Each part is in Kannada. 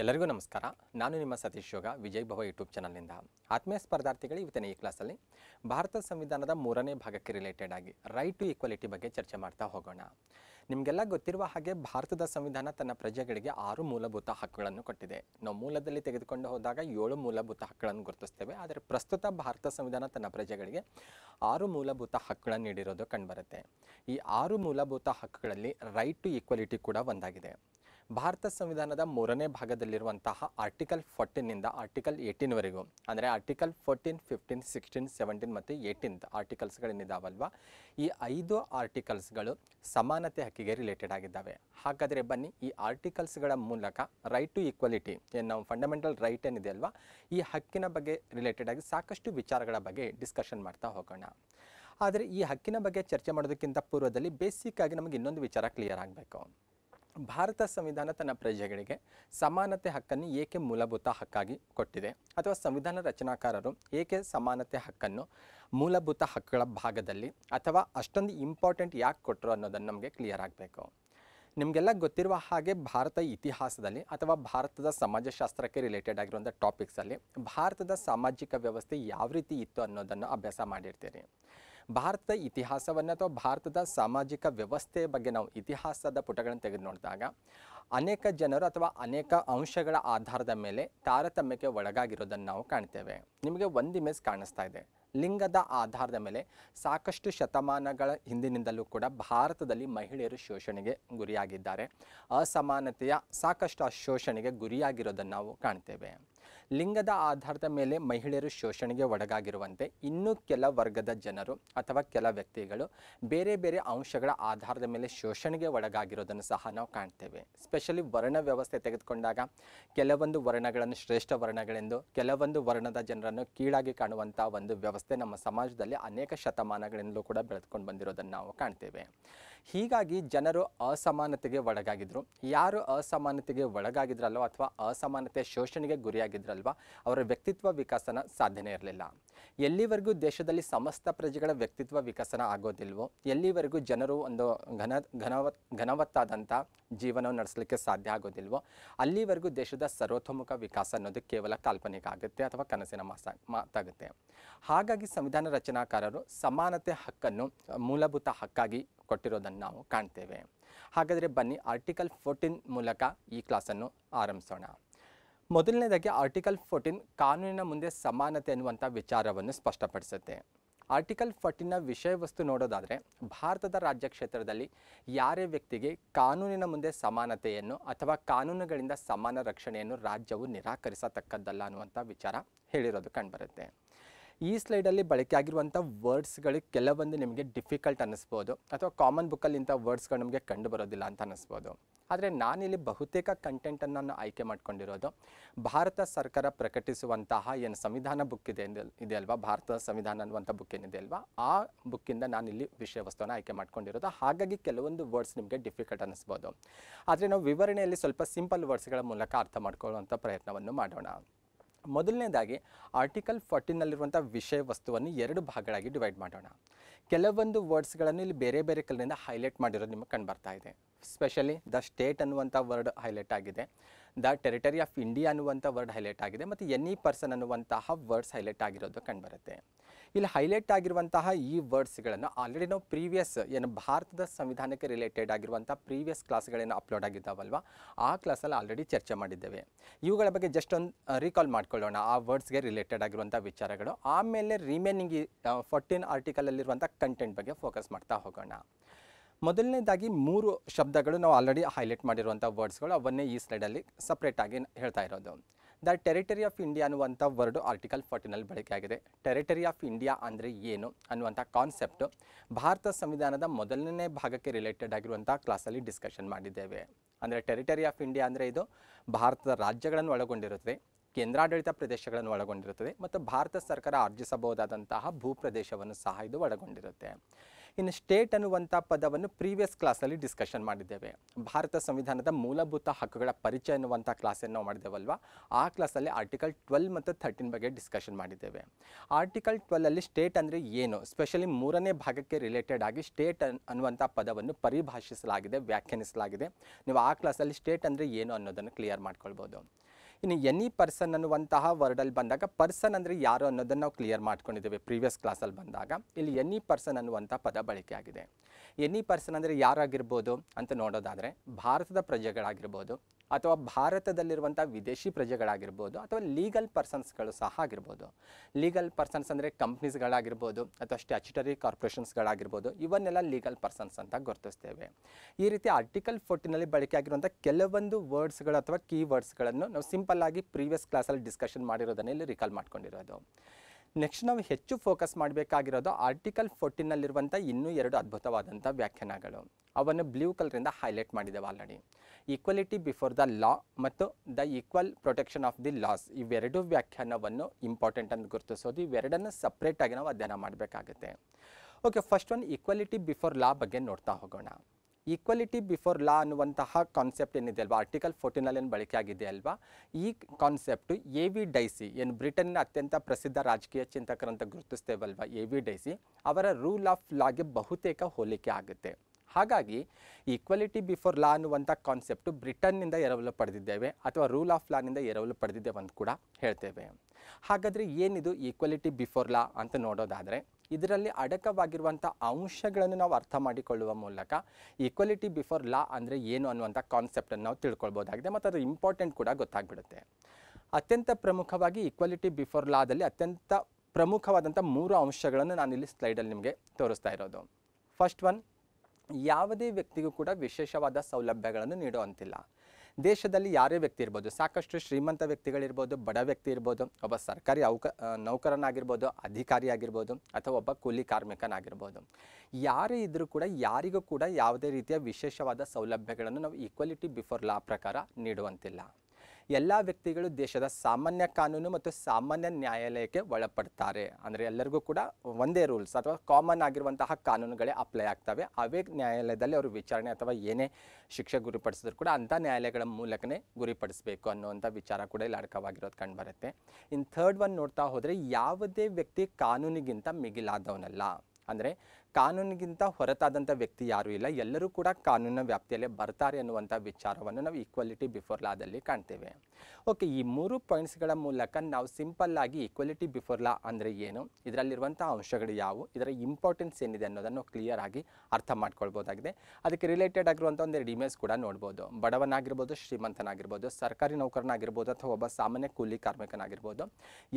ಎಲ್ಲರಿಗೂ ನಮಸ್ಕಾರ ನಾನು ನಿಮ್ಮ ಸತೀಶ್ ಯೋಗ ವಿಜಯ್ ಭವ ಯೂಟ್ಯೂಬ್ ಚಾನಲ್ನಿಂದ ಆತ್ಮೀಯ ಸ್ಪರ್ಧಾರ್ಥಿಗಳು ಇವತ್ತಿನ ಈ ಕ್ಲಾಸಲ್ಲಿ ಭಾರತ ಸಂವಿಧಾನದ ಮೂರನೇ ಭಾಗಕ್ಕೆ ರಿಲೇಟೆಡ್ ಆಗಿ ರೈಟ್ ಟು ಈಕ್ವಾಲಿಟಿ ಬಗ್ಗೆ ಚರ್ಚೆ ಮಾಡ್ತಾ ಹೋಗೋಣ ನಿಮಗೆಲ್ಲ ಗೊತ್ತಿರುವ ಹಾಗೆ ಭಾರತದ ಸಂವಿಧಾನ ತನ್ನ ಪ್ರಜೆಗಳಿಗೆ ಆರು ಮೂಲಭೂತ ಹಕ್ಕುಗಳನ್ನು ಕೊಟ್ಟಿದೆ ನಾವು ಮೂಲದಲ್ಲಿ ತೆಗೆದುಕೊಂಡು ಹೋದಾಗ ಏಳು ಮೂಲಭೂತ ಹಕ್ಕುಗಳನ್ನು ಗುರುತಿಸ್ತೇವೆ ಆದರೆ ಪ್ರಸ್ತುತ ಭಾರತ ಸಂವಿಧಾನ ತನ್ನ ಪ್ರಜೆಗಳಿಗೆ ಆರು ಮೂಲಭೂತ ಹಕ್ಕುಗಳನ್ನು ನೀಡಿರೋದು ಕಂಡುಬರುತ್ತೆ ಈ ಆರು ಮೂಲಭೂತ ಹಕ್ಕುಗಳಲ್ಲಿ ರೈಟ್ ಟು ಈಕ್ವಾಲಿಟಿ ಕೂಡ ಒಂದಾಗಿದೆ ಭಾರತ ಸಂವಿಧಾನದ ಮೂರನೇ ಭಾಗದಲ್ಲಿರುವಂತಹ ಆರ್ಟಿಕಲ್ ಫೋರ್ಟೀನಿಂದ ಆರ್ಟಿಕಲ್ ಏಯ್ಟೀನ್ವರೆಗೂ ಅಂದರೆ article fourteen fifteen sixteen seventeen ಮತ್ತು ಏಯ್ಟೀನ್ತ್ ಆರ್ಟಿಕಲ್ಸ್ಗಳೇನಿದ್ದಾವಲ್ವ ಈ ಐದು ಆರ್ಟಿಕಲ್ಸ್ಗಳು ಸಮಾನತೆ ಹಕ್ಕಿಗೆ ರಿಲೇಟೆಡ್ ಆಗಿದ್ದಾವೆ ಹಾಗಾದರೆ ಬನ್ನಿ ಈ ಆರ್ಟಿಕಲ್ಸ್ಗಳ ಮೂಲಕ ರೈಟ್ ಟು ಈಕ್ವಾಲಿಟಿ ಏನು ನಾವು ಫಂಡಮೆಂಟಲ್ ರೈಟ್ ಏನಿದೆ ಅಲ್ವಾ ಈ ಹಕ್ಕಿನ ಬಗ್ಗೆ ರಿಲೇಟೆಡ್ ಆಗಿ ಸಾಕಷ್ಟು ವಿಚಾರಗಳ ಬಗ್ಗೆ ಡಿಸ್ಕಷನ್ ಮಾಡ್ತಾ ಹೋಗೋಣ ಆದರೆ ಈ ಹಕ್ಕಿನ ಬಗ್ಗೆ ಚರ್ಚೆ ಮಾಡೋದಕ್ಕಿಂತ ಪೂರ್ವದಲ್ಲಿ ಬೇಸಿಕ್ಕಾಗಿ ನಮಗೆ ಇನ್ನೊಂದು ವಿಚಾರ ಕ್ಲಿಯರ್ ಆಗಬೇಕು ಭಾರತ ಸಂವಿಧಾನ ತನ್ನ ಪ್ರಜೆಗಳಿಗೆ ಸಮಾನತೆ ಹಕ್ಕನ್ನು ಏಕೆ ಮೂಲಭೂತ ಹಕ್ಕಾಗಿ ಕೊಟ್ಟಿದೆ ಅಥವಾ ಸಂವಿಧಾನ ರಚನಾಕಾರರು ಏಕೆ ಸಮಾನತೆ ಹಕ್ಕನ್ನು ಮೂಲಭೂತ ಹಕ್ಕುಗಳ ಭಾಗದಲ್ಲಿ ಅಥವಾ ಅಷ್ಟೊಂದು ಇಂಪಾರ್ಟೆಂಟ್ ಯಾಕೆ ಕೊಟ್ಟರು ಅನ್ನೋದನ್ನು ನಮಗೆ ಕ್ಲಿಯರ್ ಆಗಬೇಕು ನಿಮಗೆಲ್ಲ ಗೊತ್ತಿರುವ ಹಾಗೆ ಭಾರತ ಇತಿಹಾಸದಲ್ಲಿ ಅಥವಾ ಭಾರತದ ಸಮಾಜಶಾಸ್ತ್ರಕ್ಕೆ ರಿಲೇಟೆಡ್ ಆಗಿರುವಂಥ ಟಾಪಿಕ್ಸಲ್ಲಿ ಭಾರತದ ಸಾಮಾಜಿಕ ವ್ಯವಸ್ಥೆ ಯಾವ ರೀತಿ ಇತ್ತು ಅನ್ನೋದನ್ನು ಅಭ್ಯಾಸ ಮಾಡಿರ್ತೀರಿ ಭಾರತದ ಇತಿಹಾಸವನ್ನು ಅಥವಾ ಭಾರತದ ಸಾಮಾಜಿಕ ವ್ಯವಸ್ಥೆಯ ಬಗ್ಗೆ ನಾವು ಇತಿಹಾಸದ ಪುಟಗಳನ್ನು ತೆಗೆದು ನೋಡಿದಾಗ ಅನೇಕ ಜನರು ಅಥವಾ ಅನೇಕ ಅಂಶಗಳ ಆಧಾರದ ಮೇಲೆ ತಾರತಮ್ಯಕ್ಕೆ ಒಳಗಾಗಿರೋದನ್ನು ನಾವು ಕಾಣ್ತೇವೆ ನಿಮಗೆ ಒಂದು ಇಮೇಜ್ ಕಾಣಿಸ್ತಾ ಇದೆ ಲಿಂಗದ ಆಧಾರದ ಮೇಲೆ ಸಾಕಷ್ಟು ಶತಮಾನಗಳ ಹಿಂದಿನಿಂದಲೂ ಕೂಡ ಭಾರತದಲ್ಲಿ ಮಹಿಳೆಯರು ಶೋಷಣೆಗೆ ಗುರಿಯಾಗಿದ್ದಾರೆ ಅಸಮಾನತೆಯ ಸಾಕಷ್ಟು ಶೋಷಣೆಗೆ ಗುರಿಯಾಗಿರೋದನ್ನು ನಾವು ಕಾಣ್ತೇವೆ ಲಿಂಗದ ಆಧಾರದ ಮೇಲೆ ಮಹಿಳೆಯರು ಶೋಷಣೆಗೆ ಒಳಗಾಗಿರುವಂತೆ ಇನ್ನೂ ಕೆಲ ವರ್ಗದ ಜನರು ಅಥವಾ ಕೆಲ ವ್ಯಕ್ತಿಗಳು ಬೇರೆ ಬೇರೆ ಅಂಶಗಳ ಆಧಾರದ ಮೇಲೆ ಶೋಷಣೆಗೆ ಒಳಗಾಗಿರೋದನ್ನು ಸಹ ನಾವು ಕಾಣ್ತೇವೆ ಸ್ಪೆಷಲಿ ವರ್ಣ ವ್ಯವಸ್ಥೆ ತೆಗೆದುಕೊಂಡಾಗ ಕೆಲವೊಂದು ವರ್ಣಗಳನ್ನು ಶ್ರೇಷ್ಠ ವರ್ಣಗಳೆಂದು ಕೆಲವೊಂದು ವರ್ಣದ ಜನರನ್ನು ಕೀಳಾಗಿ ಕಾಣುವಂಥ ಒಂದು ವ್ಯವಸ್ಥೆ ನಮ್ಮ ಸಮಾಜದಲ್ಲಿ ಅನೇಕ ಶತಮಾನಗಳಿಂದಲೂ ಕೂಡ ಬೆಳೆದುಕೊಂಡು ಬಂದಿರೋದನ್ನು ನಾವು ಕಾಣ್ತೇವೆ ಹೀಗಾಗಿ ಜನರು ಅಸಮಾನತೆಗೆ ಒಳಗಾಗಿದ್ರು ಯಾರು ಅಸಮಾನತೆಗೆ ಒಳಗಾಗಿದ್ರಲ್ವ ಅಥವಾ ಅಸಮಾನತೆ ಶೋಷಣೆಗೆ ಗುರಿಯಾಗಿದ್ರಲ್ವ ಅವರ ವ್ಯಕ್ತಿತ್ವ ವಿಕಸನ ಸಾಧ್ಯನೇ ಇರಲಿಲ್ಲ ಎಲ್ಲಿವರೆಗೂ ದೇಶದಲ್ಲಿ ಸಮಸ್ತ ಪ್ರಜೆಗಳ ವ್ಯಕ್ತಿತ್ವ ವಿಕಸನ ಆಗೋದಿಲ್ವೋ ಎಲ್ಲಿವರೆಗೂ ಜನರು ಒಂದು ಘನ ಘನವತ್ ಘನವತ್ತಾದಂಥ ಜೀವನವನ್ನು ನಡೆಸಲಿಕ್ಕೆ ಸಾಧ್ಯ ಆಗೋದಿಲ್ವೋ ಅಲ್ಲಿವರೆಗೂ ದೇಶದ ಸರ್ವತೋಮುಖ ವಿಕಾಸ ಅನ್ನೋದು ಕೇವಲ ಕಾಲ್ಪನಿಕ ಆಗುತ್ತೆ ಅಥವಾ ಕನಸಿನ ಮಾಸ ಮಾತಾಗುತ್ತೆ ಹಾಗಾಗಿ ಸಂವಿಧಾನ ರಚನಾಕಾರರು ಸಮಾನತೆ ಹಕ್ಕನ್ನು ಮೂಲಭೂತ ಹಕ್ಕಾಗಿ ಕೊಟ್ಟಿರೋದನ್ನು ನಾವು ಕಾಣ್ತೇವೆ ಹಾಗಾದರೆ ಬನ್ನಿ ಆರ್ಟಿಕಲ್ ಫೋರ್ಟೀನ್ ಮೂಲಕ ಈ ಕ್ಲಾಸನ್ನು ಆರಂಭಿಸೋಣ ಮೊದಲನೇದಾಗಿ ಆರ್ಟಿಕಲ್ ಫೋರ್ಟೀನ್ ಕಾನೂನಿನ ಮುಂದೆ ಸಮಾನತೆ ಎನ್ನುವಂಥ ವಿಚಾರವನ್ನು ಸ್ಪಷ್ಟಪಡಿಸುತ್ತೆ ಆರ್ಟಿಕಲ್ ಫೋರ್ಟೀನ್ನ ವಿಷಯ ವಸ್ತು ನೋಡೋದಾದರೆ ಭಾರತದ ರಾಜ್ಯ ಕ್ಷೇತ್ರದಲ್ಲಿ ಯಾರೇ ವ್ಯಕ್ತಿಗೆ ಕಾನೂನಿನ ಮುಂದೆ ಸಮಾನತೆಯನ್ನು ಅಥವಾ ಕಾನೂನುಗಳಿಂದ ಸಮಾನ ರಕ್ಷಣೆಯನ್ನು ರಾಜ್ಯವು ನಿರಾಕರಿಸತಕ್ಕದ್ದಲ್ಲ ಅನ್ನುವಂಥ ವಿಚಾರ ಹೇಳಿರೋದು ಕಂಡುಬರುತ್ತೆ ಈ ಸ್ಲೈಡಲ್ಲಿ ಬಳಕೆ ಆಗಿರುವಂಥ ವರ್ಡ್ಸ್ಗಳು ಕೆಲವೊಂದು ನಿಮಗೆ ಡಿಫಿಕಲ್ಟ್ ಅನ್ನಿಸ್ಬೋದು ಅಥವಾ ಕಾಮನ್ ಬುಕ್ಕಲ್ಲಿ ಇಂಥ ವರ್ಡ್ಸ್ಗಳು ನಿಮಗೆ ಕಂಡು ಬರೋದಿಲ್ಲ ಅಂತ ಅನ್ನಿಸ್ಬೋದು ಆದರೆ ನಾನಿಲ್ಲಿ ಬಹುತೇಕ ಕಂಟೆಂಟನ್ನು ನಾನು ಆಯ್ಕೆ ಮಾಡ್ಕೊಂಡಿರೋದು ಭಾರತ ಸರ್ಕಾರ ಪ್ರಕಟಿಸುವಂತಹ ಏನು ಸಂವಿಧಾನ ಬುಕ್ ಇದೆ ಇದೆ ಅಲ್ವಾ ಭಾರತದ ಸಂವಿಧಾನ ಅನ್ನುವಂಥ ಬುಕ್ ಏನಿದೆ ಅಲ್ವಾ ಆ ಬುಕ್ಕಿಂದ ನಾನಿಲ್ಲಿ ವಿಷಯ ವಸ್ತುವನ್ನು ಆಯ್ಕೆ ಮಾಡ್ಕೊಂಡಿರೋದು ಹಾಗಾಗಿ ಕೆಲವೊಂದು ವರ್ಡ್ಸ್ ನಿಮಗೆ ಡಿಫಿಕಲ್ಟ್ ಅನ್ನಿಸ್ಬೋದು ಆದರೆ ನಾವು ವಿವರಣೆಯಲ್ಲಿ ಸ್ವಲ್ಪ ಸಿಂಪಲ್ ವರ್ಡ್ಸ್ಗಳ ಮೂಲಕ ಅರ್ಥ ಮಾಡ್ಕೊಳ್ಳುವಂಥ ಪ್ರಯತ್ನವನ್ನು ಮಾಡೋಣ ಮೊದಲನೇದಾಗಿ ಆರ್ಟಿಕಲ್ ಫಾರ್ಟಿನಲ್ಲಿರುವಂಥ ವಿಷಯ ವಸ್ತುವನ್ನು ಎರಡು ಭಾಗಗಳಾಗಿ ಡಿವೈಡ್ ಮಾಡೋಣ ಕೆಲವೊಂದು ವರ್ಡ್ಸ್ಗಳನ್ನು ಇಲ್ಲಿ ಬೇರೆ ಬೇರೆ ಕಲರಿಂದ ಹೈಲೈಟ್ ಮಾಡಿರೋದು ನಿಮಗೆ ಕಂಡುಬರ್ತಾ ಇದೆ ಸ್ಪೆಷಲಿ ದ ಸ್ಟೇಟ್ ಅನ್ನುವಂಥ ವರ್ಡ್ ಹೈಲೈಟ್ ಆಗಿದೆ ದ ಟೆರಿಟರಿ ಆಫ್ ಇಂಡಿಯಾ ಅನ್ನುವಂಥ ವರ್ಡ್ ಹೈಲೈಟ್ ಆಗಿದೆ ಮತ್ತು ಎನಿ ಪರ್ಸನ್ ಅನ್ನುವಂತಹ ವರ್ಡ್ಸ್ ಹೈಲೈಟ್ ಆಗಿರೋದು ಕಂಡುಬರುತ್ತೆ ಇಲ್ಲಿ ಹೈಲೈಟ್ ಆಗಿರುವಂತಹ ಈ ವರ್ಡ್ಸ್ಗಳನ್ನು ಆಲ್ರೆಡಿ ನಾವು ಪ್ರೀವಿಯಸ್ ಏನು ಭಾರತದ ಸಂವಿಧಾನಕ್ಕೆ ರಿಲೇಟೆಡ್ ಆಗಿರುವಂಥ ಪ್ರೀವಿಯಸ್ ಕ್ಲಾಸ್ಗಳೇನು ಅಪ್ಲೋಡ್ ಆಗಿದ್ದಾವಲ್ವ ಆ ಕ್ಲಾಸಲ್ಲಿ ಆಲ್ರೆಡಿ ಚರ್ಚೆ ಮಾಡಿದ್ದೇವೆ ಇವುಗಳ ಬಗ್ಗೆ ಜಸ್ಟ್ ಒಂದು ರೀಕಾಲ್ ಮಾಡ್ಕೊಳ್ಳೋಣ ಆ ವರ್ಡ್ಸ್ಗೆ ರಿಲೇಟೆಡ್ ಆಗಿರುವಂಥ ವಿಚಾರಗಳು ಆಮೇಲೆ ರಿಮೇನಿಂಗ್ ಈ ಫೋರ್ಟೀನ್ ಆರ್ಟಿಕಲಲ್ಲಿರುವಂಥ ಕಂಟೆಂಟ್ ಬಗ್ಗೆ ಫೋಕಸ್ ಮಾಡ್ತಾ ಹೋಗೋಣ ಮೊದಲನೇದಾಗಿ ಮೂರು ಶಬ್ದಗಳು ನಾವು ಆಲ್ರೆಡಿ ಹೈಲೈಟ್ ಮಾಡಿರುವಂಥ ವರ್ಡ್ಸ್ಗಳು ಅವನ್ನೇ ಈ ಸ್ಲೈಡಲ್ಲಿ ಸಪ್ರೇಟಾಗಿ ಹೇಳ್ತಾ ಇರೋದು ದ ಟೆರಿಟರಿ ಆಫ್ ಇಂಡಿಯಾ ಅನ್ನುವಂಥ ವರ್ಡ್ ಆರ್ಟಿಕಲ್ ಫೋರ್ಟಿನಲ್ಲಿ ಬಳಕೆ ಆಗಿದೆ ಟೆರಿಟರಿ ಆಫ್ ಇಂಡಿಯಾ ಅಂದರೆ ಏನು ಅನ್ನುವಂಥ ಕಾನ್ಸೆಪ್ಟ್ ಭಾರತ ಸಂವಿಧಾನದ ಮೊದಲನೇ ಭಾಗಕ್ಕೆ ರಿಲೇಟೆಡ್ ಆಗಿರುವಂಥ ಕ್ಲಾಸಲ್ಲಿ ಡಿಸ್ಕಷನ್ ಮಾಡಿದ್ದೇವೆ ಅಂದರೆ ಟೆರಿಟರಿ ಆಫ್ ಇಂಡಿಯಾ ಅಂದರೆ ಇದು ಭಾರತದ ರಾಜ್ಯಗಳನ್ನು ಒಳಗೊಂಡಿರುತ್ತದೆ ಕೇಂದ್ರಾಡಳಿತ ಪ್ರದೇಶಗಳನ್ನು ಒಳಗೊಂಡಿರುತ್ತದೆ ಮತ್ತು ಭಾರತ ಸರ್ಕಾರ ಆರ್ಜಿಸಬಹುದಾದಂತಹ ಭೂಪ್ರದೇಶವನ್ನು ಸಹ ಇದು ಒಳಗೊಂಡಿರುತ್ತೆ ಇನ್ನು ಸ್ಟೇಟ್ ಅನ್ನುವಂಥ ಪದವನ್ನು ಪ್ರೀವಿಯಸ್ ಕ್ಲಾಸಲ್ಲಿ ಡಿಸ್ಕಷನ್ ಮಾಡಿದ್ದೇವೆ ಭಾರತ ಸಂವಿಧಾನದ ಮೂಲಭೂತ ಹಕ್ಕುಗಳ ಪರಿಚಯ ಅನ್ನುವಂಥ ಕ್ಲಾಸನ್ನು ನಾವು ಮಾಡಿದ್ದೇವಲ್ವ ಆ ಕ್ಲಾಸಲ್ಲಿ ಆರ್ಟಿಕಲ್ ಟ್ವೆಲ್ ಮತ್ತು ಥರ್ಟೀನ್ ಬಗ್ಗೆ ಡಿಸ್ಕಷನ್ ಮಾಡಿದ್ದೇವೆ ಆರ್ಟಿಕಲ್ ಟ್ವೆಲ್ಲಲ್ಲಿ ಸ್ಟೇಟ್ ಅಂದರೆ ಏನು ಸ್ಪೆಷಲಿ ಮೂರನೇ ಭಾಗಕ್ಕೆ ರಿಲೇಟೆಡ್ ಆಗಿ ಸ್ಟೇಟ್ ಅನ್ನುವಂಥ ಪದವನ್ನು ಪರಿಭಾಷಿಸಲಾಗಿದೆ ವ್ಯಾಖ್ಯಾನಿಸಲಾಗಿದೆ ನೀವು ಆ ಕ್ಲಾಸಲ್ಲಿ ಸ್ಟೇಟ್ ಅಂದರೆ ಏನು ಅನ್ನೋದನ್ನು ಕ್ಲಿಯರ್ ಮಾಡ್ಕೊಳ್ಬೋದು ಇನ್ನು ಎನಿ ಪರ್ಸನ್ ಅನ್ನುವಂತಹ ವರ್ಡಲ್ಲಿ ಬಂದಾಗ ಪರ್ಸನ್ ಅಂದರೆ ಯಾರು ಅನ್ನೋದನ್ನು ನಾವು ಕ್ಲಿಯರ್ ಮಾಡ್ಕೊಂಡಿದ್ದೇವೆ ಪ್ರೀವಿಯಸ್ ಕ್ಲಾಸಲ್ಲಿ ಬಂದಾಗ ಇಲ್ಲಿ ಎನಿ ಪರ್ಸನ್ ಅನ್ನುವಂಥ ಪದ ಬಳಕೆ ಆಗಿದೆ ಎನಿ ಪರ್ಸನ್ ಅಂದರೆ ಯಾರಾಗಿರ್ಬೋದು ಅಂತ ನೋಡೋದಾದರೆ ಭಾರತದ ಪ್ರಜೆಗಳಾಗಿರ್ಬೋದು ಅಥವಾ ಭಾರತದಲ್ಲಿರುವಂಥ ವಿದೇಶಿ ಪ್ರಜೆಗಳಾಗಿರ್ಬೋದು ಅಥವಾ ಲೀಗಲ್ ಪರ್ಸನ್ಸ್ಗಳು ಸಹ ಆಗಿರ್ಬೋದು ಲೀಗಲ್ ಪರ್ಸನ್ಸ್ ಅಂದರೆ ಕಂಪ್ನೀಸ್ಗಳಾಗಿರ್ಬೋದು ಅಥವಾ ಸ್ಟ್ಯಾಚುಟರಿ ಕಾರ್ಪೊರೇಷನ್ಸ್ಗಳಾಗಿರ್ಬೋದು ಇವನ್ನೆಲ್ಲ ಲೀಗಲ್ ಪರ್ಸನ್ಸ್ ಅಂತ ಗುರುತಿಸ್ತೇವೆ ಈ ರೀತಿ ಆರ್ಟಿಕಲ್ ಫೋರ್ಟಿನಲ್ಲಿ ಬಳಕೆ ಆಗಿರುವಂಥ ಕೆಲವೊಂದು ವರ್ಡ್ಸ್ಗಳು ಅಥವಾ ಕೀ ವರ್ಡ್ಸ್ಗಳನ್ನು ನಾವು ಸಿಂಪಲ್ ಆಗಿ ಪ್ರೀವಿಯಸ್ ಕ್ಲಾಸಲ್ಲಿ ಡಿಸ್ಕಷನ್ ಮಾಡಿರೋದನ್ನು ಇಲ್ಲಿ ರಿಕಾಲ್ ಮಾಡ್ಕೊಂಡಿರೋದು ನೆಕ್ಸ್ಟ್ ನಾವು ಹೆಚ್ಚು ಫೋಕಸ್ ಮಾಡಬೇಕಾಗಿರೋದು ಆರ್ಟಿಕಲ್ ಫೋರ್ಟಿನಲ್ಲಿರುವಂಥ ಇನ್ನೂ ಎರಡು ಅದ್ಭುತವಾದಂಥ ವ್ಯಾಖ್ಯಾನಗಳು ಅವನ್ನು ಬ್ಲೂ ಕಲರಿಂದ ಹೈಲೈಟ್ ಮಾಡಿದ್ದೇವೆ already equality before the law ಮತ್ತು the equal protection of the laws ಇವೆರಡೂ ವ್ಯಾಖ್ಯಾನವನ್ನು ಇಂಪಾರ್ಟೆಂಟ್ ಅಂತ ಗುರುತಿಸೋದು ಇವೆರಡನ್ನು ಸಪ್ರೇಟಾಗಿ ನಾವು ಅಧ್ಯಯನ ಮಾಡಬೇಕಾಗುತ್ತೆ okay first one equality before law ಬಗ್ಗೆ ನೋಡ್ತಾ ಹೋಗೋಣ ಈಕ್ವಲಿಟಿ ಬಿಫೋರ್ ಲಾ ಅನ್ನುವಂತಹ ಕಾನ್ಸೆಪ್ಟ್ ಏನಿದೆ ಅಲ್ವಾ ಆರ್ಟಿಕಲ್ ಫೋರ್ಟಿನಲ್ಲಿ ಏನು ಬಳಕೆ ಆಗಿದೆ ಅಲ್ವಾ ಈ ಕಾನ್ಸೆಪ್ಟು ಎ ವಿ ಡೈಸಿ ಏನು ಬ್ರಿಟನ್ನ ಅತ್ಯಂತ ಪ್ರಸಿದ್ಧ ರಾಜಕೀಯ ಚಿಂತಕರಂತ ಗುರುತಿಸ್ತೇವಲ್ವಾ ಎ ವಿ ಡೈಸಿ ಅವರ ರೂಲ್ ಆಫ್ ಲಾಗೆ ಬಹುತೇಕ ಹೋಲಿಕೆ ಆಗುತ್ತೆ ಹಾಗಾಗಿ ಈಕ್ವಲಿಟಿ ಬಿಫೋರ್ ಲಾ ಅನ್ನುವಂಥ ಕಾನ್ಸೆಪ್ಟು ಬ್ರಿಟನ್ನಿಂದ ಎರವಲು ಪಡೆದಿದ್ದೇವೆ ಅಥವಾ ರೂಲ್ ಆಫ್ ಲಾನಿಂದ ಎರವಲು ಪಡೆದಿದ್ದೇವೆ ಅಂತ ಕೂಡ ಹೇಳ್ತೇವೆ ಹಾಗಾದರೆ ಏನಿದು ಈಕ್ವಲಿಟಿ ಬಿಫೋರ್ ಲಾ ಅಂತ ನೋಡೋದಾದರೆ ಇದರಲ್ಲಿ ಅಡಕವಾಗಿರುವಂಥ ಅಂಶಗಳನ್ನು ನಾವು ಅರ್ಥ ಮಾಡಿಕೊಳ್ಳುವ ಮೂಲಕ ಈಕ್ವಲಿಟಿ ಬಿಫೋರ್ ಲಾ ಅಂದರೆ ಏನು ಅನ್ನುವಂಥ ಕಾನ್ಸೆಪ್ಟನ್ನು ನಾವು ತಿಳ್ಕೊಳ್ಬೋದಾಗಿದೆ ಮತ್ತು ಅದು ಇಂಪಾರ್ಟೆಂಟ್ ಕೂಡ ಗೊತ್ತಾಗ್ಬಿಡುತ್ತೆ ಅತ್ಯಂತ ಪ್ರಮುಖವಾಗಿ ಈಕ್ವಲಿಟಿ ಬಿಫೋರ್ ಲಾದಲ್ಲಿ ಅತ್ಯಂತ ಪ್ರಮುಖವಾದಂಥ ಮೂರು ಅಂಶಗಳನ್ನು ನಾನು ಇಲ್ಲಿ ಸ್ಲೈಡಲ್ಲಿ ನಿಮಗೆ ತೋರಿಸ್ತಾ ಇರೋದು ಫಸ್ಟ್ ಒನ್ ಯಾವುದೇ ವ್ಯಕ್ತಿಗೂ ಕೂಡ ವಿಶೇಷವಾದ ಸೌಲಭ್ಯಗಳನ್ನು ನೀಡುವಂತಿಲ್ಲ ದೇಶದಲ್ಲಿ ಯಾರೇ ವ್ಯಕ್ತಿ ಇರ್ಬೋದು ಸಾಕಷ್ಟು ಶ್ರೀಮಂತ ವ್ಯಕ್ತಿಗಳಿರ್ಬೋದು ಬಡ ವ್ಯಕ್ತಿ ಇರ್ಬೋದು ಒಬ್ಬ ಸರ್ಕಾರಿ ಅವಕ ನೌಕರನಾಗಿರ್ಬೋದು ಅಧಿಕಾರಿ ಆಗಿರ್ಬೋದು ಅಥವಾ ಒಬ್ಬ ಕೂಲಿ ಕಾರ್ಮಿಕನಾಗಿರ್ಬೋದು ಯಾರೇ ಇದ್ದರೂ ಕೂಡ ಯಾರಿಗೂ ಕೂಡ ಯಾವುದೇ ರೀತಿಯ ವಿಶೇಷವಾದ ಸೌಲಭ್ಯಗಳನ್ನು ನಾವು ಈಕ್ವಲಿಟಿ ಬಿಫೋರ್ ಲಾ ಪ್ರಕಾರ ನೀಡುವಂತಿಲ್ಲ ಎಲ್ಲ ವ್ಯಕ್ತಿಗಳು ದೇಶದ ಸಾಮಾನ್ಯ ಕಾನೂನು ಮತ್ತು ಸಾಮಾನ್ಯ ನ್ಯಾಯಾಲಯಕ್ಕೆ ಒಳಪಡ್ತಾರೆ ಅಂದರೆ ಎಲ್ಲರಿಗೂ ಕೂಡ ಒಂದೇ ರೂಲ್ಸ್ ಅಥವಾ ಕಾಮನ್ ಆಗಿರುವಂತಹ ಕಾನೂನುಗಳೇ ಅಪ್ಲೈ ಆಗ್ತವೆ ಅವೇ ನ್ಯಾಯಾಲಯದಲ್ಲಿ ಅವರು ವಿಚಾರಣೆ ಅಥವಾ ಏನೇ ಶಿಕ್ಷೆ ಗುರಿಪಡಿಸಿದ್ರು ಕೂಡ ಅಂಥ ನ್ಯಾಯಾಲಯಗಳ ಮೂಲಕನೇ ಗುರಿಪಡಿಸಬೇಕು ಅನ್ನುವಂಥ ವಿಚಾರ ಕೂಡ ಇಲ್ಲಿ ಅಡಕವಾಗಿರೋದು ಕಂಡುಬರುತ್ತೆ ಇನ್ನು ಥರ್ಡ್ ಒನ್ ನೋಡ್ತಾ ಹೋದರೆ ಯಾವುದೇ ವ್ಯಕ್ತಿ ಕಾನೂನಿಗಿಂತ ಮಿಗಿಲಾದವನಲ್ಲ ಅಂದರೆ ಕಾನೂನಿಗಿಂತ ಹೊರತಾದಂಥ ವ್ಯಕ್ತಿ ಯಾರೂ ಇಲ್ಲ ಎಲ್ಲರೂ ಕೂಡ ಕಾನೂನಿನ ವ್ಯಾಪ್ತಿಯಲ್ಲೇ ಬರ್ತಾರೆ ಅನ್ನುವಂಥ ವಿಚಾರವನ್ನು ನಾವು ಈಕ್ವಾಲಿಟಿ ಬಿಫೋರ್ ಲಾದಲ್ಲಿ ಕಾಣ್ತೇವೆ ಓಕೆ ಈ ಮೂರು ಪಾಯಿಂಟ್ಸ್ಗಳ ಮೂಲಕ ನಾವು ಸಿಂಪಲ್ ಆಗಿ ಈಕ್ವಾಲಿಟಿ ಬಿಫೋರ್ ಲಾ ಅಂದರೆ ಏನು ಇದರಲ್ಲಿರುವಂಥ ಅಂಶಗಳು ಯಾವುವು ಇದರ ಇಂಪಾರ್ಟೆನ್ಸ್ ಏನಿದೆ ಅನ್ನೋದನ್ನು ಕ್ಲಿಯರ್ ಆಗಿ ಅರ್ಥ ಮಾಡ್ಕೊಳ್ಬೋದಾಗಿದೆ ಅದಕ್ಕೆ ರಿಲೇಟೆಡ್ ಆಗಿರುವಂಥ ಒಂದೆರಡು ಇಮೇಜ್ ಕೂಡ ನೋಡ್ಬೋದು ಬಡವನಾಗಿರ್ಬೋದು ಶ್ರೀಮಂತನಾಗಿರ್ಬೋದು ಸರ್ಕಾರಿ ನೌಕರನಾಗಿರ್ಬೋದು ಅಥವಾ ಒಬ್ಬ ಸಾಮಾನ್ಯ ಕೂಲಿ ಕಾರ್ಮಿಕನಾಗಿರ್ಬೋದು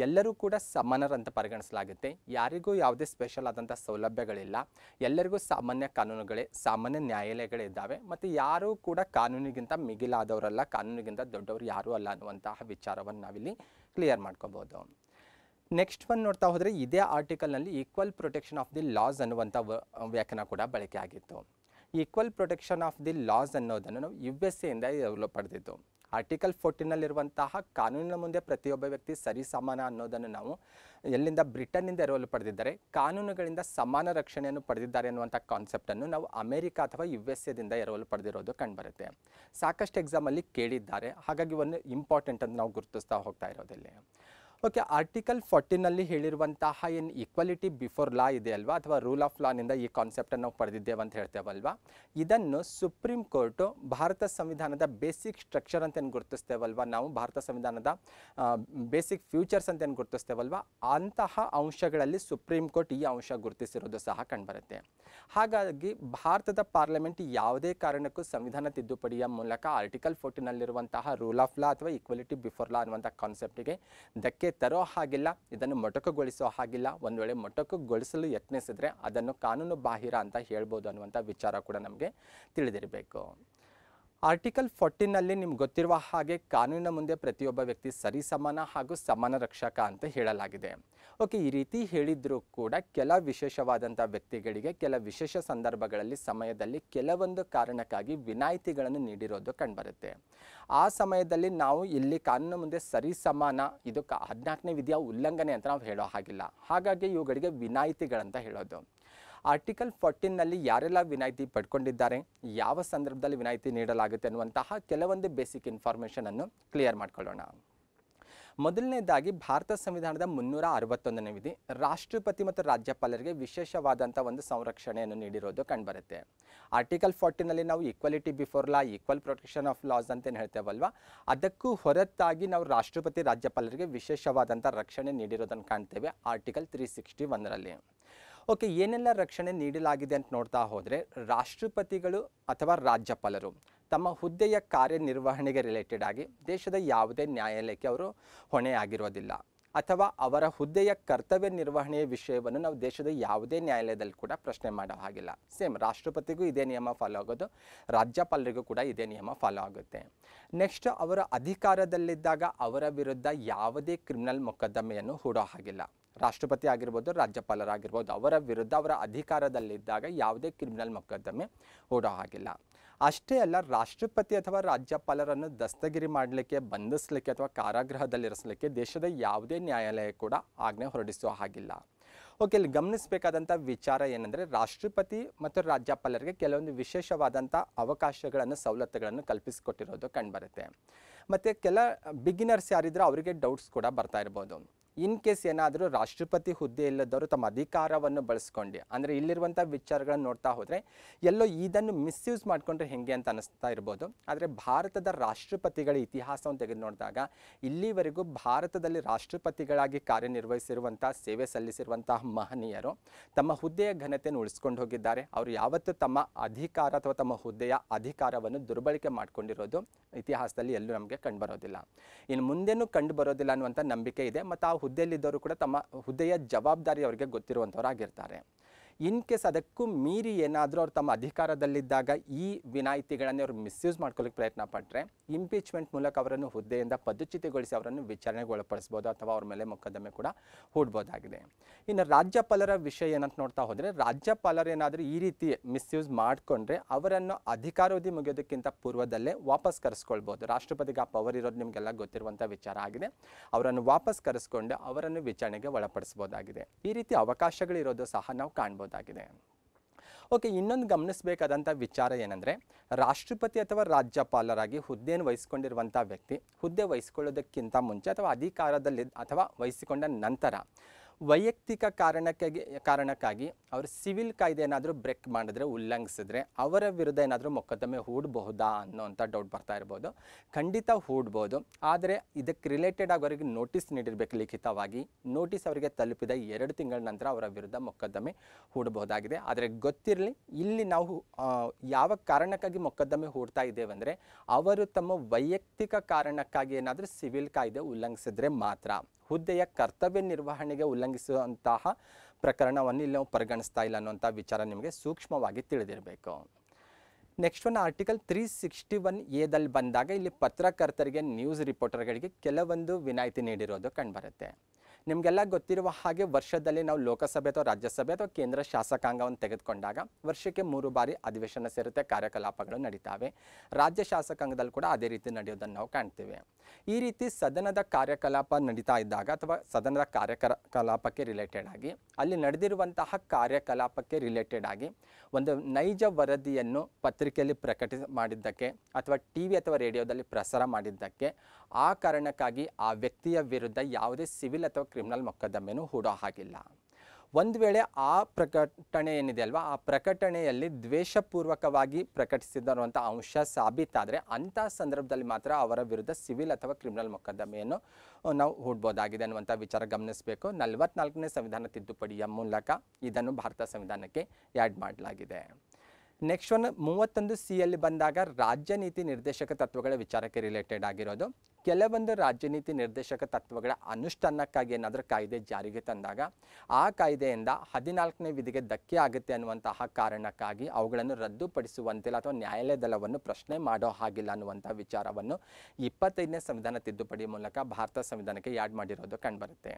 ಎಲ್ಲರೂ ಕೂಡ ಸಮಾನರಂತ ಪರಿಗಣಿಸಲಾಗುತ್ತೆ ಯಾರಿಗೂ ಯಾವುದೇ ಸ್ಪೆಷಲ್ ಆದಂಥ ಸೌಲಭ್ಯಗಳಿಲ್ಲ ಎಲ್ಲರಿಗೂ ಸಾಮಾನ್ಯ ಕಾನೂನುಗಳೇ ಸಾಮಾನ್ಯ ನ್ಯಾಯಾಲಯಗಳೇ ಇದ್ದಾವೆ ಮತ್ತು ಯಾರೂ ಕೂಡ ಕಾನೂನಿಗಿಂತ ಮಿಗಿಲಾದವರಲ್ಲ ಕಾನೂನಿಗಿಂತ ದೊಡ್ಡವರು ಯಾರೂ ಅಲ್ಲ ಅನ್ನುವಂತಹ ವಿಚಾರವನ್ನು ನಾವಿಲ್ಲಿ ಕ್ಲಿಯರ್ ಮಾಡ್ಕೋಬೋದು ನೆಕ್ಸ್ಟ್ ಒನ್ ನೋಡ್ತಾ ಹೋದರೆ ಇದೇ ಆರ್ಟಿಕಲ್ನಲ್ಲಿ equal protection of the laws ಅನ್ನುವಂಥ ವ್ಯಾಖ್ಯಾನ ಕೂಡ ಬಳಕೆ ಆಗಿತ್ತು equal protection of the laws ಅನ್ನೋದನ್ನು ನಾವು ಯು ಎಸ್ ಎಯಿಂದ ಪಡೆದಿದ್ದು ಆರ್ಟಿಕಲ್ ಫೋರ್ಟೀನಲ್ಲಿರುವಂತಹ ಕಾನೂನಿನ ಮುಂದೆ ಪ್ರತಿಯೊಬ್ಬ ವ್ಯಕ್ತಿ ಸರಿ ಸಮಾನ ಅನ್ನೋದನ್ನು ನಾವು ಎಲ್ಲಿಂದ ಬ್ರಿಟನ್ನಿಂದ ಎರವಲು ಪಡೆದಿದ್ದಾರೆ ಕಾನೂನುಗಳಿಂದ ಸಮಾನ ರಕ್ಷಣೆಯನ್ನು ಪಡೆದಿದ್ದಾರೆ ಅನ್ನುವಂಥ ಕಾನ್ಸೆಪ್ಟನ್ನು ನಾವು ಅಮೆರಿಕ ಅಥವಾ ಯು ಎಸ್ ಎದಿಂದ ಎರವಲು ಪಡೆದಿರೋದು ಕಂಡುಬರುತ್ತೆ ಸಾಕಷ್ಟು ಎಕ್ಸಾಮಲ್ಲಿ ಕೇಳಿದ್ದಾರೆ ಹಾಗಾಗಿ ಒಂದು ಇಂಪಾರ್ಟೆಂಟ್ ಅಂತ ನಾವು ಗುರುತಿಸ್ತಾ ಹೋಗ್ತಾ ಇರೋದಿಲ್ಲ ಓಕೆ ಆರ್ಟಿಕಲ್ ಫೋರ್ಟೀನಲ್ಲಿ ಹೇಳಿರುವಂತಹ ಏನು ಈಕ್ವಾಲಿಟಿ ಬಿಫೋರ್ ಲಾ ಇದೆ ಅಲ್ವಾ ಅಥವಾ ರೂಲ್ ಆಫ್ ಲಾನಿಂದ ಈ ಕಾನ್ಸೆಪ್ಟನ್ನು ನಾವು ಪಡೆದಿದ್ದೇವೆ ಅಂತ ಹೇಳ್ತೇವಲ್ವಾ ಇದನ್ನು ಸುಪ್ರೀಂ ಕೋರ್ಟು ಭಾರತ ಸಂವಿಧಾನದ ಬೇಸಿಕ್ ಸ್ಟ್ರಕ್ಚರ್ ಅಂತ ಏನು ಗುರುತಿಸ್ತೇವಲ್ವಾ ನಾವು ಭಾರತ ಸಂವಿಧಾನದ ಬೇಸಿಕ್ ಫ್ಯೂಚರ್ಸ್ ಅಂತ ಏನು ಗುರುತಿಸ್ತೇವಲ್ವಾ ಅಂತಹ ಅಂಶಗಳಲ್ಲಿ ಸುಪ್ರೀಂ ಕೋರ್ಟ್ ಈ ಅಂಶ ಗುರುತಿಸಿರೋದು ಸಹ ಕಂಡುಬರುತ್ತೆ ಹಾಗಾಗಿ ಭಾರತದ ಪಾರ್ಲಿಮೆಂಟ್ ಯಾವುದೇ ಕಾರಣಕ್ಕೂ ಸಂವಿಧಾನ ತಿದ್ದುಪಡಿಯ ಮೂಲಕ ಆರ್ಟಿಕಲ್ ಫೋರ್ಟಿನಲ್ಲಿರುವಂತಹ ರೂಲ್ ಆಫ್ ಲಾ ಅಥವಾ ಈಕ್ವಾಲಿಟಿ ಬಿಫೋರ್ ಲಾ ಅನ್ನುವಂಥ ಕಾನ್ಸೆಪ್ಟಿಗೆ ಧಕ್ಕೆ ತರೋ ಹಾಗಿಲ್ಲ ಇದನ್ನು ಮೊಟಕುಗೊಳಿಸೋ ಹಾಗಿಲ್ಲ ಒಂದು ವೇಳೆ ಮೊಟಕುಗೊಳಿಸಲು ಯತ್ನಿಸಿದ್ರೆ ಅದನ್ನು ಕಾನೂನು ಬಾಹಿರ ಅಂತ ಹೇಳ್ಬೋದು ಅನ್ನುವಂಥ ವಿಚಾರ ಕೂಡ ನಮಗೆ ತಿಳಿದಿರಬೇಕು ಆರ್ಟಿಕಲ್ ಫೋರ್ಟೀನಲ್ಲಿ ನಿಮ್ಗೆ ಗೊತ್ತಿರುವ ಹಾಗೆ ಕಾನೂನಿನ ಮುಂದೆ ಪ್ರತಿಯೊಬ್ಬ ವ್ಯಕ್ತಿ ಸರಿಸಮಾನ ಹಾಗೂ ಸಮಾನ ರಕ್ಷಕ ಅಂತ ಹೇಳಲಾಗಿದೆ ಓಕೆ ಈ ರೀತಿ ಹೇಳಿದರೂ ಕೂಡ ಕೆಲ ವಿಶೇಷವಾದಂಥ ವ್ಯಕ್ತಿಗಳಿಗೆ ಕೆಲ ವಿಶೇಷ ಸಂದರ್ಭಗಳಲ್ಲಿ ಸಮಯದಲ್ಲಿ ಕೆಲವೊಂದು ಕಾರಣಕ್ಕಾಗಿ ವಿನಾಯಿತಿಗಳನ್ನು ನೀಡಿರೋದು ಕಂಡುಬರುತ್ತೆ ಆ ಸಮಯದಲ್ಲಿ ನಾವು ಇಲ್ಲಿ ಕಾನೂನು ಮುಂದೆ ಸರಿಸಮಾನ ಇದು ಹದಿನಾಲ್ಕನೇ ವಿಧಿಯ ಉಲ್ಲಂಘನೆ ಅಂತ ನಾವು ಹೇಳೋ ಹಾಗಿಲ್ಲ ಹಾಗಾಗಿ ಇವುಗಳಿಗೆ ವಿನಾಯಿತಿಗಳಂತ ಹೇಳೋದು ಆರ್ಟಿಕಲ್ ಫೋರ್ಟೀನ್ನಲ್ಲಿ ಯಾರೆಲ್ಲ ವಿನಾಯಿತಿ ಪಡ್ಕೊಂಡಿದ್ದಾರೆ ಯಾವ ಸಂದರ್ಭದಲ್ಲಿ ವಿನಾಯಿತಿ ನೀಡಲಾಗುತ್ತೆ ಅನ್ನುವಂತಹ ಕೆಲವೊಂದು ಬೇಸಿಕ್ ಇನ್ಫಾರ್ಮೇಷನನ್ನು ಕ್ಲಿಯರ್ ಮಾಡಿಕೊಳ್ಳೋಣ ಮೊದಲನೇದಾಗಿ ಭಾರತ ಸಂವಿಧಾನದ ಮುನ್ನೂರ ಅರವತ್ತೊಂದನೇ ವಿಧಿ ರಾಷ್ಟ್ರಪತಿ ಮತ್ತು ರಾಜ್ಯಪಾಲರಿಗೆ ವಿಶೇಷವಾದಂಥ ಒಂದು ಸಂರಕ್ಷಣೆಯನ್ನು ನೀಡಿರೋದು ಕಂಡುಬರುತ್ತೆ ಆರ್ಟಿಕಲ್ ಫೋರ್ಟೀನಲ್ಲಿ ನಾವು equality before law equal protection of laws ಅಂತೇನು ಹೇಳ್ತೇವಲ್ವ ಅದಕ್ಕೂ ಹೊರತಾಗಿ ನಾವು ರಾಷ್ಟ್ರಪತಿ ರಾಜ್ಯಪಾಲರಿಗೆ ವಿಶೇಷವಾದಂಥ ರಕ್ಷಣೆ ನೀಡಿರೋದನ್ನು ಕಾಣ್ತೇವೆ ಆರ್ಟಿಕಲ್ ತ್ರೀ ಸಿಕ್ಸ್ಟಿ ಒನ್ರಲ್ಲಿ ಓಕೆ ಏನೆಲ್ಲ ರಕ್ಷಣೆ ನೀಡಲಾಗಿದೆ ಅಂತ ನೋಡ್ತಾ ಹೋದರೆ ರಾಷ್ಟ್ರಪತಿಗಳು ಅಥವಾ ರಾಜ್ಯಪಾಲರು ತಮ್ಮ ಹುದ್ದೆಯ ಕಾರ್ಯನಿರ್ವಹಣೆಗೆ ರಿಲೇಟೆಡ್ ಆಗಿ ದೇಶದ ಯಾವುದೇ ನ್ಯಾಯಾಲಯಕ್ಕೆ ಅವರು ಹೊಣೆ ಆಗಿರೋದಿಲ್ಲ ಅಥವಾ ಅವರ ಹುದ್ದೆಯ ಕರ್ತವ್ಯ ನಿರ್ವಹಣೆಯ ವಿಷಯವನ್ನು ನಾವು ದೇಶದ ಯಾವುದೇ ನ್ಯಾಯಾಲಯದಲ್ಲಿ ಕೂಡ ಪ್ರಶ್ನೆ ಮಾಡೋ ಹಾಗಿಲ್ಲ ಸೇಮ್ ರಾಷ್ಟ್ರಪತಿಗೂ ಇದೇ ನಿಯಮ ಫಾಲೋ ಆಗೋದು ರಾಜ್ಯಪಾಲರಿಗೂ ಕೂಡ ಇದೇ ನಿಯಮ ಫಾಲೋ ಆಗುತ್ತೆ ನೆಕ್ಸ್ಟ್ ಅವರ ಅಧಿಕಾರದಲ್ಲಿದ್ದಾಗ ಅವರ ವಿರುದ್ಧ ಯಾವುದೇ ಕ್ರಿಮಿನಲ್ ಮೊಕದ್ದಮೆಯನ್ನು ಹೂಡೋ ಹಾಗಿಲ್ಲ ರಾಷ್ಟ್ರಪತಿ ಆಗಿರ್ಬೋದು ರಾಜ್ಯಪಾಲರಾಗಿರ್ಬೋದು ಅವರ ವಿರುದ್ಧ ಅವರ ಅಧಿಕಾರದಲ್ಲಿದ್ದಾಗ ಯಾವುದೇ ಕ್ರಿಮಿನಲ್ ಮೊಕದ್ದಮೆ ಓಡೋ ಹಾಗಿಲ್ಲ ಅಷ್ಟೇ ಅಲ್ಲ ರಾಷ್ಟ್ರಪತಿ ಅಥವಾ ರಾಜ್ಯಪಾಲರನ್ನು ದಸ್ತಗಿರಿ ಮಾಡಲಿಕ್ಕೆ ಬಂಧಿಸಲಿಕ್ಕೆ ಅಥವಾ ಕಾರಾಗೃಹದಲ್ಲಿರಿಸಲಿಕ್ಕೆ ದೇಶದ ಯಾವುದೇ ನ್ಯಾಯಾಲಯ ಕೂಡ ಆಜ್ಞೆ ಹೊರಡಿಸುವ ಹಾಗಿಲ್ಲ ಓಕೆ ಇಲ್ಲಿ ಗಮನಿಸಬೇಕಾದಂಥ ವಿಚಾರ ಏನಂದರೆ ರಾಷ್ಟ್ರಪತಿ ಮತ್ತು ರಾಜ್ಯಪಾಲರಿಗೆ ಕೆಲವೊಂದು ವಿಶೇಷವಾದಂಥ ಅವಕಾಶಗಳನ್ನು ಸವಲತ್ತುಗಳನ್ನು ಕಲ್ಪಿಸಿಕೊಟ್ಟಿರೋದು ಕಂಡುಬರುತ್ತೆ ಮತ್ತು ಕೆಲ ಬಿಗಿನರ್ಸ್ ಯಾರಿದ್ರೂ ಅವರಿಗೆ ಡೌಟ್ಸ್ ಕೂಡ ಬರ್ತಾ ಇರ್ಬೋದು ಇನ್ ಕೇಸ್ ಏನಾದರೂ ರಾಷ್ಟ್ರಪತಿ ಹುದ್ದೆ ಇಲ್ಲದವರು ತಮ್ಮ ಅಧಿಕಾರವನ್ನು ಬಳಸ್ಕೊಂಡು ಅಂದರೆ ಇಲ್ಲಿರುವಂಥ ವಿಚಾರಗಳನ್ನು ನೋಡ್ತಾ ಹೋದರೆ ಎಲ್ಲೋ ಇದನ್ನು ಮಿಸ್ಯೂಸ್ ಮಾಡಿಕೊಂಡ್ರೆ ಹೇಗೆ ಅಂತ ಅನಿಸ್ತಾ ಇರ್ಬೋದು ಆದರೆ ಭಾರತದ ರಾಷ್ಟ್ರಪತಿಗಳ ಇತಿಹಾಸವನ್ನು ತೆಗೆದು ನೋಡಿದಾಗ ಇಲ್ಲಿವರೆಗೂ ಭಾರತದಲ್ಲಿ ರಾಷ್ಟ್ರಪತಿಗಳಾಗಿ ಕಾರ್ಯನಿರ್ವಹಿಸಿರುವಂಥ ಸೇವೆ ಸಲ್ಲಿಸಿರುವಂತಹ ಮಹನೀಯರು ತಮ್ಮ ಹುದ್ದೆಯ ಘನತೆಯನ್ನು ಉಳಿಸ್ಕೊಂಡು ಹೋಗಿದ್ದಾರೆ ಅವರು ಯಾವತ್ತೂ ತಮ್ಮ ಅಧಿಕಾರ ಅಥವಾ ತಮ್ಮ ಹುದ್ದೆಯ ಅಧಿಕಾರವನ್ನು ದುರ್ಬಳಕೆ ಮಾಡಿಕೊಂಡಿರೋದು ಇತಿಹಾಸದಲ್ಲಿ ಎಲ್ಲೂ ನಮಗೆ ಕಂಡುಬರೋದಿಲ್ಲ ಇನ್ನು ಮುಂದೆನೂ ಕಂಡು ಬರೋದಿಲ್ಲ ಅನ್ನುವಂಥ ನಂಬಿಕೆ ಇದೆ ಮತ್ತು ಆ ಹುದ್ದೆಯಲ್ಲಿದ್ದವರು ಕೂಡ ತಮ್ಮ ಹುದ್ದೆಯ ಜವಾಬ್ದಾರಿ ಅವರಿಗೆ ಗೊತ್ತಿರುವಂಥವರಾಗಿರ್ತಾರೆ ಆಗಿರ್ತಾರೆ ಇನ್ ಕೇಸ್ ಅದಕ್ಕೂ ಮೀರಿ ಏನಾದರೂ ಅವ್ರು ತಮ್ಮ ಅಧಿಕಾರದಲ್ಲಿದ್ದಾಗ ಈ ವಿನಾಯಿತಿಗಳನ್ನೇ ಅವರು ಮಿಸ್ಯೂಸ್ ಮಾಡ್ಕೊಳ್ಳಿಕ್ಕೆ ಪ್ರಯತ್ನ ಪಟ್ಟರೆ ಇಂಪೀಚ್ಮೆಂಟ್ ಮೂಲಕ ಅವರನ್ನು ಹುದ್ದೆಯಿಂದ ಪದಚ್ಯುತಿಗೊಳಿಸಿ ಅವರನ್ನು ವಿಚಾರಣೆಗೆ ಒಳಪಡಿಸ್ಬೋದು ಅಥವಾ ಅವ್ರ ಮೇಲೆ ಮೊಕದ್ದಮೆ ಕೂಡ ಹೂಡ್ಬೋದಾಗಿದೆ ಇನ್ನು ರಾಜ್ಯಪಾಲರ ವಿಷಯ ಏನಂತ ನೋಡ್ತಾ ಹೋದರೆ ರಾಜ್ಯಪಾಲರೇನಾದರೂ ಈ ರೀತಿ ಮಿಸ್ಯೂಸ್ ಮಾಡಿಕೊಂಡ್ರೆ ಅವರನ್ನು ಅಧಿಕಾರಾವಧಿ ಮುಗಿಯೋದಕ್ಕಿಂತ ಪೂರ್ವದಲ್ಲೇ ವಾಪಸ್ ಕರೆಸ್ಕೊಳ್ಬೋದು ರಾಷ್ಟ್ರಪತಿಗೆ ಆ ಪವರ್ ಇರೋದು ನಿಮಗೆಲ್ಲ ಗೊತ್ತಿರುವಂಥ ವಿಚಾರ ಆಗಿದೆ ಅವರನ್ನು ವಾಪಸ್ ಕರೆಸ್ಕೊಂಡು ಅವರನ್ನು ವಿಚಾರಣೆಗೆ ಒಳಪಡಿಸ್ಬೋದಾಗಿದೆ ಈ ರೀತಿ ಅವಕಾಶಗಳಿರೋದು ಸಹ ನಾವು ಕಾಣ್ಬೋದು ಕಾಣಬಹುದಾಗಿದೆ ಓಕೆ ಇನ್ನೊಂದು ಗಮನಿಸಬೇಕಾದಂಥ ವಿಚಾರ ಏನಂದರೆ ರಾಷ್ಟ್ರಪತಿ ಅಥವಾ ರಾಜ್ಯಪಾಲರಾಗಿ ಹುದ್ದೆಯನ್ನು ವಹಿಸ್ಕೊಂಡಿರುವಂತಹ ವ್ಯಕ್ತಿ ಹುದ್ದೆ ವಹಿಸಿಕೊಳ್ಳೋದಕ್ಕಿಂತ ಮುಂಚೆ ಅಥವಾ ಅಧಿಕಾರದಲ್ಲಿ ಅಥವಾ ವಹಿಸಿಕೊಂಡ ನಂತರ ವೈಯಕ್ತಿಕ ಕಾರಣಕ್ಕಾಗಿ ಕಾರಣಕ್ಕಾಗಿ ಅವರು ಸಿವಿಲ್ ಕಾಯ್ದೆ ಏನಾದರೂ ಬ್ರೇಕ್ ಮಾಡಿದ್ರೆ ಉಲ್ಲಂಘಿಸಿದ್ರೆ ಅವರ ವಿರುದ್ಧ ಏನಾದರೂ ಮೊಕದ್ದಮೆ ಹೂಡಬಹುದಾ ಅನ್ನೋಂಥ ಡೌಟ್ ಬರ್ತಾ ಇರ್ಬೋದು ಖಂಡಿತ ಹೂಡ್ಬೋದು ಆದರೆ ಇದಕ್ಕೆ ರಿಲೇಟೆಡ್ ಆಗಿ ಅವರಿಗೆ ನೋಟಿಸ್ ನೀಡಿರಬೇಕು ಲಿಖಿತವಾಗಿ ನೋಟಿಸ್ ಅವರಿಗೆ ತಲುಪಿದ ಎರಡು ತಿಂಗಳ ನಂತರ ಅವರ ವಿರುದ್ಧ ಮೊಕದ್ದಮೆ ಹೂಡಬಹುದಾಗಿದೆ ಆದರೆ ಗೊತ್ತಿರಲಿ ಇಲ್ಲಿ ನಾವು ಯಾವ ಕಾರಣಕ್ಕಾಗಿ ಮೊಕದ್ದಮೆ ಹೂಡ್ತಾ ಇದ್ದೇವೆ ಅಂದರೆ ಅವರು ತಮ್ಮ ವೈಯಕ್ತಿಕ ಕಾರಣಕ್ಕಾಗಿ ಏನಾದರೂ ಸಿವಿಲ್ ಕಾಯ್ದೆ ಉಲ್ಲಂಘಿಸಿದ್ರೆ ಮಾತ್ರ ಹುದ್ದೆಯ ಕರ್ತವ್ಯ ನಿರ್ವಹಣೆಗೆ ಉಲ್ಲ ಉಲ್ಲಂಘಿಸುವಂತಹ ಪ್ರಕರಣವನ್ನು ಇಲ್ಲಿ ನಾವು ಪರಿಗಣಿಸ್ತಾ ಇಲ್ಲ ಅನ್ನುವಂಥ ವಿಚಾರ ನಿಮಗೆ ಸೂಕ್ಷ್ಮವಾಗಿ ತಿಳಿದಿರಬೇಕು next one article three sixty one ಎದಲ್ಲಿ ಬಂದಾಗ ಇಲ್ಲಿ ಪತ್ರಕರ್ತರಿಗೆ ನ್ಯೂಸ್ ರಿಪೋರ್ಟರ್ಗಳಿಗೆ ಕೆಲವೊಂದು ವಿನಾಯಿತಿ ನೀಡಿರೋದು ಕಂಡುಬರುತ್ತೆ ನಿಮಗೆಲ್ಲ ಗೊತ್ತಿರುವ ಹಾಗೆ ವರ್ಷದಲ್ಲಿ ನಾವು ಲೋಕಸಭೆ ಅಥವಾ ರಾಜ್ಯಸಭೆ ಅಥವಾ ಕೇಂದ್ರ ಶಾಸಕಾಂಗವನ್ನು ತೆಗೆದುಕೊಂಡಾಗ ವರ್ಷಕ್ಕೆ ಮೂರು ಬಾರಿ ಅಧಿವೇಶನ ಸೇರುತ್ತೆ ಕಾರ್ಯಕಲಾಪಗಳು ನಡೀತಾವೆ ರಾಜ್ಯ ಶಾಸಕಾಂಗದಲ್ಲಿ ಕೂಡ ಅದೇ ರೀತಿ ನಡೆಯೋದನ್ನು ನಾವು ಕಾಣ್ತೇವೆ ಈ ರೀತಿ ಸದನದ ಕಾರ್ಯಕಲಾಪ ನಡೀತಾ ಇದ್ದಾಗ ಅಥವಾ ಸದನದ ಕಾರ್ಯಕಲಾಪಕ್ಕೆ ರಿಲೇಟೆಡ್ ಆಗಿ ಅಲ್ಲಿ ನಡೆದಿರುವಂತಹ ಕಾರ್ಯಕಲಾಪಕ್ಕೆ ರಿಲೇಟೆಡ್ ಆಗಿ ಒಂದು ನೈಜ ವರದಿಯನ್ನು ಪತ್ರಿಕೆಯಲ್ಲಿ ಪ್ರಕಟಿ ಮಾಡಿದ್ದಕ್ಕೆ ಅಥವಾ ಟಿ ವಿ ಅಥವಾ ರೇಡಿಯೋದಲ್ಲಿ ಪ್ರಸಾರ ಮಾಡಿದ್ದಕ್ಕೆ ಆ ಕಾರಣಕ್ಕಾಗಿ ಆ ವ್ಯಕ್ತಿಯ ವಿರುದ್ಧ ಯಾವುದೇ ಸಿವಿಲ್ ಅಥವಾ ಕ್ರಿಮಿನಲ್ ಮೊಕದ್ದಮೆನೂ ಹೂಡೋ ಹಾಗಿಲ್ಲ ಒಂದು ವೇಳೆ ಆ ಪ್ರಕಟಣೆ ಏನಿದೆ ಅಲ್ವಾ ಆ ಪ್ರಕಟಣೆಯಲ್ಲಿ ದ್ವೇಷಪೂರ್ವಕವಾಗಿ ಪ್ರಕಟಿಸಿದರುವಂಥ ಅಂಶ ಸಾಬೀತಾದರೆ ಅಂಥ ಸಂದರ್ಭದಲ್ಲಿ ಮಾತ್ರ ಅವರ ವಿರುದ್ಧ ಸಿವಿಲ್ ಅಥವಾ ಕ್ರಿಮಿನಲ್ ಮೊಕದ್ದಮೆಯನ್ನು ನಾವು ಹೂಡ್ಬೋದಾಗಿದೆ ಅನ್ನುವಂಥ ವಿಚಾರ ಗಮನಿಸಬೇಕು ನಲವತ್ನಾಲ್ಕನೇ ಸಂವಿಧಾನ ತಿದ್ದುಪಡಿಯ ಮೂಲಕ ಇದನ್ನು ಭಾರತ ಸಂವಿಧಾನಕ್ಕೆ ಆ್ಯಡ್ ಮಾಡಲಾಗಿದೆ ನೆಕ್ಸ್ಟ್ ಒನ್ ಮೂವತ್ತೊಂದು ಸಿ ಅಲ್ಲಿ ಬಂದಾಗ ರಾಜ್ಯ ನೀತಿ ನಿರ್ದೇಶಕ ತತ್ವಗಳ ವಿಚಾರಕ್ಕೆ ರಿಲೇಟೆಡ್ ಆಗಿರೋದು ಕೆಲವೊಂದು ರಾಜ್ಯ ನೀತಿ ನಿರ್ದೇಶಕ ತತ್ವಗಳ ಅನುಷ್ಠಾನಕ್ಕಾಗಿ ಏನಾದರೂ ಕಾಯ್ದೆ ಜಾರಿಗೆ ತಂದಾಗ ಆ ಕಾಯ್ದೆಯಿಂದ ಹದಿನಾಲ್ಕನೇ ವಿಧಿಗೆ ಧಕ್ಕೆ ಆಗುತ್ತೆ ಅನ್ನುವಂತಹ ಕಾರಣಕ್ಕಾಗಿ ಅವುಗಳನ್ನು ರದ್ದುಪಡಿಸುವಂತಿಲ್ಲ ಅಥವಾ ನ್ಯಾಯಾಲಯದಲವನ್ನು ಪ್ರಶ್ನೆ ಮಾಡೋ ಹಾಗಿಲ್ಲ ಅನ್ನುವಂಥ ವಿಚಾರವನ್ನು ಇಪ್ಪತ್ತೈದನೇ ಸಂವಿಧಾನ ತಿದ್ದುಪಡಿ ಮೂಲಕ ಭಾರತ ಸಂವಿಧಾನಕ್ಕೆ ಯಾಡ್ ಮಾಡಿರೋದು ಕಂಡುಬರುತ್ತೆ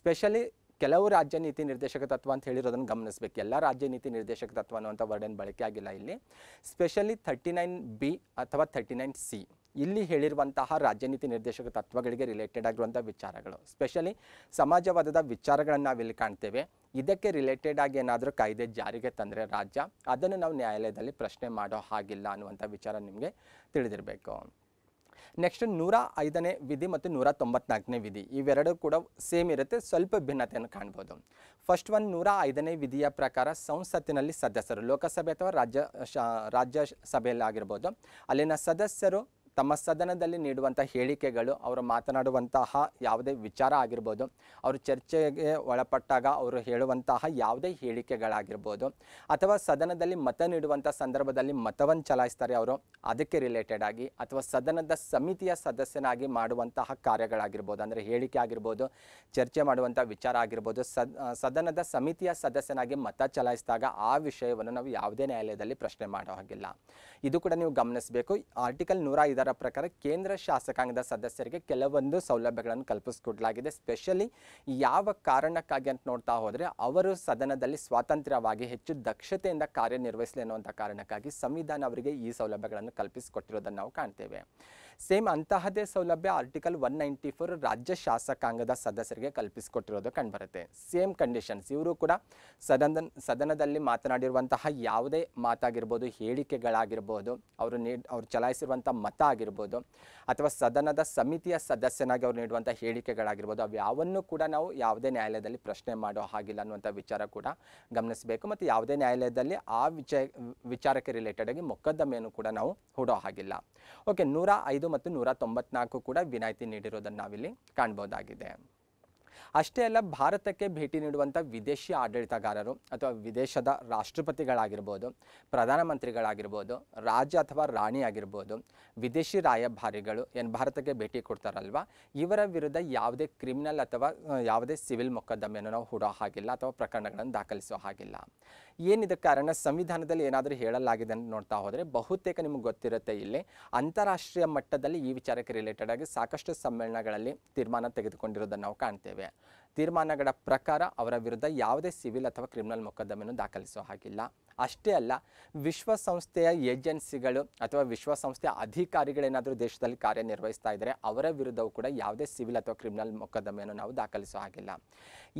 ಸ್ಪೆಷಲಿ ಕೆಲವು ರಾಜ್ಯ ನೀತಿ ನಿರ್ದೇಶಕ ತತ್ವ ಅಂತ ಹೇಳಿರೋದನ್ನು ಗಮನಿಸಬೇಕು ಎಲ್ಲ ರಾಜ್ಯ ನೀತಿ ನಿರ್ದೇಶಕ ತತ್ವ ಅನ್ನುವಂಥ ವರ್ಡ್ ಏನು ಬಳಕೆ ಆಗಿಲ್ಲ ಇಲ್ಲಿ ಸ್ಪೆಷಲಿ ಥರ್ಟಿ ನೈನ್ ಬಿ ಅಥವಾ ಥರ್ಟಿ ನೈನ್ ಸಿ ಇಲ್ಲಿ ಹೇಳಿರುವಂತಹ ರಾಜ್ಯ ನೀತಿ ನಿರ್ದೇಶಕ ತತ್ವಗಳಿಗೆ ರಿಲೇಟೆಡ್ ಆಗಿರುವಂಥ ವಿಚಾರಗಳು ಸ್ಪೆಷಲಿ ಸಮಾಜವಾದದ ವಿಚಾರಗಳನ್ನು ನಾವಿಲ್ಲಿ ಕಾಣ್ತೇವೆ ಇದಕ್ಕೆ ರಿಲೇಟೆಡ್ ಆಗಿ ಏನಾದರೂ ಕಾಯ್ದೆ ಜಾರಿಗೆ ತಂದರೆ ರಾಜ್ಯ ಅದನ್ನು ನಾವು ನ್ಯಾಯಾಲಯದಲ್ಲಿ ಪ್ರಶ್ನೆ ಮಾಡೋ ಹಾಗಿಲ್ಲ ಅನ್ನುವಂಥ ವಿಚಾರ ನಿಮಗೆ ತಿಳಿದಿರಬೇಕು ನೆಕ್ಸ್ಟ್ ನೂರ ಐದನೇ ವಿಧಿ ಮತ್ತು ನೂರ ತೊಂಬತ್ನಾಲ್ಕನೇ ವಿಧಿ ಇವೆರಡೂ ಕೂಡ ಸೇಮ್ ಇರುತ್ತೆ ಸ್ವಲ್ಪ ಭಿನ್ನತೆಯನ್ನು ಕಾಣ್ಬೋದು ಫಸ್ಟ್ ಒಂದು ನೂರ ಐದನೇ ವಿಧಿಯ ಪ್ರಕಾರ ಸಂಸತ್ತಿನಲ್ಲಿ ಸದಸ್ಯರು ಲೋಕಸಭೆ ಅಥವಾ ರಾಜ್ಯ ರಾಜ್ಯಸಭೆಯಲ್ಲಿ ರಾಜ್ಯ ಸಭೆಯಲ್ಲಿ ಆಗಿರ್ಬೋದು ಅಲ್ಲಿನ ಸದಸ್ಯರು ತಮ್ಮ ಸದನದಲ್ಲಿ ನೀಡುವಂಥ ಹೇಳಿಕೆಗಳು ಅವರು ಮಾತನಾಡುವಂತಹ ಯಾವುದೇ ವಿಚಾರ ಆಗಿರ್ಬೋದು ಅವರು ಚರ್ಚೆಗೆ ಒಳಪಟ್ಟಾಗ ಅವರು ಹೇಳುವಂತಹ ಯಾವುದೇ ಹೇಳಿಕೆಗಳಾಗಿರ್ಬೋದು ಅಥವಾ ಸದನದಲ್ಲಿ ಮತ ನೀಡುವಂಥ ಸಂದರ್ಭದಲ್ಲಿ ಮತವನ್ನು ಚಲಾಯಿಸ್ತಾರೆ ಅವರು ಅದಕ್ಕೆ ರಿಲೇಟೆಡ್ ಆಗಿ ಅಥವಾ ಸದನದ ಸಮಿತಿಯ ಸದಸ್ಯನಾಗಿ ಮಾಡುವಂತಹ ಕಾರ್ಯಗಳಾಗಿರ್ಬೋದು ಅಂದರೆ ಹೇಳಿಕೆ ಆಗಿರ್ಬೋದು ಚರ್ಚೆ ಮಾಡುವಂಥ ವಿಚಾರ ಆಗಿರ್ಬೋದು ಸದನದ ಸಮಿತಿಯ ಸದಸ್ಯನಾಗಿ ಮತ ಚಲಾಯಿಸಿದಾಗ ಆ ವಿಷಯವನ್ನು ನಾವು ಯಾವುದೇ ನ್ಯಾಯಾಲಯದಲ್ಲಿ ಪ್ರಶ್ನೆ ಮಾಡೋ ಹಾಗಿಲ್ಲ ಇದು ಕೂಡ ನೀವು ಗಮನಿಸಬೇಕು ಆರ್ಟಿಕಲ್ ನೂರ ಐದರ ಅವರ ಪ್ರಕಾರ ಕೇಂದ್ರ ಶಾಸಕಾಂಗದ ಸದಸ್ಯರಿಗೆ ಕೆಲವೊಂದು ಸೌಲಭ್ಯಗಳನ್ನು ಕಲ್ಪಿಸಿಕೊಡಲಾಗಿದೆ ಸ್ಪೆಷಲಿ ಯಾವ ಕಾರಣಕ್ಕಾಗಿ ಅಂತ ನೋಡ್ತಾ ಹೋದರೆ ಅವರು ಸದನದಲ್ಲಿ ಸ್ವಾತಂತ್ರ್ಯವಾಗಿ ಹೆಚ್ಚು ದಕ್ಷತೆಯಿಂದ ಕಾರ್ಯನಿರ್ವಹಿಸಲಿ ಅನ್ನುವಂಥ ಕಾರಣಕ್ಕಾಗಿ ಸಂವಿಧಾನ ಅವರಿಗೆ ಈ ಸೌಲಭ್ಯಗಳನ್ನು ಕಲ್ಪಿಸಿಕೊಟ್ಟಿರೋದನ್ನು ನಾವು ಕಾಣ್ತೇವೆ ಸೇಮ್ ಅಂತಹದೇ ಸೌಲಭ್ಯ ಆರ್ಟಿಕಲ್ ಒನ್ ನೈಂಟಿ ಫೋರ್ ರಾಜ್ಯ ಶಾಸಕಾಂಗದ ಸದಸ್ಯರಿಗೆ ಕಲ್ಪಿಸಿಕೊಟ್ಟಿರೋದು ಕಂಡುಬರುತ್ತೆ ಸೇಮ್ ಕಂಡೀಷನ್ಸ್ ಇವರು ಕೂಡ ಸದನ ಸದನದಲ್ಲಿ ಮಾತನಾಡಿರುವಂತಹ ಯಾವುದೇ ಮಾತಾಗಿರ್ಬೋದು ಹೇಳಿಕೆಗಳಾಗಿರ್ಬೋದು ಅವರು ನೀಡ್ ಅವರು ಚಲಾಯಿಸಿರುವಂಥ ಮತ ಆಗಿರ್ಬೋದು ಅಥವಾ ಸದನದ ಸಮಿತಿಯ ಸದಸ್ಯನಾಗಿ ಅವ್ರು ನೀಡುವಂಥ ಹೇಳಿಕೆಗಳಾಗಿರ್ಬೋದು ಅವು ಯಾವನ್ನು ಕೂಡ ನಾವು ಯಾವುದೇ ನ್ಯಾಯಾಲಯದಲ್ಲಿ ಪ್ರಶ್ನೆ ಮಾಡೋ ಹಾಗಿಲ್ಲ ಅನ್ನುವಂಥ ವಿಚಾರ ಕೂಡ ಗಮನಿಸಬೇಕು ಮತ್ತು ಯಾವುದೇ ನ್ಯಾಯಾಲಯದಲ್ಲಿ ಆ ವಿಚಯ ವಿಚಾರಕ್ಕೆ ರಿಲೇಟೆಡ್ ಆಗಿ ಮೊಕದ್ದಮೆಯನ್ನು ಕೂಡ ನಾವು ಹೂಡೋ ಹಾಗಿಲ್ಲ ಓಕೆ ನೂರ ಐದು ಮತ್ತು ನೂರ ತೊಂಬತ್ನಾಲ್ಕು ಕೂಡ ವಿನಾಯಿತಿ ನೀಡಿರೋದನ್ನು ನಾವಿಲ್ಲಿ ಕಾಣ್ಬೋದಾಗಿದೆ ಅಷ್ಟೇ ಅಲ್ಲ ಭಾರತಕ್ಕೆ ಭೇಟಿ ನೀಡುವಂಥ ವಿದೇಶಿ ಆಡಳಿತಗಾರರು ಅಥವಾ ವಿದೇಶದ ರಾಷ್ಟ್ರಪತಿಗಳಾಗಿರ್ಬೋದು ಪ್ರಧಾನಮಂತ್ರಿಗಳಾಗಿರ್ಬೋದು ರಾಜ ಅಥವಾ ರಾಣಿ ಆಗಿರ್ಬೋದು ವಿದೇಶಿ ರಾಯಭಾರಿಗಳು ಏನು ಭಾರತಕ್ಕೆ ಭೇಟಿ ಕೊಡ್ತಾರಲ್ವ ಇವರ ವಿರುದ್ಧ ಯಾವುದೇ ಕ್ರಿಮಿನಲ್ ಅಥವಾ ಯಾವುದೇ ಸಿವಿಲ್ ಮೊಕದ್ದಮೆಯನ್ನು ನಾವು ಹೂಡೋ ಹಾಗಿಲ್ಲ ಅಥವಾ ಪ್ರಕರಣಗಳನ್ನು ದಾಖಲಿಸೋ ಹಾಗಿಲ್ಲ ಏನಿದ ಕಾರಣ ಸಂವಿಧಾನದಲ್ಲಿ ಏನಾದರೂ ಹೇಳಲಾಗಿದೆ ಅಂತ ನೋಡ್ತಾ ಹೋದರೆ ಬಹುತೇಕ ನಿಮಗೆ ಗೊತ್ತಿರುತ್ತೆ ಇಲ್ಲಿ ಅಂತಾರಾಷ್ಟ್ರೀಯ ಮಟ್ಟದಲ್ಲಿ ಈ ವಿಚಾರಕ್ಕೆ ರಿಲೇಟೆಡ್ ಆಗಿ ಸಾಕಷ್ಟು ಸಮ್ಮೇಳನಗಳಲ್ಲಿ ತೀರ್ಮಾನ ತೆಗೆದುಕೊಂಡಿರೋದನ್ನು ನಾವು ಕಾಣ್ತೇವೆ ತೀರ್ಮಾನಗಳ ಪ್ರಕಾರ ಅವರ ವಿರುದ್ಧ ಯಾವುದೇ ಸಿವಿಲ್ ಅಥವಾ ಕ್ರಿಮಿನಲ್ ಮೊಕದ್ದಮೆಯನ್ನು ದಾಖಲಿಸೋ ಹಾಗಿಲ್ಲ ಅಷ್ಟೇ ಅಲ್ಲ ವಿಶ್ವಸಂಸ್ಥೆಯ ಏಜೆನ್ಸಿಗಳು ಅಥವಾ ವಿಶ್ವಸಂಸ್ಥೆಯ ಅಧಿಕಾರಿಗಳೇನಾದರೂ ದೇಶದಲ್ಲಿ ಕಾರ್ಯನಿರ್ವಹಿಸ್ತಾ ಇದ್ದರೆ ಅವರ ವಿರುದ್ಧವೂ ಕೂಡ ಯಾವುದೇ ಸಿವಿಲ್ ಅಥವಾ ಕ್ರಿಮಿನಲ್ ಮೊಕದ್ದಮೆಯನ್ನು ನಾವು ದಾಖಲಿಸುವ ಹಾಗಿಲ್ಲ